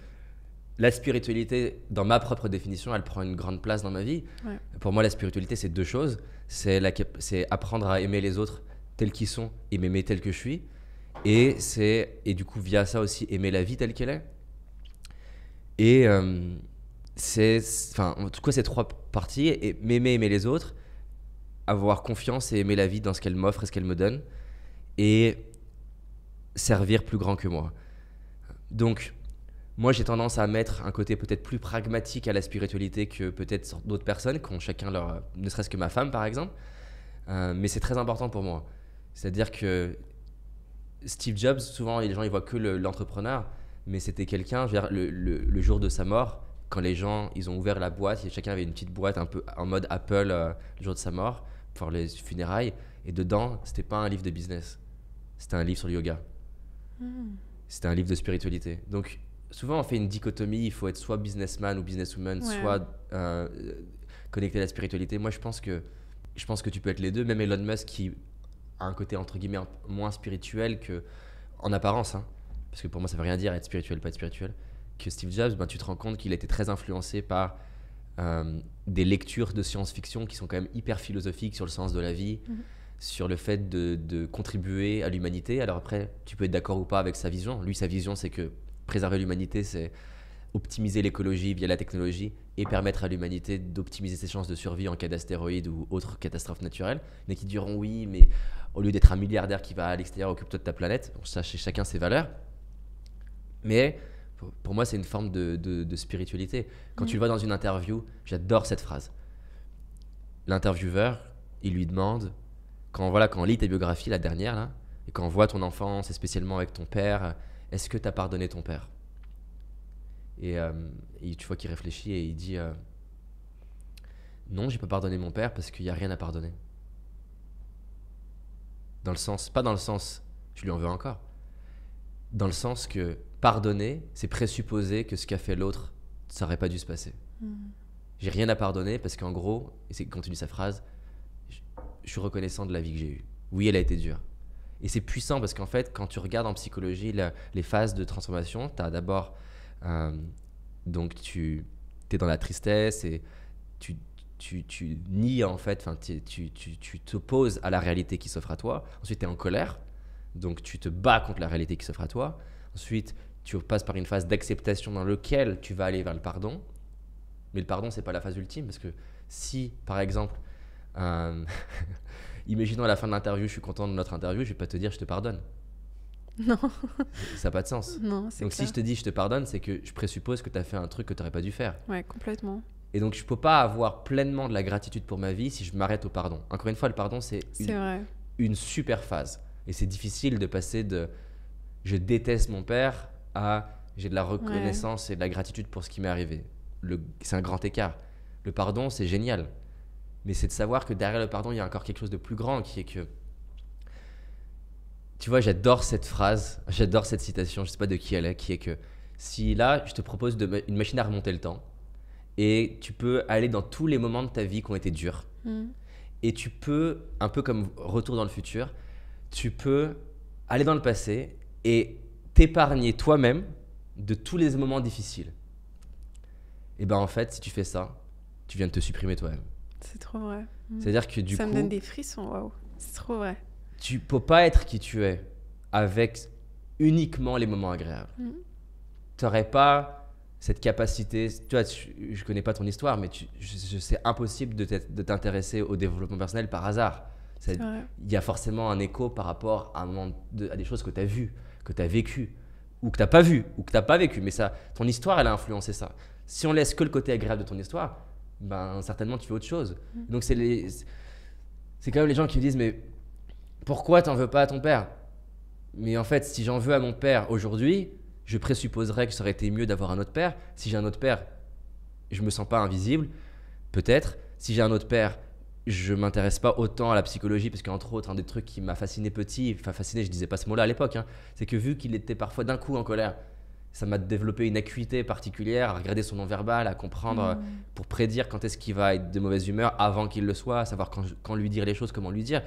La spiritualité, dans ma propre définition, elle prend une grande place dans ma vie. Pour moi, la spiritualité, c'est deux choses. C'est apprendre à aimer les autres tels qu'ils sont et m'aimer tel que je suis. Et, et du coup, via ça aussi, aimer la vie telle qu'elle est. Et euh, c'est, enfin, en tout cas, ces trois parties, et m'aimer, aimer les autres, avoir confiance et aimer la vie dans ce qu'elle m'offre et ce qu'elle me donne, et servir plus grand que moi. Donc, moi, j'ai tendance à mettre un côté peut-être plus pragmatique à la spiritualité que peut-être d'autres personnes qui chacun leur. ne serait-ce que ma femme, par exemple. Euh, mais c'est très important pour moi. C'est-à-dire que Steve Jobs, souvent, les gens, ils voient que l'entrepreneur mais c'était quelqu'un, le, le, jour de sa mort, quand les gens, ils ont ouvert la boîte, et chacun avait une petite boîte un peu en mode Apple euh, le jour de sa mort, pour les funérailles, et dedans, c'était pas un livre de business, c'était un livre sur le yoga. Hmm. C'était un livre de spiritualité. Donc, souvent, on fait une dichotomie, il faut être soit businessman ou businesswoman, soit euh, euh, connecté à la spiritualité. Moi, je pense que je pense que tu peux être les deux. Même Elon Musk, qui a un côté entre guillemets moins spirituel que en apparence, hein parce que pour moi ça veut rien dire être spirituel, pas être spirituel, que Steve Jobs, ben, tu te rends compte qu'il a été très influencé par euh, des lectures de science-fiction qui sont quand même hyper philosophiques sur le sens de la vie, mhm. sur le fait de, contribuer à l'humanité. Alors après, tu peux être d'accord ou pas avec sa vision. Lui, sa vision, c'est que préserver l'humanité, c'est optimiser l'écologie via la technologie et permettre à l'humanité d'optimiser ses chances de survie en cas d'astéroïde ou autre catastrophe naturelle, mais qui diront oui, mais au lieu d'être un milliardaire qui va à l'extérieur, occupe-toi de ta planète, on sache chacun ses valeurs. Mais pour moi, c'est une forme de, spiritualité. Quand tu le vois dans une interview, j'adore cette phrase. L'intervieweur, il lui demande, quand, voilà, quand on lit ta biographie, la dernière, là, et quand on voit ton enfance, et spécialement avec ton père, est-ce que tu as pardonné ton père euh, et, tu vois qu'il réfléchit et il dit euh, Non, j'ai pas pardonné mon père parce qu'il n'y a rien à pardonner. Dans le sens, pas dans le sens, je lui en veux encore. Dans le sens que pardonner, c'est présupposer que ce qu'a fait l'autre, ça aurait pas dû se passer. Hmm. J'ai rien à pardonner parce qu'en gros, et c'est continue sa phrase, je, suis reconnaissant de la vie que j'ai eue. Oui, elle a été dure. Et c'est puissant parce qu'en fait, quand tu regardes en psychologie les phases de transformation, tu as d'abord. Euh, donc, tu es dans la tristesse et tu, tu, tu nies en fait, enfin, tu t'opposes à la réalité qui s'offre à toi. Ensuite, tu es en colère, donc tu te bats contre la réalité qui s'offre à toi. Ensuite, tu passes par une phase d'acceptation dans laquelle tu vas aller vers le pardon. Mais le pardon, c'est pas la phase ultime parce que si, par exemple, imaginons à la fin de l'interview, je suis content de notre interview, je vais pas te dire je te pardonne. Non. Ça n'a pas de sens. Non, c'est Donc si je te dis je te pardonne, c'est que je présuppose que tu as fait un truc que tu n'aurais pas dû faire. Ouais, complètement. Et donc je peux pas avoir pleinement de la gratitude pour ma vie si je m'arrête au pardon. Encore une fois, le pardon, c'est une, une super phase. Et c'est difficile de passer de je déteste mon père j'ai de la reconnaissance et de la gratitude pour ce qui m'est arrivé. C'est un grand écart. Le pardon, c'est génial. Mais c'est de savoir que derrière le pardon, il y a encore quelque chose de plus grand qui est que. Tu vois, j'adore cette phrase, j'adore cette citation, je sais pas de qui elle est, qui est que si là, je te propose une machine à remonter le temps et tu peux aller dans tous les moments de ta vie qui ont été durs mm. et tu peux, un peu comme retour dans le futur, tu peux aller dans le passé et t'épargner toi-même de tous les moments difficiles. Et eh ben en fait, si tu fais ça, tu viens de te supprimer toi-même. C'est trop vrai. Mm. C'est-à-dire que du ça coup. Ça me donne des frissons, waouh. C'est trop vrai. Tu peux pas être qui tu es avec uniquement les moments agréables. Mm. Tu n'aurais pas cette capacité. Tu vois, je connais pas ton histoire, mais je, c'est impossible de t'intéresser au développement personnel par hasard. Il y a forcément un écho par rapport à, un moment à des choses que tu as vues que tu as vécu, ou que tu n'as pas vu, ou que tu n'as pas vécu, mais ça, ton histoire, elle a influencé ça. Si on laisse que le côté agréable de ton histoire, ben, certainement tu fais autre chose. Mm. Donc c'est les... quand même les gens qui me disent, mais pourquoi n'en veux pas à ton père Mais en fait, si j'en veux à mon père aujourd'hui, je présupposerais que ça aurait été mieux d'avoir un autre père. Si j'ai un autre père, je me sens pas invisible, peut-être. Si j'ai un autre père, je m'intéresse pas autant à la psychologie parce qu'entre autres un des trucs qui m'a fasciné petit, enfin fasciné, je disais pas ce mot-là à l'époque, hein, c'est que vu qu'il était parfois d'un coup en colère, ça m'a développé une acuité particulière à regarder son non-verbal, à comprendre mm. euh, pour prédire quand est-ce qu'il va être de mauvaise humeur avant qu'il le soit, savoir quand, lui dire les choses, comment lui dire.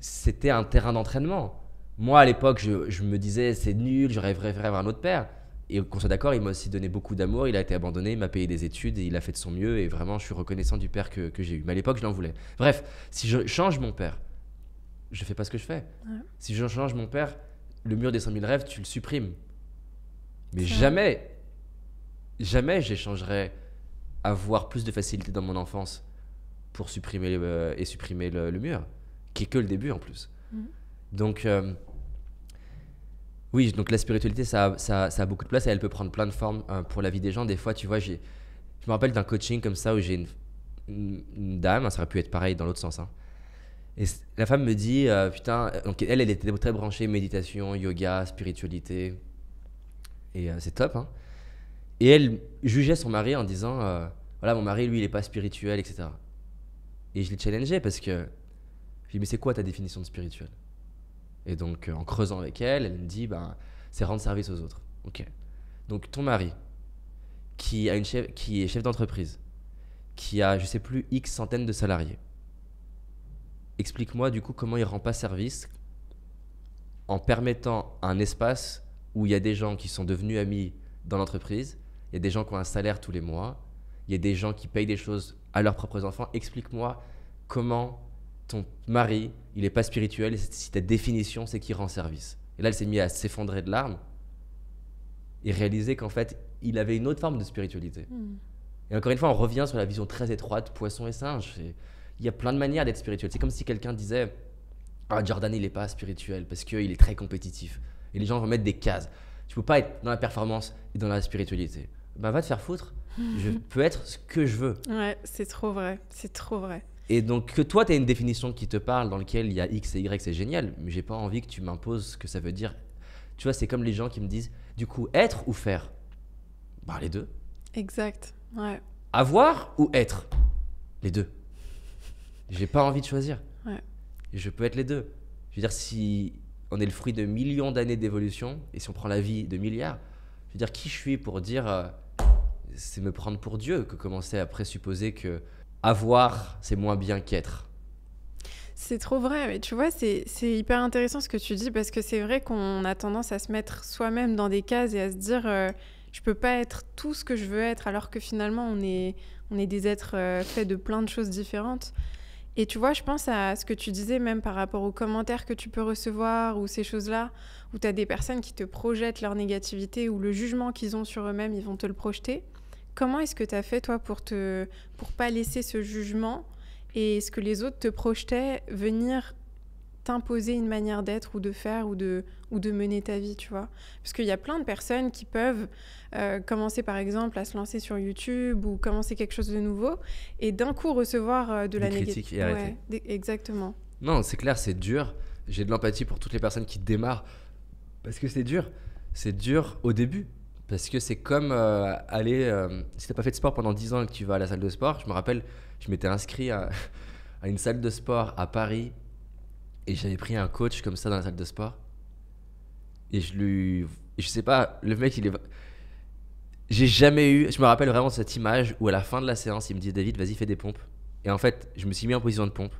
C'était un terrain d'entraînement. Moi à l'époque, je, me disais c'est nul, je rêverais, vrai un autre père. Et qu'on soit d'accord, il m'a aussi donné beaucoup d'amour. Il a été abandonné, il m'a payé des études, il a fait de son mieux. Et vraiment, je suis reconnaissant du père que, j'ai eu. Mais à l'époque, je l'en voulais. Bref, si je change mon père, je fais pas ce que je fais. Si je change mon père, le mur des 100 000 rêves, tu le supprimes. Mais jamais, jamais j'échangerai avoir plus de facilité dans mon enfance pour supprimer euh, et supprimer le, mur, qui est que le début en plus. Mm. Donc. Euh, oui, donc la spiritualité, ça, a beaucoup de place et elle peut prendre plein de formes hein, pour la vie des gens. Des fois, tu vois, je me rappelle d'un coaching comme ça où j'ai une, dame, hein, ça aurait pu être pareil dans l'autre sens. Hein. et la femme me dit, euh, putain, donc elle, elle était très branchée méditation, yoga, spiritualité. Et euh, c'est top. Et elle jugeait son mari en disant, euh, voilà, mon mari, lui, il n'est pas spirituel, etc. Et je l'ai challengé parce que je lui ai mais c'est quoi ta définition de spirituel et donc, euh, en creusant avec elle, elle me dit ben, c'est rendre service aux autres. Ok. Donc, ton mari, qui, a une chef, qui est chef d'entreprise, qui a, je sais plus, X centaines de salariés, explique-moi du coup comment il rend pas service en permettant un espace où il y a des gens qui sont devenus amis dans l'entreprise, il y a des gens qui ont un salaire tous les mois, il y a des gens qui payent des choses à leurs propres enfants. Explique-moi comment ton mari, il n'est pas spirituel, et si ta définition, c'est qu'il rend service. Et là, elle s'est mise à s'effondrer de larmes et réaliser qu'en fait, il avait une autre forme de spiritualité. Hmm. Et encore une fois, on revient sur la vision très étroite, poisson et singe. Il y a plein de manières d'être spirituel. C'est comme si quelqu'un disait Ah, Jordan, il n'est pas spirituel parce qu'il est très compétitif. Et les gens vont mettre des cases. Tu peux pas être dans la performance et dans la spiritualité. Bah, va te faire foutre. Je peux être ce que je veux. Ouais, c'est trop vrai. C'est trop vrai. Et donc que toi, tu as une définition qui te parle dans laquelle il y a X et Y, c'est génial, mais j'ai pas envie que tu m'imposes ce que ça veut dire. Tu vois, c'est comme les gens qui me disent, du coup, être ou faire Bah les deux. Exact, ouais. Avoir ou être Les deux. J'ai pas envie de choisir. Je peux être les deux. Je veux dire, si on est le fruit de millions d'années d'évolution, et si on prend la vie de milliards, je veux dire, qui je suis pour dire, euh, c'est me prendre pour Dieu que commencer à présupposer que avoir, c'est moins bien qu'être. C'est trop vrai, mais tu vois, c'est hyper intéressant ce que tu dis parce que c'est vrai qu'on a tendance à se mettre soi-même dans des cases et à se dire je euh, je peux pas être tout ce que je veux être alors que finalement on est, on est des êtres euh, faits de plein de choses différentes. Et tu vois, je pense à ce que tu disais même par rapport aux commentaires que tu peux recevoir ou ces choses-là, où tu as des personnes qui te projettent leur négativité ou le jugement qu'ils ont sur eux-mêmes, ils vont te le projeter. Comment est-ce que tu as fait, toi, pour te pour pas laisser ce jugement et ce que les autres te projetaient venir t'imposer une manière d'être ou de faire ou de, ou de mener ta vie, tu vois. Parce qu'il y a plein de personnes qui peuvent euh, commencer par exemple à se lancer sur YouTube ou commencer quelque chose de nouveau et d'un coup recevoir euh, de la négativité. Ouais, exactement. Non, c'est clair, c'est dur. J'ai de l'empathie pour toutes les personnes qui démarrent parce que c'est dur. C'est dur au début. Parce que c'est comme euh, aller. Euh, si t'as pas fait de sport pendant 10 ans et que tu vas à la salle de sport, je me rappelle, je m'étais inscrit à, une salle de sport à Paris et j'avais pris un coach comme ça dans la salle de sport. Et je lui. Je sais pas, le mec, il est. J'ai jamais eu. Je me rappelle vraiment cette image où à la fin de la séance, il me dit David, vas-y, fais des pompes. Et en fait, je me suis mis en position de pompe.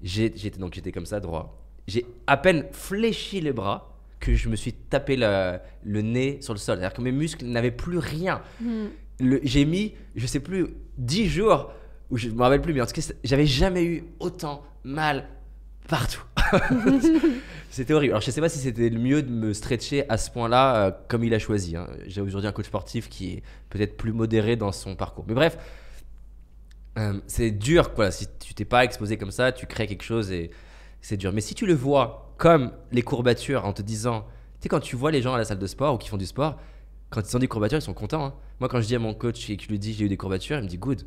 J'étais donc j'étais comme ça, droit. J'ai à peine fléchi les bras que je me suis tapé le, le nez sur le sol. C'est-à-dire que mes muscles n'avaient plus rien. Hmm. J'ai mis, je sais plus, dix jours, où je ne me rappelle plus, mais en tout cas, j'avais jamais eu autant mal partout. c'était horrible. Alors je ne sais pas si c'était le mieux de me stretcher à ce point-là, euh, comme il a choisi. Hein. J'ai aujourd'hui un coach sportif qui est peut-être plus modéré dans son parcours. Mais bref, euh, c'est dur, quoi. Si tu t'es pas exposé comme ça, tu crées quelque chose et c'est dur. Mais si tu le vois comme les courbatures en te disant, tu sais, quand tu vois les gens à la salle de sport ou qui font du sport, quand ils ont des courbatures, ils sont contents. Hein. Moi, quand je dis à mon coach et que je lui dis j'ai eu des courbatures, il me dit good.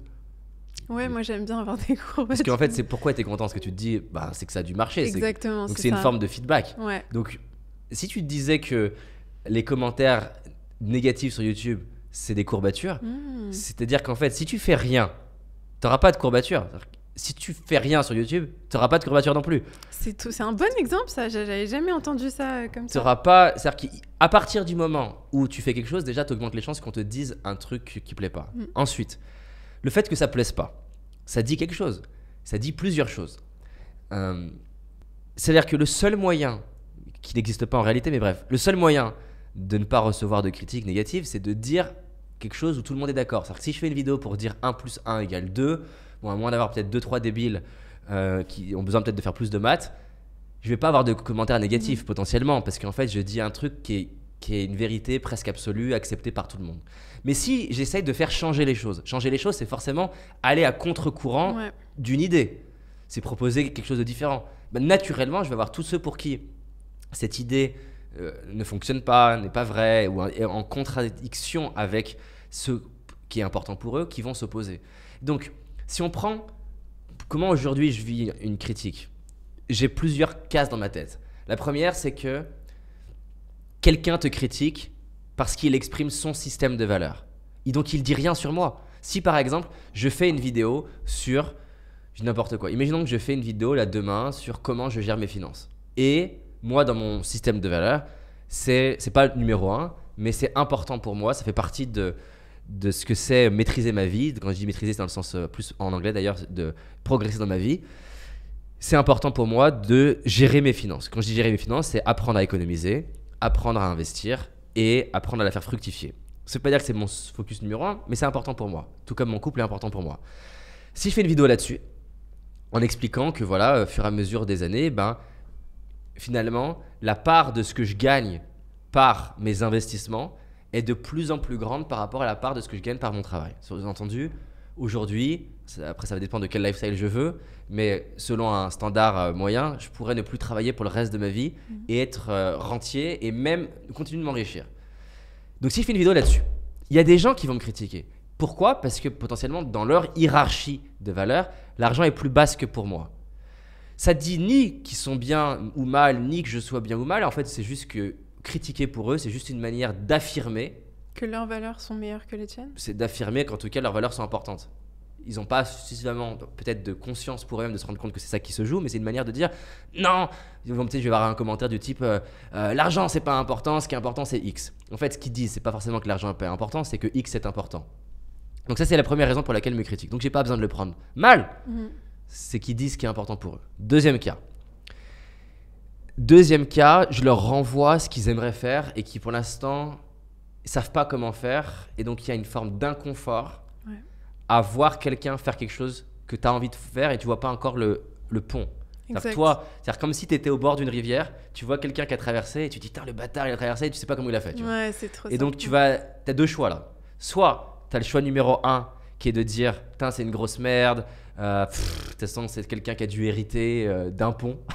Ouais, moi j'aime bien avoir des courbatures. Parce qu'en fait, c'est pourquoi tu es content, ce que tu te dis, bah, c'est que ça a dû marcher. Exactement. Donc c'est une forme de feedback. Ouais. Donc si tu disais que les commentaires négatifs sur YouTube, c'est des courbatures, mmh. c'est-à-dire qu'en fait, si tu fais rien, tu t'auras pas de courbatures si tu fais rien sur YouTube, tu n'auras pas de courbature non plus. C'est tout, c'est un bon exemple ça, j'avais jamais entendu ça euh, comme ça. T'auras pas, c'est-à-dire qu'à partir du moment où tu fais quelque chose, déjà tu augmentes les chances qu'on te dise un truc qui plaît pas. Mm. Ensuite, le fait que ça plaise pas, ça dit quelque chose, ça dit plusieurs choses. Euh, c'est-à-dire que le seul moyen, qui n'existe pas en réalité, mais bref, le seul moyen de ne pas recevoir de critiques négatives, c'est de dire quelque chose où tout le monde est d'accord. C'est-à-dire que si je fais une vidéo pour dire 1 plus 1 égale 2, bon, à moins d'avoir peut-être 2-3 débiles euh, qui ont besoin peut-être de faire plus de maths, je vais pas avoir de commentaires négatifs mm. potentiellement, parce qu'en fait, je dis un truc qui est, qui est une vérité presque absolue, acceptée par tout le monde. Mais si j'essaye de faire changer les choses, changer les choses, c'est forcément aller à contre-courant d'une idée. C'est proposer quelque chose de différent. Ben, naturellement, je vais avoir tous ceux pour qui cette idée euh, ne fonctionne pas, n'est pas vraie, ou est en contradiction avec ce qui est important pour eux, qui vont s'opposer. Donc, si on prend comment aujourd'hui je vis une critique, j'ai plusieurs cases dans ma tête. La première, c'est que quelqu'un te critique parce qu'il exprime son système de valeurs. Et donc il dit rien sur moi. Si par exemple, je fais une vidéo sur n'importe quoi. Imaginons que je fais une vidéo là demain sur comment je gère mes finances. Et moi, dans mon système de valeurs, c'est pas le numéro un, mais c'est important pour moi. Ça fait partie de, de ce que c'est maîtriser ma vie. Quand je dis maîtriser, c'est dans le sens euh, plus en anglais d'ailleurs, de progresser dans ma vie. C'est important pour moi de gérer mes finances. Quand je dis gérer mes finances, c'est apprendre à économiser, apprendre à investir et apprendre à la faire fructifier. Ce pas dire que c'est mon focus numéro un, mais c'est important pour moi, tout comme mon couple est important pour moi. Si je fais une vidéo là-dessus, en expliquant que voilà, au fur et à mesure des années, ben, finalement, la part de ce que je gagne par mes investissements, est de plus en plus grande par rapport à la part de ce que je gagne par mon travail. Sous-entendu, aujourd'hui, après ça va dépendre de quel lifestyle je veux, mais selon un standard euh, moyen, je pourrais ne plus travailler pour le reste de ma vie mm. et être euh, rentier et même continuer de m'enrichir. Donc si je fais une vidéo là-dessus, il y a des gens qui vont me critiquer. Pourquoi Parce que potentiellement, dans leur hiérarchie de valeurs, l'argent est plus basse que pour moi. Ça dit ni qu'ils sont bien ou mal, ni que je sois bien ou mal. En fait, c'est juste que critiquer pour eux, c'est juste une manière d'affirmer. Que leurs valeurs sont meilleures que les tiennes C'est d'affirmer qu'en tout cas leurs valeurs sont importantes. Ils n'ont pas suffisamment peut-être de conscience pour eux-mêmes de se rendre compte que c'est ça qui se joue, mais c'est une manière de dire non Je vais avoir un commentaire du type euh, euh, l'argent c'est pas important, ce qui est important c'est X. En fait, ce qu'ils disent, c'est pas forcément que l'argent est pas important, c'est que X est important. Donc, ça, c'est la première raison pour laquelle ils me critiquent. Donc, j'ai pas besoin de le prendre mal. Mm-hmm. C'est qu'ils disent ce qui est important pour eux. Deuxième cas Deuxième cas, je leur renvoie ce qu'ils aimeraient faire et qui pour l'instant savent pas comment faire. Et donc il y a une forme d'inconfort à voir quelqu'un faire quelque chose que tu as envie de faire et tu vois pas encore le, pont. cest toi, c'est comme si tu étais au bord d'une rivière, tu vois quelqu'un qui a traversé et tu te dis, le bâtard, il a traversé et tu sais pas comment il a fait. et donc tu vas, as deux choix là. Soit tu as le choix numéro un qui est de dire, c'est une grosse merde, euh, de toute c'est quelqu'un qui a dû hériter euh, d'un pont.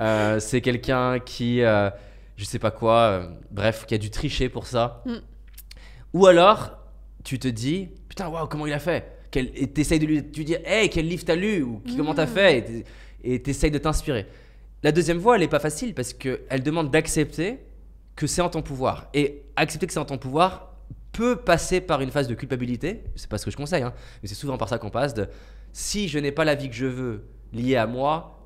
Euh, c'est quelqu'un qui, je sais pas quoi, bref, qui a dû tricher pour ça. Mm. Ou alors, tu te dis, putain, waouh, comment il a fait Et t'essayes de lui tu dis, hey, quel livre t'as lu Ou comment t'as mm. fait Et t'essayes de t'inspirer. La deuxième voie, elle n'est pas facile parce qu'elle demande d'accepter que c'est en ton pouvoir. Et accepter que c'est en ton pouvoir peut passer par une phase de culpabilité. C'est pas ce que je conseille, hein, mais c'est souvent par ça qu'on passe de si je n'ai pas la vie que je veux liée à moi,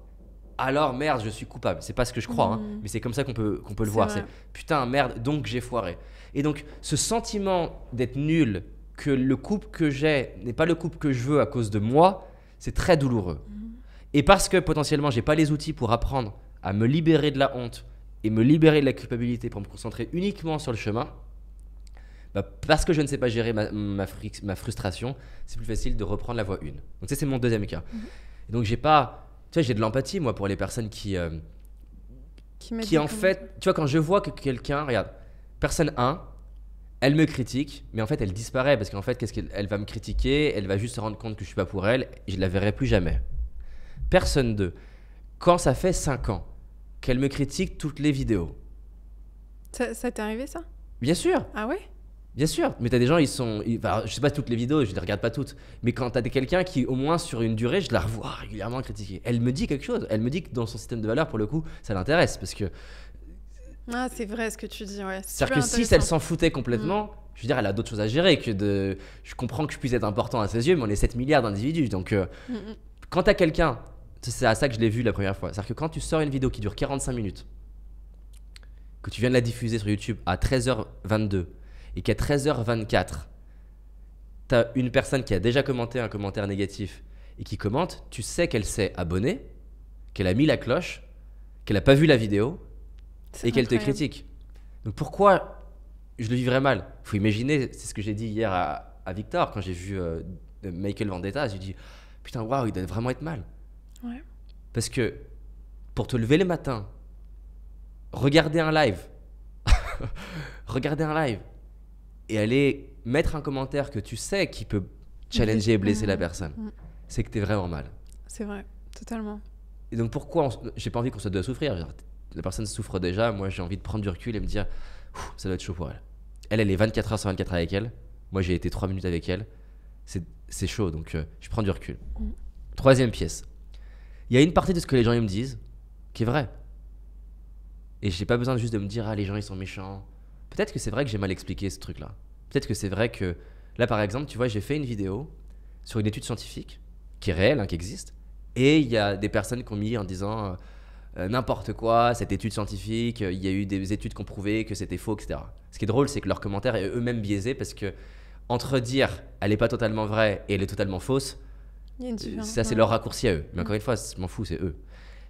alors merde, je suis coupable. C'est pas ce que je crois, hein, mm. mais c'est comme ça qu'on peut, le voir. C'est putain, merde, donc j'ai foiré. Et donc, ce sentiment d'être nul, que le couple que j'ai n'est pas le couple que je veux à cause de moi, c'est très douloureux. Mm. Et parce que potentiellement, j'ai pas les outils pour apprendre à me libérer de la honte et me libérer de la culpabilité pour me concentrer uniquement sur le chemin, bah, parce que je ne sais pas gérer ma, ma, frustration, c'est plus facile de reprendre la voie 1. Donc ça, c'est mon deuxième cas. Mhm. Et donc j'ai pas, tu vois, j'ai de l'empathie, moi, pour les personnes qui... Euh, qui, qui en fait, tu vois, quand je vois que quelqu'un, regarde, personne 1, elle me critique, mais en fait, elle disparaît parce qu'en fait, qu'est-ce qu'elle elle va me critiquer Elle va juste se rendre compte que je suis pas pour elle et je la verrai plus jamais. Personne 2. Quand ça fait 5 ans qu'elle me critique toutes les vidéos. Ça, ça t'est arrivé ça Bien sûr. Ah ouais Bien sûr, mais t'as des gens, ils sont. je sais pas toutes les vidéos, je les regarde pas toutes. Mais quand t'as quelqu'un qui, au moins sur une durée, je la revois régulièrement critiquer. Elle me dit quelque chose. Elle me dit que dans son système de valeurs, pour le coup, ça l'intéresse. Parce que. Ah, c'est vrai ce que tu dis, ouais. C'est-à-dire que si elle s'en foutait complètement, mm. je veux dire, elle a d'autres choses à gérer que de. Je comprends que je puisse être important à ses yeux, mais on est 7 milliards d'individus. Donc, euh, mm, mm. quand t'as quelqu'un. C'est à ça que je l'ai vu la première fois. C'est-à-dire que quand tu sors une vidéo qui dure 45 minutes, que tu viens de la diffuser sur YouTube à 13h22, et qu'à 13h24, tu as une personne qui a déjà commenté un commentaire négatif et qui commente, tu sais qu'elle s'est abonnée, qu'elle a mis la cloche, qu'elle n'a pas vu la vidéo et qu'elle te critique. Donc pourquoi je le vivrais mal faut imaginer, c'est ce que j'ai dit hier à, Victor quand j'ai vu euh, Michael Vendetta, j'ai dit putain waouh, il doit vraiment être mal. Parce que pour te lever le matin, regarder un live, regarder un live, et aller mettre un commentaire que tu sais qui peut challenger et mmh. blesser la mmh. personne, mmh. c'est que tu es vraiment mal. C'est vrai, totalement. Et donc pourquoi j'ai pas envie qu'on se doit souffrir La personne souffre déjà, moi j'ai envie de prendre du recul et me dire ça doit être chaud pour elle. Elle, elle est 24 heures sur 24 avec elle. Moi j'ai été 3 minutes avec elle. C'est chaud donc euh, je prends du recul. Troisième pièce. Il y a une partie de ce que les gens me disent qui est vrai. Et j'ai pas besoin juste de me dire ah les gens ils sont méchants, peut-être que c'est vrai que j'ai mal expliqué ce truc-là. Peut-être que c'est vrai que, là par exemple, tu vois, j'ai fait une vidéo sur une étude scientifique, qui est réelle, hein, qui existe, et il y a des personnes qui ont mis en disant euh, euh, n'importe quoi, cette étude scientifique, euh, il y a eu des études qui ont prouvé que c'était faux, etc. Ce qui est drôle, c'est que leurs commentaires est eux-mêmes biaisés parce que entre dire elle n'est pas totalement vraie et elle est totalement fausse, ça c'est leur raccourci à eux. Mais mm. encore une fois, je m'en fous, c'est eux.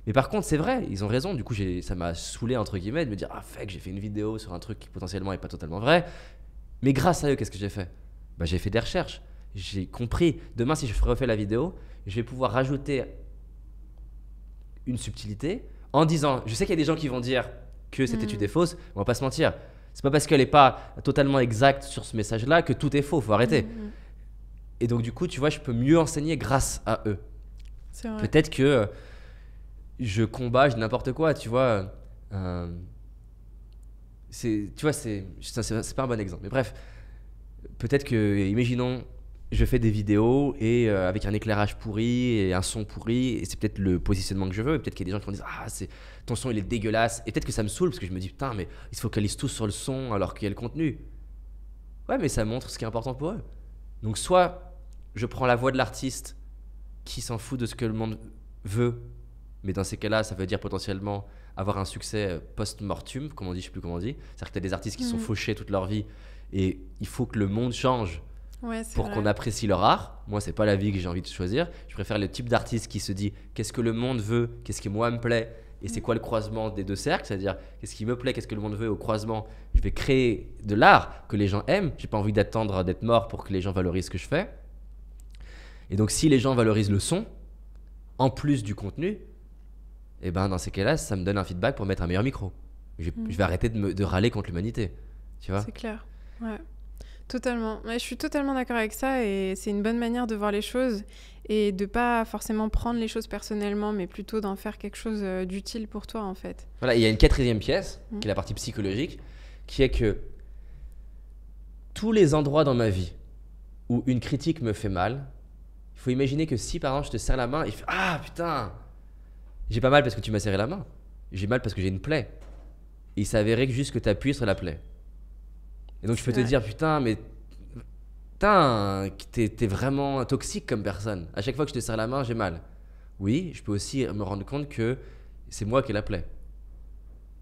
Mais par contre, c'est vrai, ils ont raison. Du coup, ça m'a saoulé, entre guillemets, de me dire Ah, que j'ai fait une vidéo sur un truc qui potentiellement n'est pas totalement vrai. Mais grâce à eux, qu'est-ce que j'ai fait bah, J'ai fait des recherches. J'ai compris. Demain, si je refais la vidéo, je vais pouvoir rajouter une subtilité en disant Je sais qu'il y a des gens qui vont dire que cette hmm. étude est fausse, on va pas se mentir. C'est pas parce qu'elle n'est pas totalement exacte sur ce message-là que tout est faux, faut arrêter. Hmm, hmm. Et donc, du coup, tu vois, je peux mieux enseigner grâce à eux. Peut-être que euh, je combats, je n'importe quoi, tu vois. Euh, c'est, tu vois, c'est, c'est, pas un bon exemple. Mais bref, peut-être que, imaginons, je fais des vidéos et euh, avec un éclairage pourri et un son pourri, et c'est peut-être le positionnement que je veux, et peut-être qu'il y a des gens qui vont dire Ah, c'est, ton son il est dégueulasse, et peut-être que ça me saoule parce que je me dis Putain, mais ils se focalisent tous sur le son alors qu'il y a le contenu. Ouais, mais ça montre ce qui est important pour eux. Donc, soit je prends la voix de l'artiste qui s'en fout de ce que le monde veut mais dans ces cas-là, ça veut dire potentiellement avoir un succès euh, post-mortum, comme on dit, je sais plus comment on dit. C'est-à-dire que tu as des artistes qui sont mhm. fauchés toute leur vie et il faut que le monde change pour qu'on apprécie leur art. Moi, c'est pas la vie que j'ai envie de choisir. Je préfère le type d'artiste qui se dit qu'est-ce que le monde veut, qu'est-ce qui moi me plaît et c'est mhm. quoi le croisement des deux cercles C'est-à-dire, qu'est-ce qui me plaît, qu'est-ce que le monde veut au croisement Je vais créer de l'art que les gens aiment. J'ai pas envie d'attendre d'être mort pour que les gens valorisent ce que je fais. Et donc, si les gens valorisent le son, en plus du contenu, eh ben dans ces cas-là, ça me donne un feedback pour mettre un meilleur micro. Je, vais mm. arrêter de, me, de râler contre l'humanité. Tu vois C'est clair. Ouais. Totalement. mais je suis totalement d'accord avec ça et c'est une bonne manière de voir les choses et de pas forcément prendre les choses personnellement, mais plutôt d'en faire quelque chose euh, d'utile pour toi en fait. Voilà, il y a une quatrième pièce, qui est mm. la partie psychologique, qui est que tous les endroits dans ma vie où une critique me fait mal, il faut imaginer que si par exemple je te serre la main, il fait Ah putain, j'ai pas mal parce que tu m'as serré la main. J'ai mal parce que j'ai une plaie. Et il s'avérait que juste que tu appuies sur la plaie. Et donc je peux te dire, putain, mais. Putain, t'es vraiment toxique comme personne. À chaque fois que je te serre la main, j'ai mal. Oui, je peux aussi me rendre compte que c'est moi qui ai la plaie.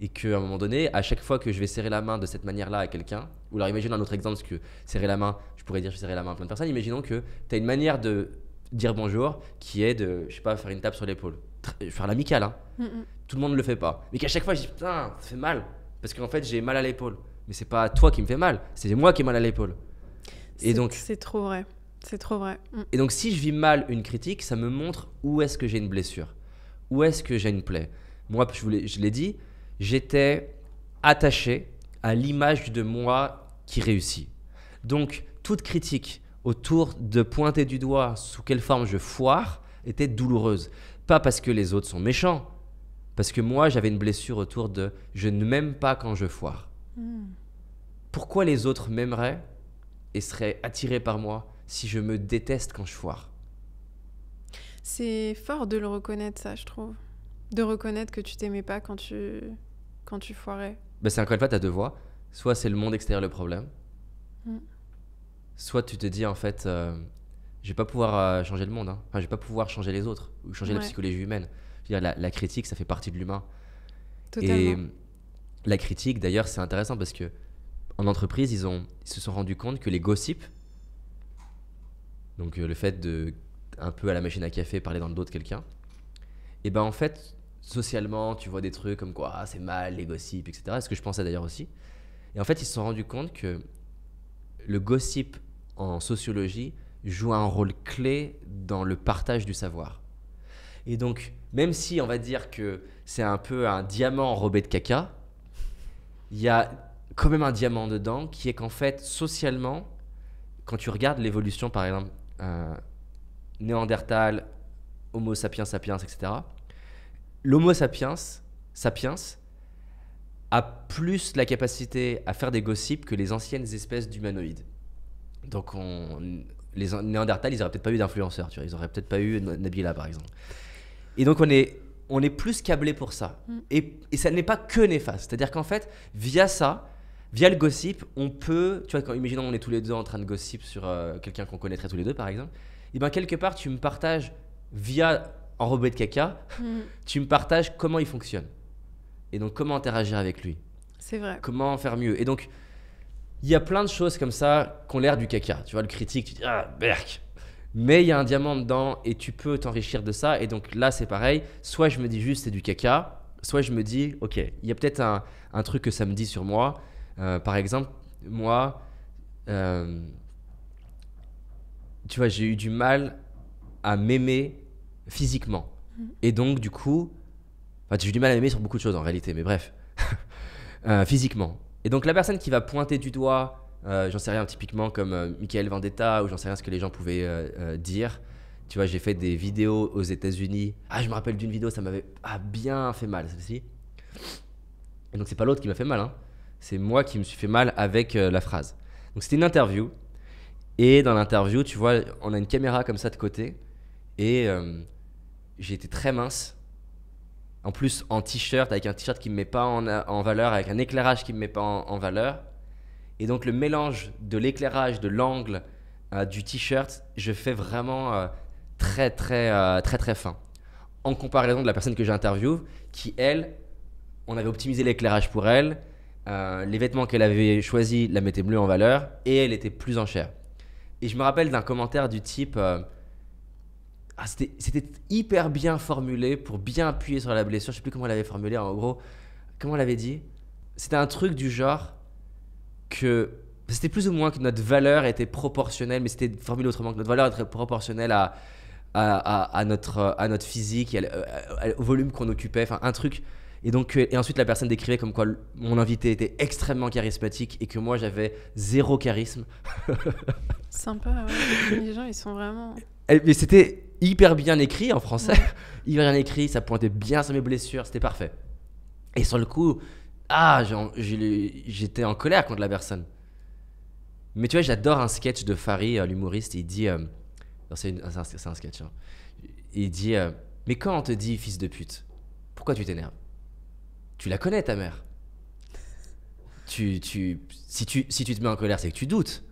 Et qu'à un moment donné, à chaque fois que je vais serrer la main de cette manière-là à quelqu'un, ou alors imagine un autre exemple, parce que serrer la main, je pourrais dire je serrer la main à plein de personnes, imaginons que tu as une manière de dire bonjour qui est de, je sais pas, faire une tape sur l'épaule je vais faire l'amicale, hein. mm, mm. tout le monde ne le fait pas. Mais qu'à chaque fois, je dis putain, ça fait mal. Parce qu'en fait, j'ai mal à l'épaule. Mais c'est pas toi qui me fais mal, c'est moi qui ai mal à l'épaule. Et donc. C'est trop vrai. C'est trop vrai. Mm. Et donc, si je vis mal une critique, ça me montre où est-ce que j'ai une blessure, où est-ce que j'ai une plaie. Moi, je, je l'ai dit, j'étais attaché à l'image de moi qui réussit. Donc, toute critique autour de pointer du doigt sous quelle forme je foire était douloureuse. Pas parce que les autres sont méchants, parce que moi j'avais une blessure autour de je ne m'aime pas quand je foire. Hmm. Pourquoi les autres m'aimeraient et seraient attirés par moi si je me déteste quand je foire C'est fort de le reconnaître ça, je trouve. De reconnaître que tu t'aimais pas quand tu quand tu foirais. Ben c'est encore une fois, deux voix. Soit c'est le monde extérieur le problème, hmm. soit tu te dis en fait, euh, je vais pas pouvoir euh, changer le monde. Hein. Enfin, je vais pas pouvoir changer les autres ou changer la psychologie humaine. Je veux dire, la, critique, ça fait partie de l'humain. Et mm, la critique, d'ailleurs, c'est intéressant parce que en entreprise, ils, ont, ils se sont rendus compte que les gossips, donc euh, le fait de un peu à la machine à café parler dans le dos de quelqu'un, et eh ben en fait, socialement, tu vois des trucs comme quoi ah, c'est mal les gossips, etc. Ce que je pensais d'ailleurs aussi. Et en fait, ils se sont rendus compte que le gossip en sociologie, joue un rôle clé dans le partage du savoir. Et donc, même si on va dire que c'est un peu un diamant enrobé de caca, il y a quand même un diamant dedans qui est qu'en fait, socialement, quand tu regardes l'évolution, par exemple, euh, Néandertal, Homo sapiens sapiens, etc., l'Homo sapiens sapiens a plus la capacité à faire des gossips que les anciennes espèces d'humanoïdes. Donc on, les Néandertals, ils n'auraient peut-être pas eu d'influenceurs, tu vois, ils n'auraient peut-être pas eu Nabila par exemple. Et donc on est, on est plus câblé pour ça. Mm. Et, ça n'est pas que néfaste, c'est-à-dire qu'en fait, via ça, via le gossip, on peut, tu vois, quand, imaginons on est tous les deux en train de gossip sur euh, quelqu'un qu'on connaîtrait tous les deux par exemple, et eh bien quelque part tu me partages via enrobé de caca, mm. tu me partages comment il fonctionne. Et donc comment interagir avec lui. C'est vrai. Comment faire mieux. Et donc il y a plein de choses comme ça qui ont l'air du caca. Tu vois, le critique, tu dis Ah, berk Mais il y a un diamant dedans et tu peux t'enrichir de ça. Et donc là, c'est pareil. Soit je me dis juste c'est du caca, soit je me dis Ok, il y a peut-être un, un, truc que ça me dit sur moi. Euh, par exemple, moi, euh, tu vois, j'ai eu du mal à m'aimer physiquement. Mm. Et donc, du coup, enfin, j'ai eu du mal à m'aimer sur beaucoup de choses en réalité, mais bref. Euh, physiquement. Et donc la personne qui va pointer du doigt, euh, j'en sais rien typiquement comme euh, Michael Vendetta ou j'en sais rien ce que les gens pouvaient euh, dire. Tu vois, j'ai fait des vidéos aux États-Unis. Ah, je me rappelle d'une vidéo, ça m'avait bien fait mal celle-ci. Et donc c'est pas l'autre qui m'a fait mal, hein. c'est moi qui me suis fait mal avec la phrase. Donc c'était une interview. Et dans l'interview, tu vois, on a une caméra comme ça de côté. Et j'ai été très mince en plus en t-shirt, avec un t-shirt qui ne me met pas en, valeur, avec un éclairage qui ne me met pas en, valeur. Et donc le mélange de l'éclairage, de l'angle, euh, du t-shirt, je fais vraiment euh, très très euh, très très fin. En comparaison de la personne que j'interviewe, qui elle, on avait optimisé l'éclairage pour elle, les vêtements qu'elle avait choisis la mettaient mieux en valeur et elle était plus en chair. Et je me rappelle d'un commentaire du type ah, c'était hyper bien formulé pour bien appuyer sur la blessure. Je sais plus comment elle avait formulé, en gros. Comment elle avait dit C'était un truc du genre que. C'était plus ou moins que notre valeur était proportionnelle, mais c'était formulé autrement, que notre valeur était proportionnelle à, à, notre, à notre physique, au volume qu'on occupait, enfin un truc. Et, donc, euh, et ensuite, la personne décrivait comme quoi mon invité était extrêmement charismatique et que moi, j'avais zéro charisme. Sympa, ouais. Les gens, ils sont vraiment. Mais c'était hyper bien écrit en français, hyper bien écrit, ça pointait bien sur mes blessures, c'était parfait. Et sur le coup, ah, j'étais en colère contre la personne. Mais tu vois, j'adore un sketch de Farid, euh, l'humoriste, il dit... Euh, c'est un, sketch. Hein. Il dit euh, Mais quand on te dit fils de pute, pourquoi tu t'énerves Tu la connais ta mère. si, tu, si tu te mets en colère, c'est que tu doutes.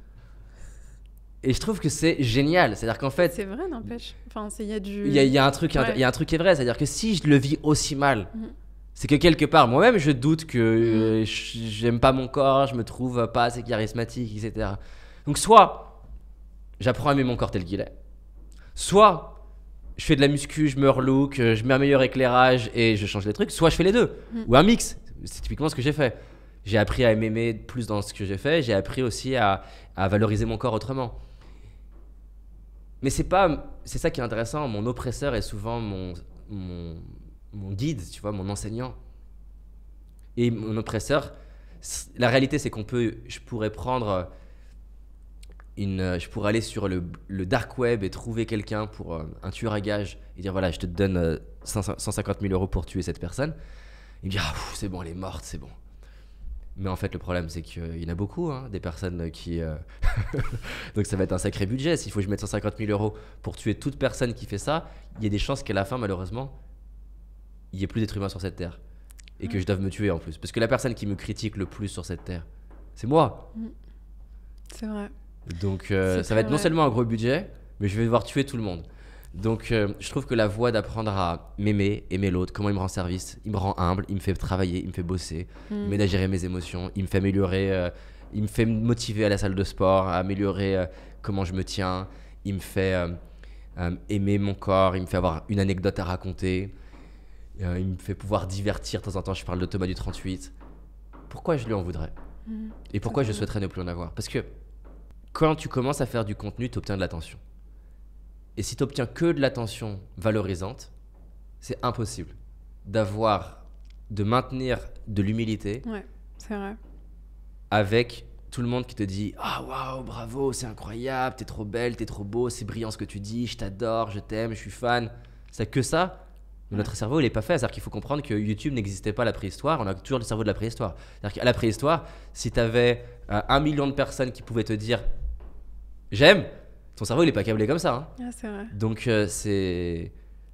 Et je trouve que c'est génial. C'est-à-dire qu'en fait. C'est vrai, n'empêche. Enfin, il y a du. Il y un truc, il y a un truc qui est vrai. C'est-à-dire que si je le vis aussi mal, mhm. c'est que quelque part, moi-même, je doute que mhm. euh, je j'aime pas mon corps, je me trouve pas assez charismatique, etc. Donc, soit j'apprends à aimer mon corps tel qu'il est, soit je fais de la muscu, je me relook, euh, je mets un meilleur éclairage et je change les trucs, soit je fais les deux, mhm. ou un mix. C'est typiquement ce que j'ai fait. J'ai appris à m'aimer plus dans ce que j'ai fait, j'ai appris aussi à valoriser mon corps autrement. Mais c'est pas, c'est ça qui est intéressant. Mon oppresseur est souvent mon, mon, guide, tu vois, mon enseignant. Et mon oppresseur, la réalité, c'est qu'on peut, je pourrais prendre une, je pourrais aller sur le, le dark web et trouver quelqu'un pour euh, un tueur à gage et dire voilà, je te donne 150 euh, 000 euros pour tuer cette personne. Il me dit ah, c'est bon, elle est morte, c'est bon. Mais en fait, le problème, c'est qu'il y en a beaucoup, hein, des personnes qui. Euh, donc ça va être un sacré budget. S'il faut que je mette 150 000 euros pour tuer toute personne qui fait ça, il y a des chances qu'à la fin, malheureusement, il n'y ait plus d'êtres humains sur cette terre. Et que je doive me tuer en plus. Parce que la personne qui me critique le plus sur cette terre, c'est moi. Mm. C'est vrai. Donc euh, ça va être non seulement un gros budget, mais je vais devoir tuer tout le monde. Donc, euh, je trouve que la voie d'apprendre à m'aimer, aimer l'autre, comment il me rend service, il me rend humble, il me fait travailler, il me fait bosser, à hmm. gérer mes émotions, il me fait améliorer, euh, il me fait me motiver à la salle de sport, à améliorer euh, comment je me tiens, il me fait aimer mon corps, il me fait avoir une anecdote à raconter, il me fait pouvoir divertir de temps en temps. Je parle de Thomas du 38. Pourquoi je lui en voudrais hmm. Et pourquoi je souhaiterais ne plus en avoir Parce que quand tu commences à faire du contenu, tu obtiens de l'attention. Et si tu n'obtiens que de l'attention valorisante, c'est impossible d'avoir, de maintenir de l'humilité. Ouais, c'est vrai. Avec tout le monde qui te dit Ah waouh, bravo, c'est incroyable, t'es trop belle, t'es trop beau, c'est brillant ce que tu dis, je t'adore, je t'aime, je suis fan. C'est que ça. notre cerveau, il n'est pas fait. C'est-à-dire qu'il faut comprendre que YouTube n'existait pas à la préhistoire. On a toujours le cerveau de la préhistoire. C'est-à-dire qu'à la préhistoire, si tu avais euh, un million de personnes qui pouvaient te dire J'aime, ton cerveau, il est pas câblé comme ça. Hein. Ah, c'est vrai. Donc, euh, c'est.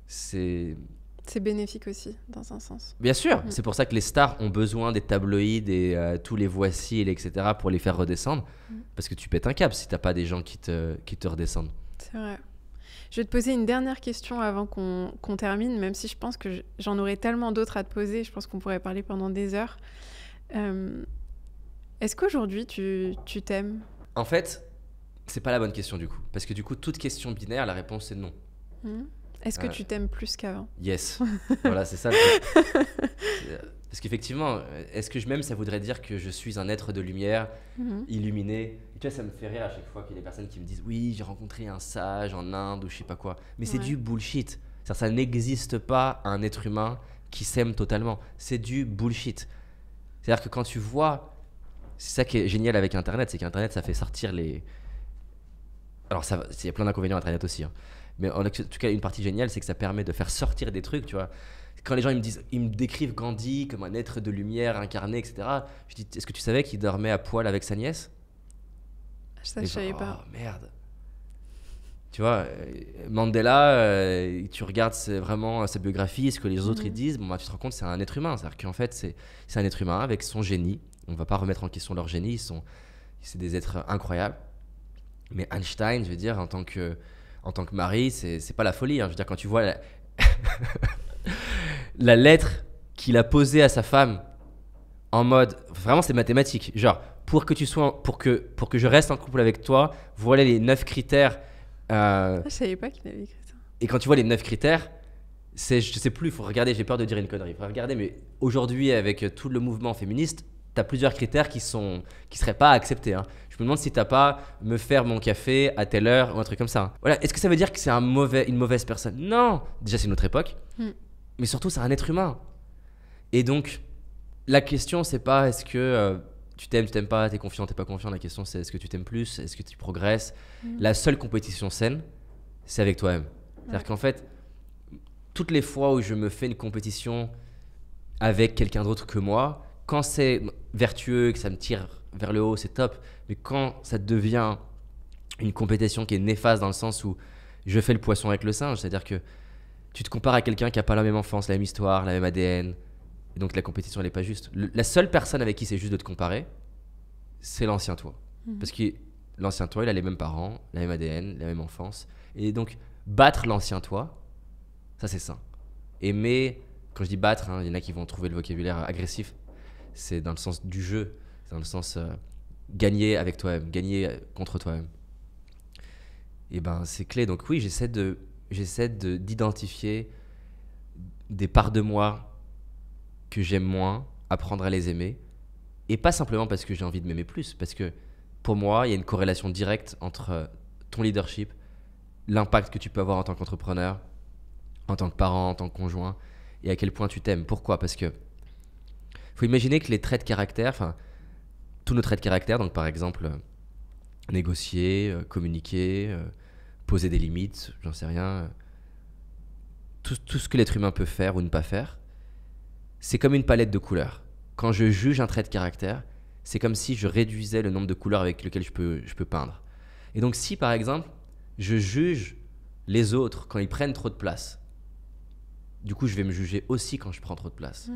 C'est. C'est bénéfique aussi, dans un sens. Bien sûr, mm. c'est pour ça que les stars ont besoin des tabloïds et euh, tous les voici, etc., pour les faire redescendre. Mm. Parce que tu pètes un câble si tu t'as pas des gens qui te, qui te redescendent. C'est vrai. Je vais te poser une dernière question avant qu'on termine, même si je pense que j'en aurais tellement d'autres à te poser. Je pense qu'on pourrait parler pendant des heures. Euh, est-ce qu'aujourd'hui, tu t'aimes En fait, c'est pas la bonne question du coup. Parce que du coup, toute question binaire, la réponse c'est non. Hmm. Est-ce que euh, tu t'aimes plus qu'avant Yes. voilà, c'est ça. Euh, parce qu'effectivement, euh, est-ce que je m'aime, ça voudrait dire que je suis un être de lumière, mhm. illuminé. tu vois, ça me fait rire à chaque fois qu'il y a des personnes qui me disent Oui, j'ai rencontré un sage en Inde ou je sais pas quoi. Mais c'est du bullshit. Ça, ça n'existe pas un être humain qui s'aime totalement. C'est du bullshit. C'est-à-dire que quand tu vois. C'est ça qui est génial avec Internet, c'est qu'Internet, ça fait sortir les, alors il y a plein d'inconvénients à Internet aussi. Hein. Mais en, tout cas, une partie géniale, c'est que ça permet de faire sortir des trucs, tu vois. Quand les gens ils me disent, ils me décrivent Gandhi comme un être de lumière incarné, etc. Je dis, est-ce que tu savais qu'il dormait à poil avec sa nièce ah, Je ne savais pas. Oh merde. Tu vois, euh, Mandela, euh, tu regardes vraiment euh, sa biographie, ce que les autres mhm. disent, bon, bah, tu te rends compte, c'est un être humain. C'est-à-dire qu'en fait, c'est un être humain avec son génie. On ne va pas remettre en question leur génie, ils sont, c'est des êtres incroyables. Mais Einstein, je veux dire, en tant que, en tant que mari, c'est pas la folie. Hein. Je veux dire, quand tu vois la, la lettre qu'il a posée à sa femme en mode vraiment c'est mathématique genre pour que tu sois pour que pour que je reste en couple avec toi voilà les neuf critères euh... Ah, je savais pas qu'il avait écrit ça et quand tu vois les neuf critères c'est je sais plus il faut regarder j'ai peur de dire une connerie Il faut regarder mais aujourd'hui avec tout le mouvement féministe tu as plusieurs critères qui sont qui seraient pas acceptés. Hein. Je me demande si t'as pas me faire mon café à telle heure ou un truc comme ça. Voilà, est-ce que ça veut dire que c'est un mauvais, une mauvaise personne Non, déjà c'est notre époque, hmm. mais surtout c'est un être humain. Et donc la question c'est pas est-ce que euh, tu t'aimes, tu t'aimes pas, es confiant, t'es pas confiant. La question c'est est-ce que tu t'aimes plus, est-ce que tu progresses. Hmm. La seule compétition saine, c'est avec toi-même. C'est-à-dire qu'en fait, toutes les fois où je me fais une compétition avec quelqu'un d'autre que moi, quand c'est vertueux, que ça me tire vers le haut, c'est top. Mais quand ça devient une compétition qui est néfaste dans le sens où je fais le poisson avec le singe, c'est-à-dire que tu te compares à quelqu'un qui n'a pas la même enfance, la même histoire, la même ADN. Et donc la compétition, elle n'est pas juste. la seule personne avec qui c'est juste de te comparer, c'est l'ancien toi. Mhm. Parce que l'ancien toi, il a les mêmes parents, la même ADN, la même enfance. Et donc battre l'ancien toi, ça c'est sain. Aimer, quand je dis battre, hein, il y en a qui vont trouver le vocabulaire agressif, c'est dans le sens du jeu, dans le sens euh, gagner avec toi-même, gagner euh, contre toi-même. Et eh ben c'est clé. Donc oui, j'essaie de j'essaie d'identifier des parts de moi que j'aime moins, apprendre à les aimer, et pas simplement parce que j'ai envie de m'aimer plus, parce que pour moi, il y a une corrélation directe entre euh, ton leadership, l'impact que tu peux avoir en tant qu'entrepreneur, en tant que parent, en tant que conjoint, et à quel point tu t'aimes. Pourquoi Parce que faut imaginer que les traits de caractère, enfin, tous nos traits de caractère, donc par exemple, euh, négocier, euh, communiquer, euh, poser des limites, j'en sais rien, tout, ce que l'être humain peut faire ou ne pas faire, c'est comme une palette de couleurs. Quand je juge un trait de caractère, c'est comme si je réduisais le nombre de couleurs avec lesquelles je peux, peindre. Et donc si par exemple, je juge les autres quand ils prennent trop de place, du coup je vais me juger aussi quand je prends trop de place.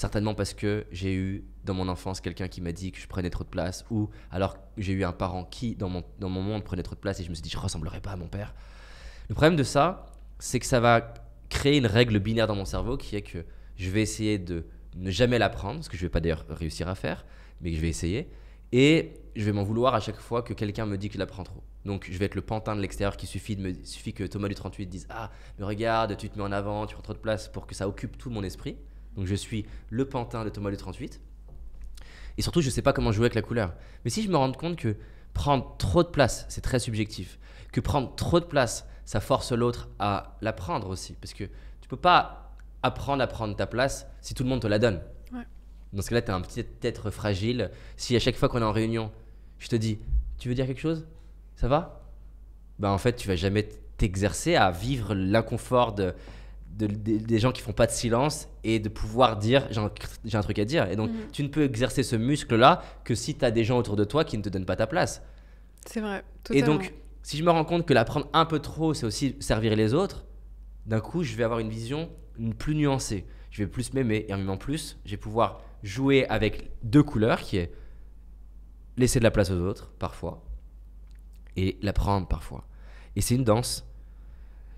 Certainement parce que j'ai eu dans mon enfance quelqu'un qui m'a dit que je prenais trop de place, ou alors j'ai eu un parent qui, dans mon, dans mon monde, prenait trop de place et je me suis dit, je ressemblerai pas à mon père. Le problème de ça, c'est que ça va créer une règle binaire dans mon cerveau qui est que je vais essayer de ne jamais l'apprendre, ce que je ne vais pas d'ailleurs réussir à faire, mais que je vais essayer, et je vais m'en vouloir à chaque fois que quelqu'un me dit que je l'apprends trop. Donc je vais être le pantin de l'extérieur qui suffit, suffit que Thomas du 38 dise Ah, mais regarde, tu te mets en avant, tu prends trop de place pour que ça occupe tout mon esprit. Donc je suis le pantin de Thomas le 38. Et surtout, je ne sais pas comment jouer avec la couleur. Mais si je me rends compte que prendre trop de place, c'est très subjectif, que prendre trop de place, ça force l'autre à la prendre aussi. Parce que tu peux pas apprendre à prendre ta place si tout le monde te la donne. Dans ce cas-là, tu as un petit être fragile. Si à chaque fois qu'on est en réunion, je te dis, tu veux dire quelque chose Ça va ben, en fait, tu vas jamais t'exercer à vivre l'inconfort de des gens qui font pas de silence et de pouvoir dire j'ai un, un, truc à dire. Et donc, mhm. tu ne peux exercer ce muscle-là que si tu as des gens autour de toi qui ne te donnent pas ta place. C'est vrai. Et donc, si je me rends compte que l'apprendre un peu trop, c'est aussi servir les autres, d'un coup, je vais avoir une vision plus nuancée. Je vais plus m'aimer et en même plus, je vais pouvoir jouer avec deux couleurs qui est laisser de la place aux autres parfois et l'apprendre parfois. Et c'est une danse.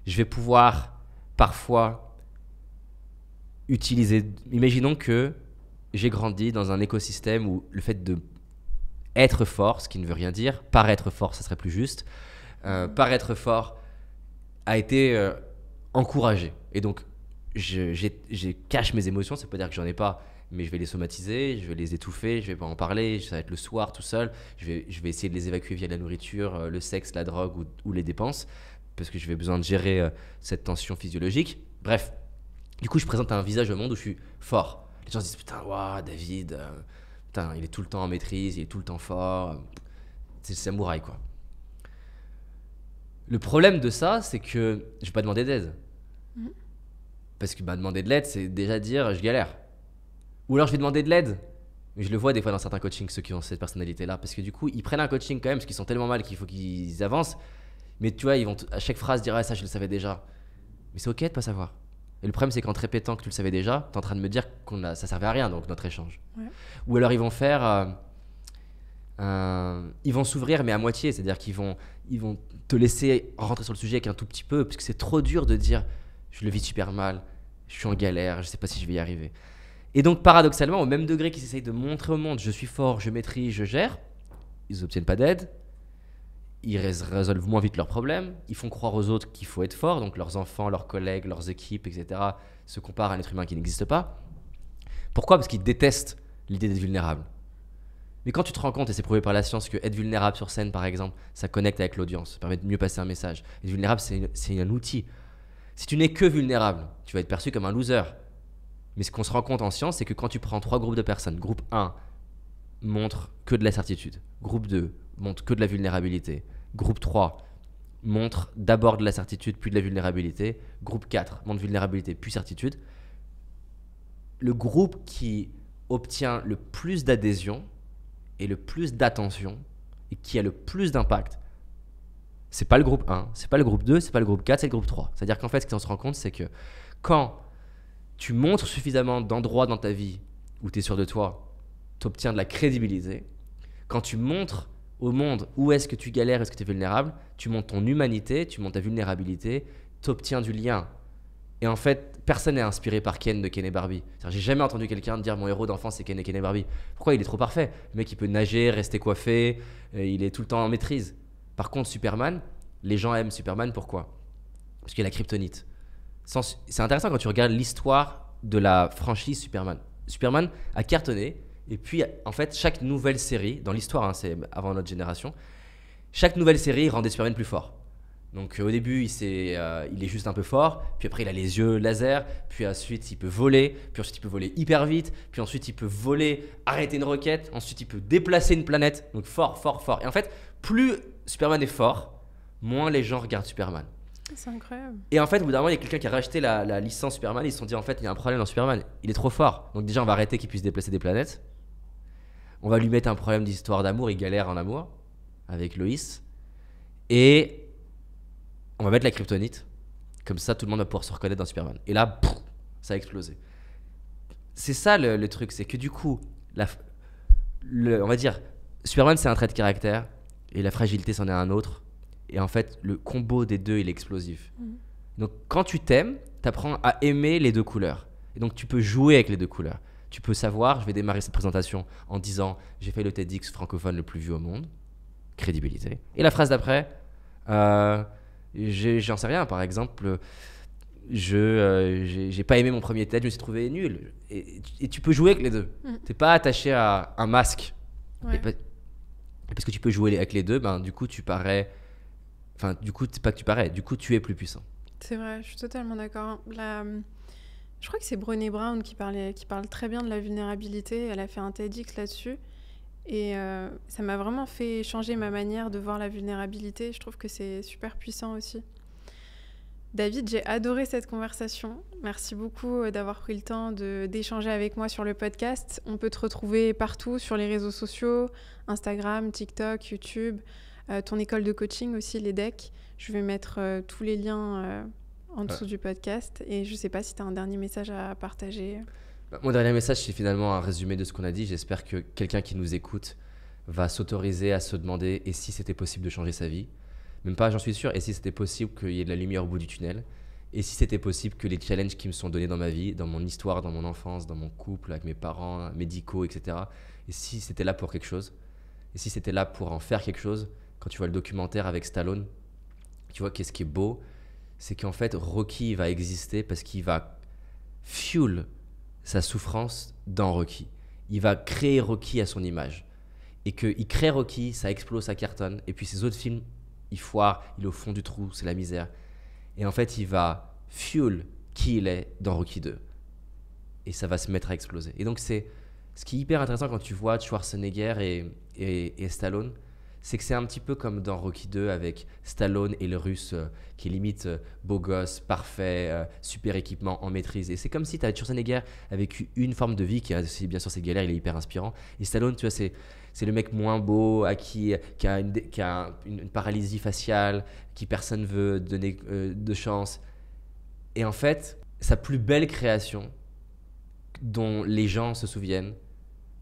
Je vais pouvoir parfois utiliser. Imaginons que j'ai grandi dans un écosystème où le fait de être fort, ce qui ne veut rien dire, paraître fort, ça serait plus juste, euh, paraître fort a été euh, encouragé. Et donc, je, cache mes émotions, ça pas dire que j'en ai pas, mais je vais les somatiser, je vais les étouffer, je vais pas en parler, ça va être le soir tout seul, je vais, essayer de les évacuer via la nourriture, euh, le sexe, la drogue ou les dépenses parce que je vais besoin de gérer euh, cette tension physiologique. Bref, du coup, je présente un visage au monde où je suis fort. Les gens se disent Putain, David, euh, putain, il est tout le temps en maîtrise, il est tout le temps fort. C'est le samouraï, quoi. Le problème de ça, c'est que je vais pas demander d'aide. Mmh. Parce que bah, demander de l'aide, c'est déjà dire je galère. Ou alors je vais demander de l'aide. Je le vois des fois dans certains coachings, ceux qui ont cette personnalité-là. Parce que du coup, ils prennent un coaching quand même, parce qu'ils sont tellement mal qu'il faut qu'ils avancent. Mais tu vois, ils vont à chaque phrase dire ah, ça, je le savais déjà. Mais c'est ok de pas savoir. Et le problème, c'est qu'en te répétant que tu le savais déjà, tu es en train de me dire qu'on a, ça servait à rien, donc notre échange. Ou alors ils vont faire. Euh, ils vont s'ouvrir, mais à moitié. C'est-à-dire qu'ils vont, ils vont te laisser rentrer sur le sujet un tout petit peu, parce que c'est trop dur de dire je le vis super mal, je suis en galère, je sais pas si je vais y arriver. Et donc, paradoxalement, au même degré qu'ils essayent de montrer au monde je suis fort, je maîtrise, je gère, ils n'obtiennent pas d'aide, ils résolvent moins vite leurs problèmes, ils font croire aux autres qu'il faut être fort, donc leurs enfants, leurs collègues, leurs équipes, etc., se comparent à un être humain qui n'existe pas. Pourquoi Parce qu'ils détestent l'idée d'être vulnérable. Mais quand tu te rends compte, et c'est prouvé par la science, que être vulnérable sur scène, par exemple, ça connecte avec l'audience, ça permet de mieux passer un message. Être vulnérable, c'est un outil. Si tu n'es que vulnérable, tu vas être perçu comme un loser. Mais ce qu'on se rend compte en science, c'est que quand tu prends trois groupes de personnes, groupe 1 montre que de la certitude, groupe 2 montre que de la vulnérabilité, Groupe 3 montre d'abord de la certitude, puis de la vulnérabilité. Groupe 4 montre vulnérabilité, puis certitude. Le groupe qui obtient le plus d'adhésion et le plus d'attention et qui a le plus d'impact, c'est pas le groupe 1, c'est pas le groupe 2, c'est pas le groupe 4, c'est le groupe 3. C'est-à-dire qu'en fait, ce qu'on se rend compte, c'est que quand tu montres suffisamment d'endroits dans ta vie où tu es sûr de toi, tu obtiens de la crédibilité. Quand tu montres au monde où est-ce que tu galères, est-ce que tu es vulnérable, tu montes ton humanité, tu montes ta vulnérabilité, tu obtiens du lien. Et en fait, personne n'est inspiré par Ken de Ken et Barbie. J'ai jamais entendu quelqu'un dire mon héros d'enfance c'est Ken et Ken et Barbie. Pourquoi il est trop parfait Le mec il peut nager, rester coiffé, euh, il est tout le temps en maîtrise. Par contre, Superman, les gens aiment Superman pourquoi Parce qu'il a la kryptonite. C'est intéressant quand tu regardes l'histoire de la franchise Superman. Superman a cartonné et puis, en fait, chaque nouvelle série, dans l'histoire, hein, c'est avant notre génération, chaque nouvelle série rend Superman plus fort. Donc euh, au début, il, est, euh, il est juste un peu fort, puis après il a les yeux laser, puis ensuite il peut voler, puis ensuite il peut voler hyper vite, puis ensuite il peut voler, arrêter une roquette, ensuite il peut déplacer une planète. Donc fort, fort, fort. Et en fait, plus Superman est fort, moins les gens regardent Superman. C'est incroyable. Et en fait, au bout d'un moment, il y a quelqu'un qui a racheté la, la, licence Superman, ils se sont dit en fait, il y a un problème dans Superman, il est trop fort. Donc déjà, on va arrêter qu'il puisse déplacer des planètes. On va lui mettre un problème d'histoire d'amour, il galère en amour avec Loïs. Et on va mettre la kryptonite. Comme ça, tout le monde va pouvoir se reconnaître dans Superman. Et là, ça a explosé. C'est ça le, truc, c'est que du coup, la, on va dire, Superman c'est un trait de caractère, et la fragilité c'en est un autre. Et en fait, le combo des deux, il est explosif. Mm. Donc quand tu t'aimes, tu apprends à aimer les deux couleurs. Et donc tu peux jouer avec les deux couleurs tu peux savoir, je vais démarrer cette présentation en disant j'ai fait le TEDx francophone le plus vu au monde, crédibilité. Et la phrase d'après, euh, j'en sais rien, par exemple, je n'ai euh, j'ai pas aimé mon premier TED, je me suis trouvé nul. Et, tu peux jouer avec les deux. Mm. Tu n'es pas attaché à un masque. Et, parce que tu peux jouer avec les deux, ben, du coup tu parais. Enfin, du coup, c'est pas que tu parais, du coup tu es plus puissant. C'est vrai, je suis totalement d'accord. La je crois que c'est Brené Brown qui, parlait, qui parle très bien de la vulnérabilité. Elle a fait un TEDx là-dessus. Et euh, ça m'a vraiment fait changer ma manière de voir la vulnérabilité. Je trouve que c'est super puissant aussi. David, j'ai adoré cette conversation. Merci beaucoup euh, d'avoir pris le temps d'échanger avec moi sur le podcast. On peut te retrouver partout sur les réseaux sociaux, Instagram, TikTok, YouTube, euh, ton école de coaching aussi, les decks. Je vais mettre tous les liens en dessous du podcast. Et je ne sais pas si tu as un dernier message à partager. Bah, mon dernier message, c'est finalement un résumé de ce qu'on a dit. J'espère que quelqu'un qui nous écoute va s'autoriser à se demander et si c'était possible de changer sa vie. Même pas, j'en suis sûr, et si c'était possible qu'il y ait de la lumière au bout du tunnel. Et si c'était possible que les challenges qui me sont donnés dans ma vie, dans mon histoire, dans mon enfance, dans mon couple, avec mes parents, médicaux, etc. Et si c'était là pour quelque chose. Et si c'était là pour en faire quelque chose. Quand tu vois le documentaire avec Stallone, tu vois qu'est-ce qui est beau c'est qu'en fait, Rocky va exister parce qu'il va fuel sa souffrance dans Rocky. Il va créer Rocky à son image. Et qu'il crée Rocky, ça explose, ça cartonne. Et puis ses autres films, il foire, il est au fond du trou, c'est la misère. Et en fait, il va fuel qui il est dans Rocky 2. Et ça va se mettre à exploser. Et donc, c'est ce qui est hyper intéressant quand tu vois Schwarzenegger et, et, et Stallone c'est que c'est un petit peu comme dans Rocky 2 avec Stallone et le russe euh, qui limite euh, beau gosse, parfait, euh, super équipement, en maîtrise. Et c'est comme si as, Schwarzenegger a vécu une forme de vie qui a bien sûr cette galère, il est hyper inspirant. Et Stallone, tu vois, c'est. le mec moins beau, à qui, a, une, paralysie faciale, qui personne ne veut donner de chance. Et en fait, sa plus belle création, dont les gens se souviennent,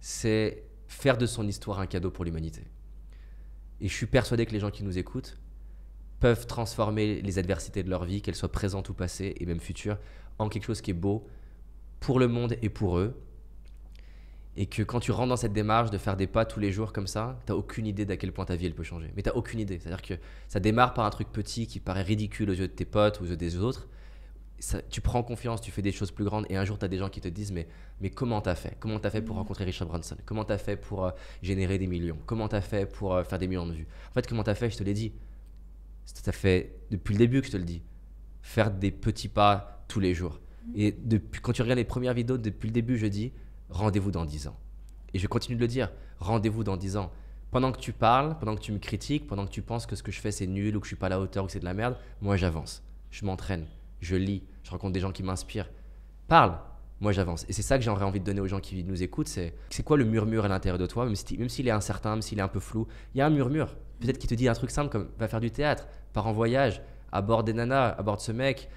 c'est faire de son histoire un cadeau pour l'humanité. Et je suis persuadé que les gens qui nous écoutent peuvent transformer les adversités de leur vie, qu'elles soient présentes ou passées, et même futures, en quelque chose qui est beau pour le monde et pour eux. Et que quand tu rentres dans cette démarche de faire des pas tous les jours comme ça, t'as aucune idée d'à quel point ta vie elle peut changer. Mais tu t'as aucune idée. C'est-à-dire que ça démarre par un truc petit qui paraît ridicule aux yeux de tes potes ou aux yeux des autres, tu prends confiance, tu fais des choses plus grandes et un jour tu as des gens qui te disent mais, mais comment t'as fait Comment t'as fait pour mm. rencontrer Richard Branson Comment t'as fait pour euh, générer des millions Comment t'as fait pour euh, faire des millions de vues En fait comment t'as fait Je te l'ai dit. Ça fait depuis le début que je te le dis. Faire des petits pas tous les jours. Mm. Et depuis, quand tu regardes les premières vidéos depuis le début je dis rendez-vous dans 10 ans. Et je continue de le dire, rendez-vous dans 10 ans. Pendant que tu parles, pendant que tu me critiques, pendant que tu penses que ce que je fais c'est nul ou que je suis pas à la hauteur ou que c'est de la merde, moi j'avance, je m'entraîne je lis, je rencontre des gens qui m'inspirent. Parle, moi j'avance. Et c'est ça que j'aurais envie de donner aux gens qui nous écoutent, c'est c'est quoi le murmure à l'intérieur de toi, même s'il est incertain, même s'il est un peu flou, il y a un murmure. Peut-être qu'il te dit un truc simple comme va faire du théâtre, pars en voyage, aborde des nanas, aborde ce mec,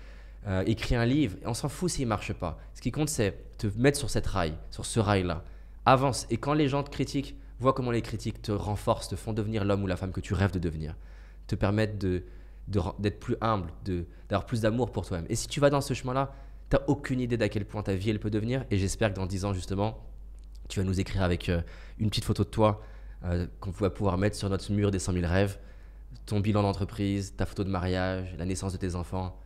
euh, écris un livre. on s'en fout s'il marche pas. Ce qui compte c'est te mettre sur cette rail, sur ce rail là. Avance. Et quand les gens te critiquent, vois comment les critiques te renforcent, te font devenir l'homme ou la femme que tu rêves de devenir, te permettent de d'être plus humble, d'avoir plus d'amour pour toi-même. Et si tu vas dans ce chemin-là, tu n'as aucune idée d'à quel point ta vie elle peut devenir. Et j'espère que dans 10 ans, justement, tu vas nous écrire avec euh, une petite photo de toi euh, qu'on va pouvoir mettre sur notre mur des 100 000 rêves, ton bilan d'entreprise, ta photo de mariage, la naissance de tes enfants.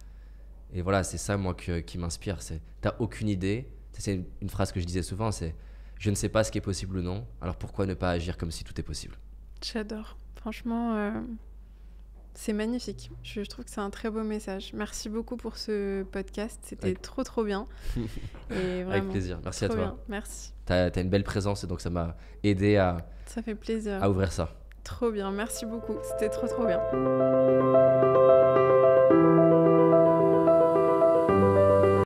Et voilà, c'est ça, moi, qui m'inspire. C'est t'as aucune idée. C'est une, phrase que je disais souvent, c'est je ne sais pas ce qui est possible ou non, alors pourquoi ne pas agir comme si tout est possible J'adore. Franchement, euh, c'est magnifique. Je, trouve que c'est un très beau message. Merci beaucoup pour ce podcast. C'était trop, trop bien. et Avec plaisir. Merci à toi. Merci. Tu as, une belle présence et donc ça m'a aidé à, ça fait plaisir. à ouvrir ça. Trop bien. Merci beaucoup. C'était trop, trop bien.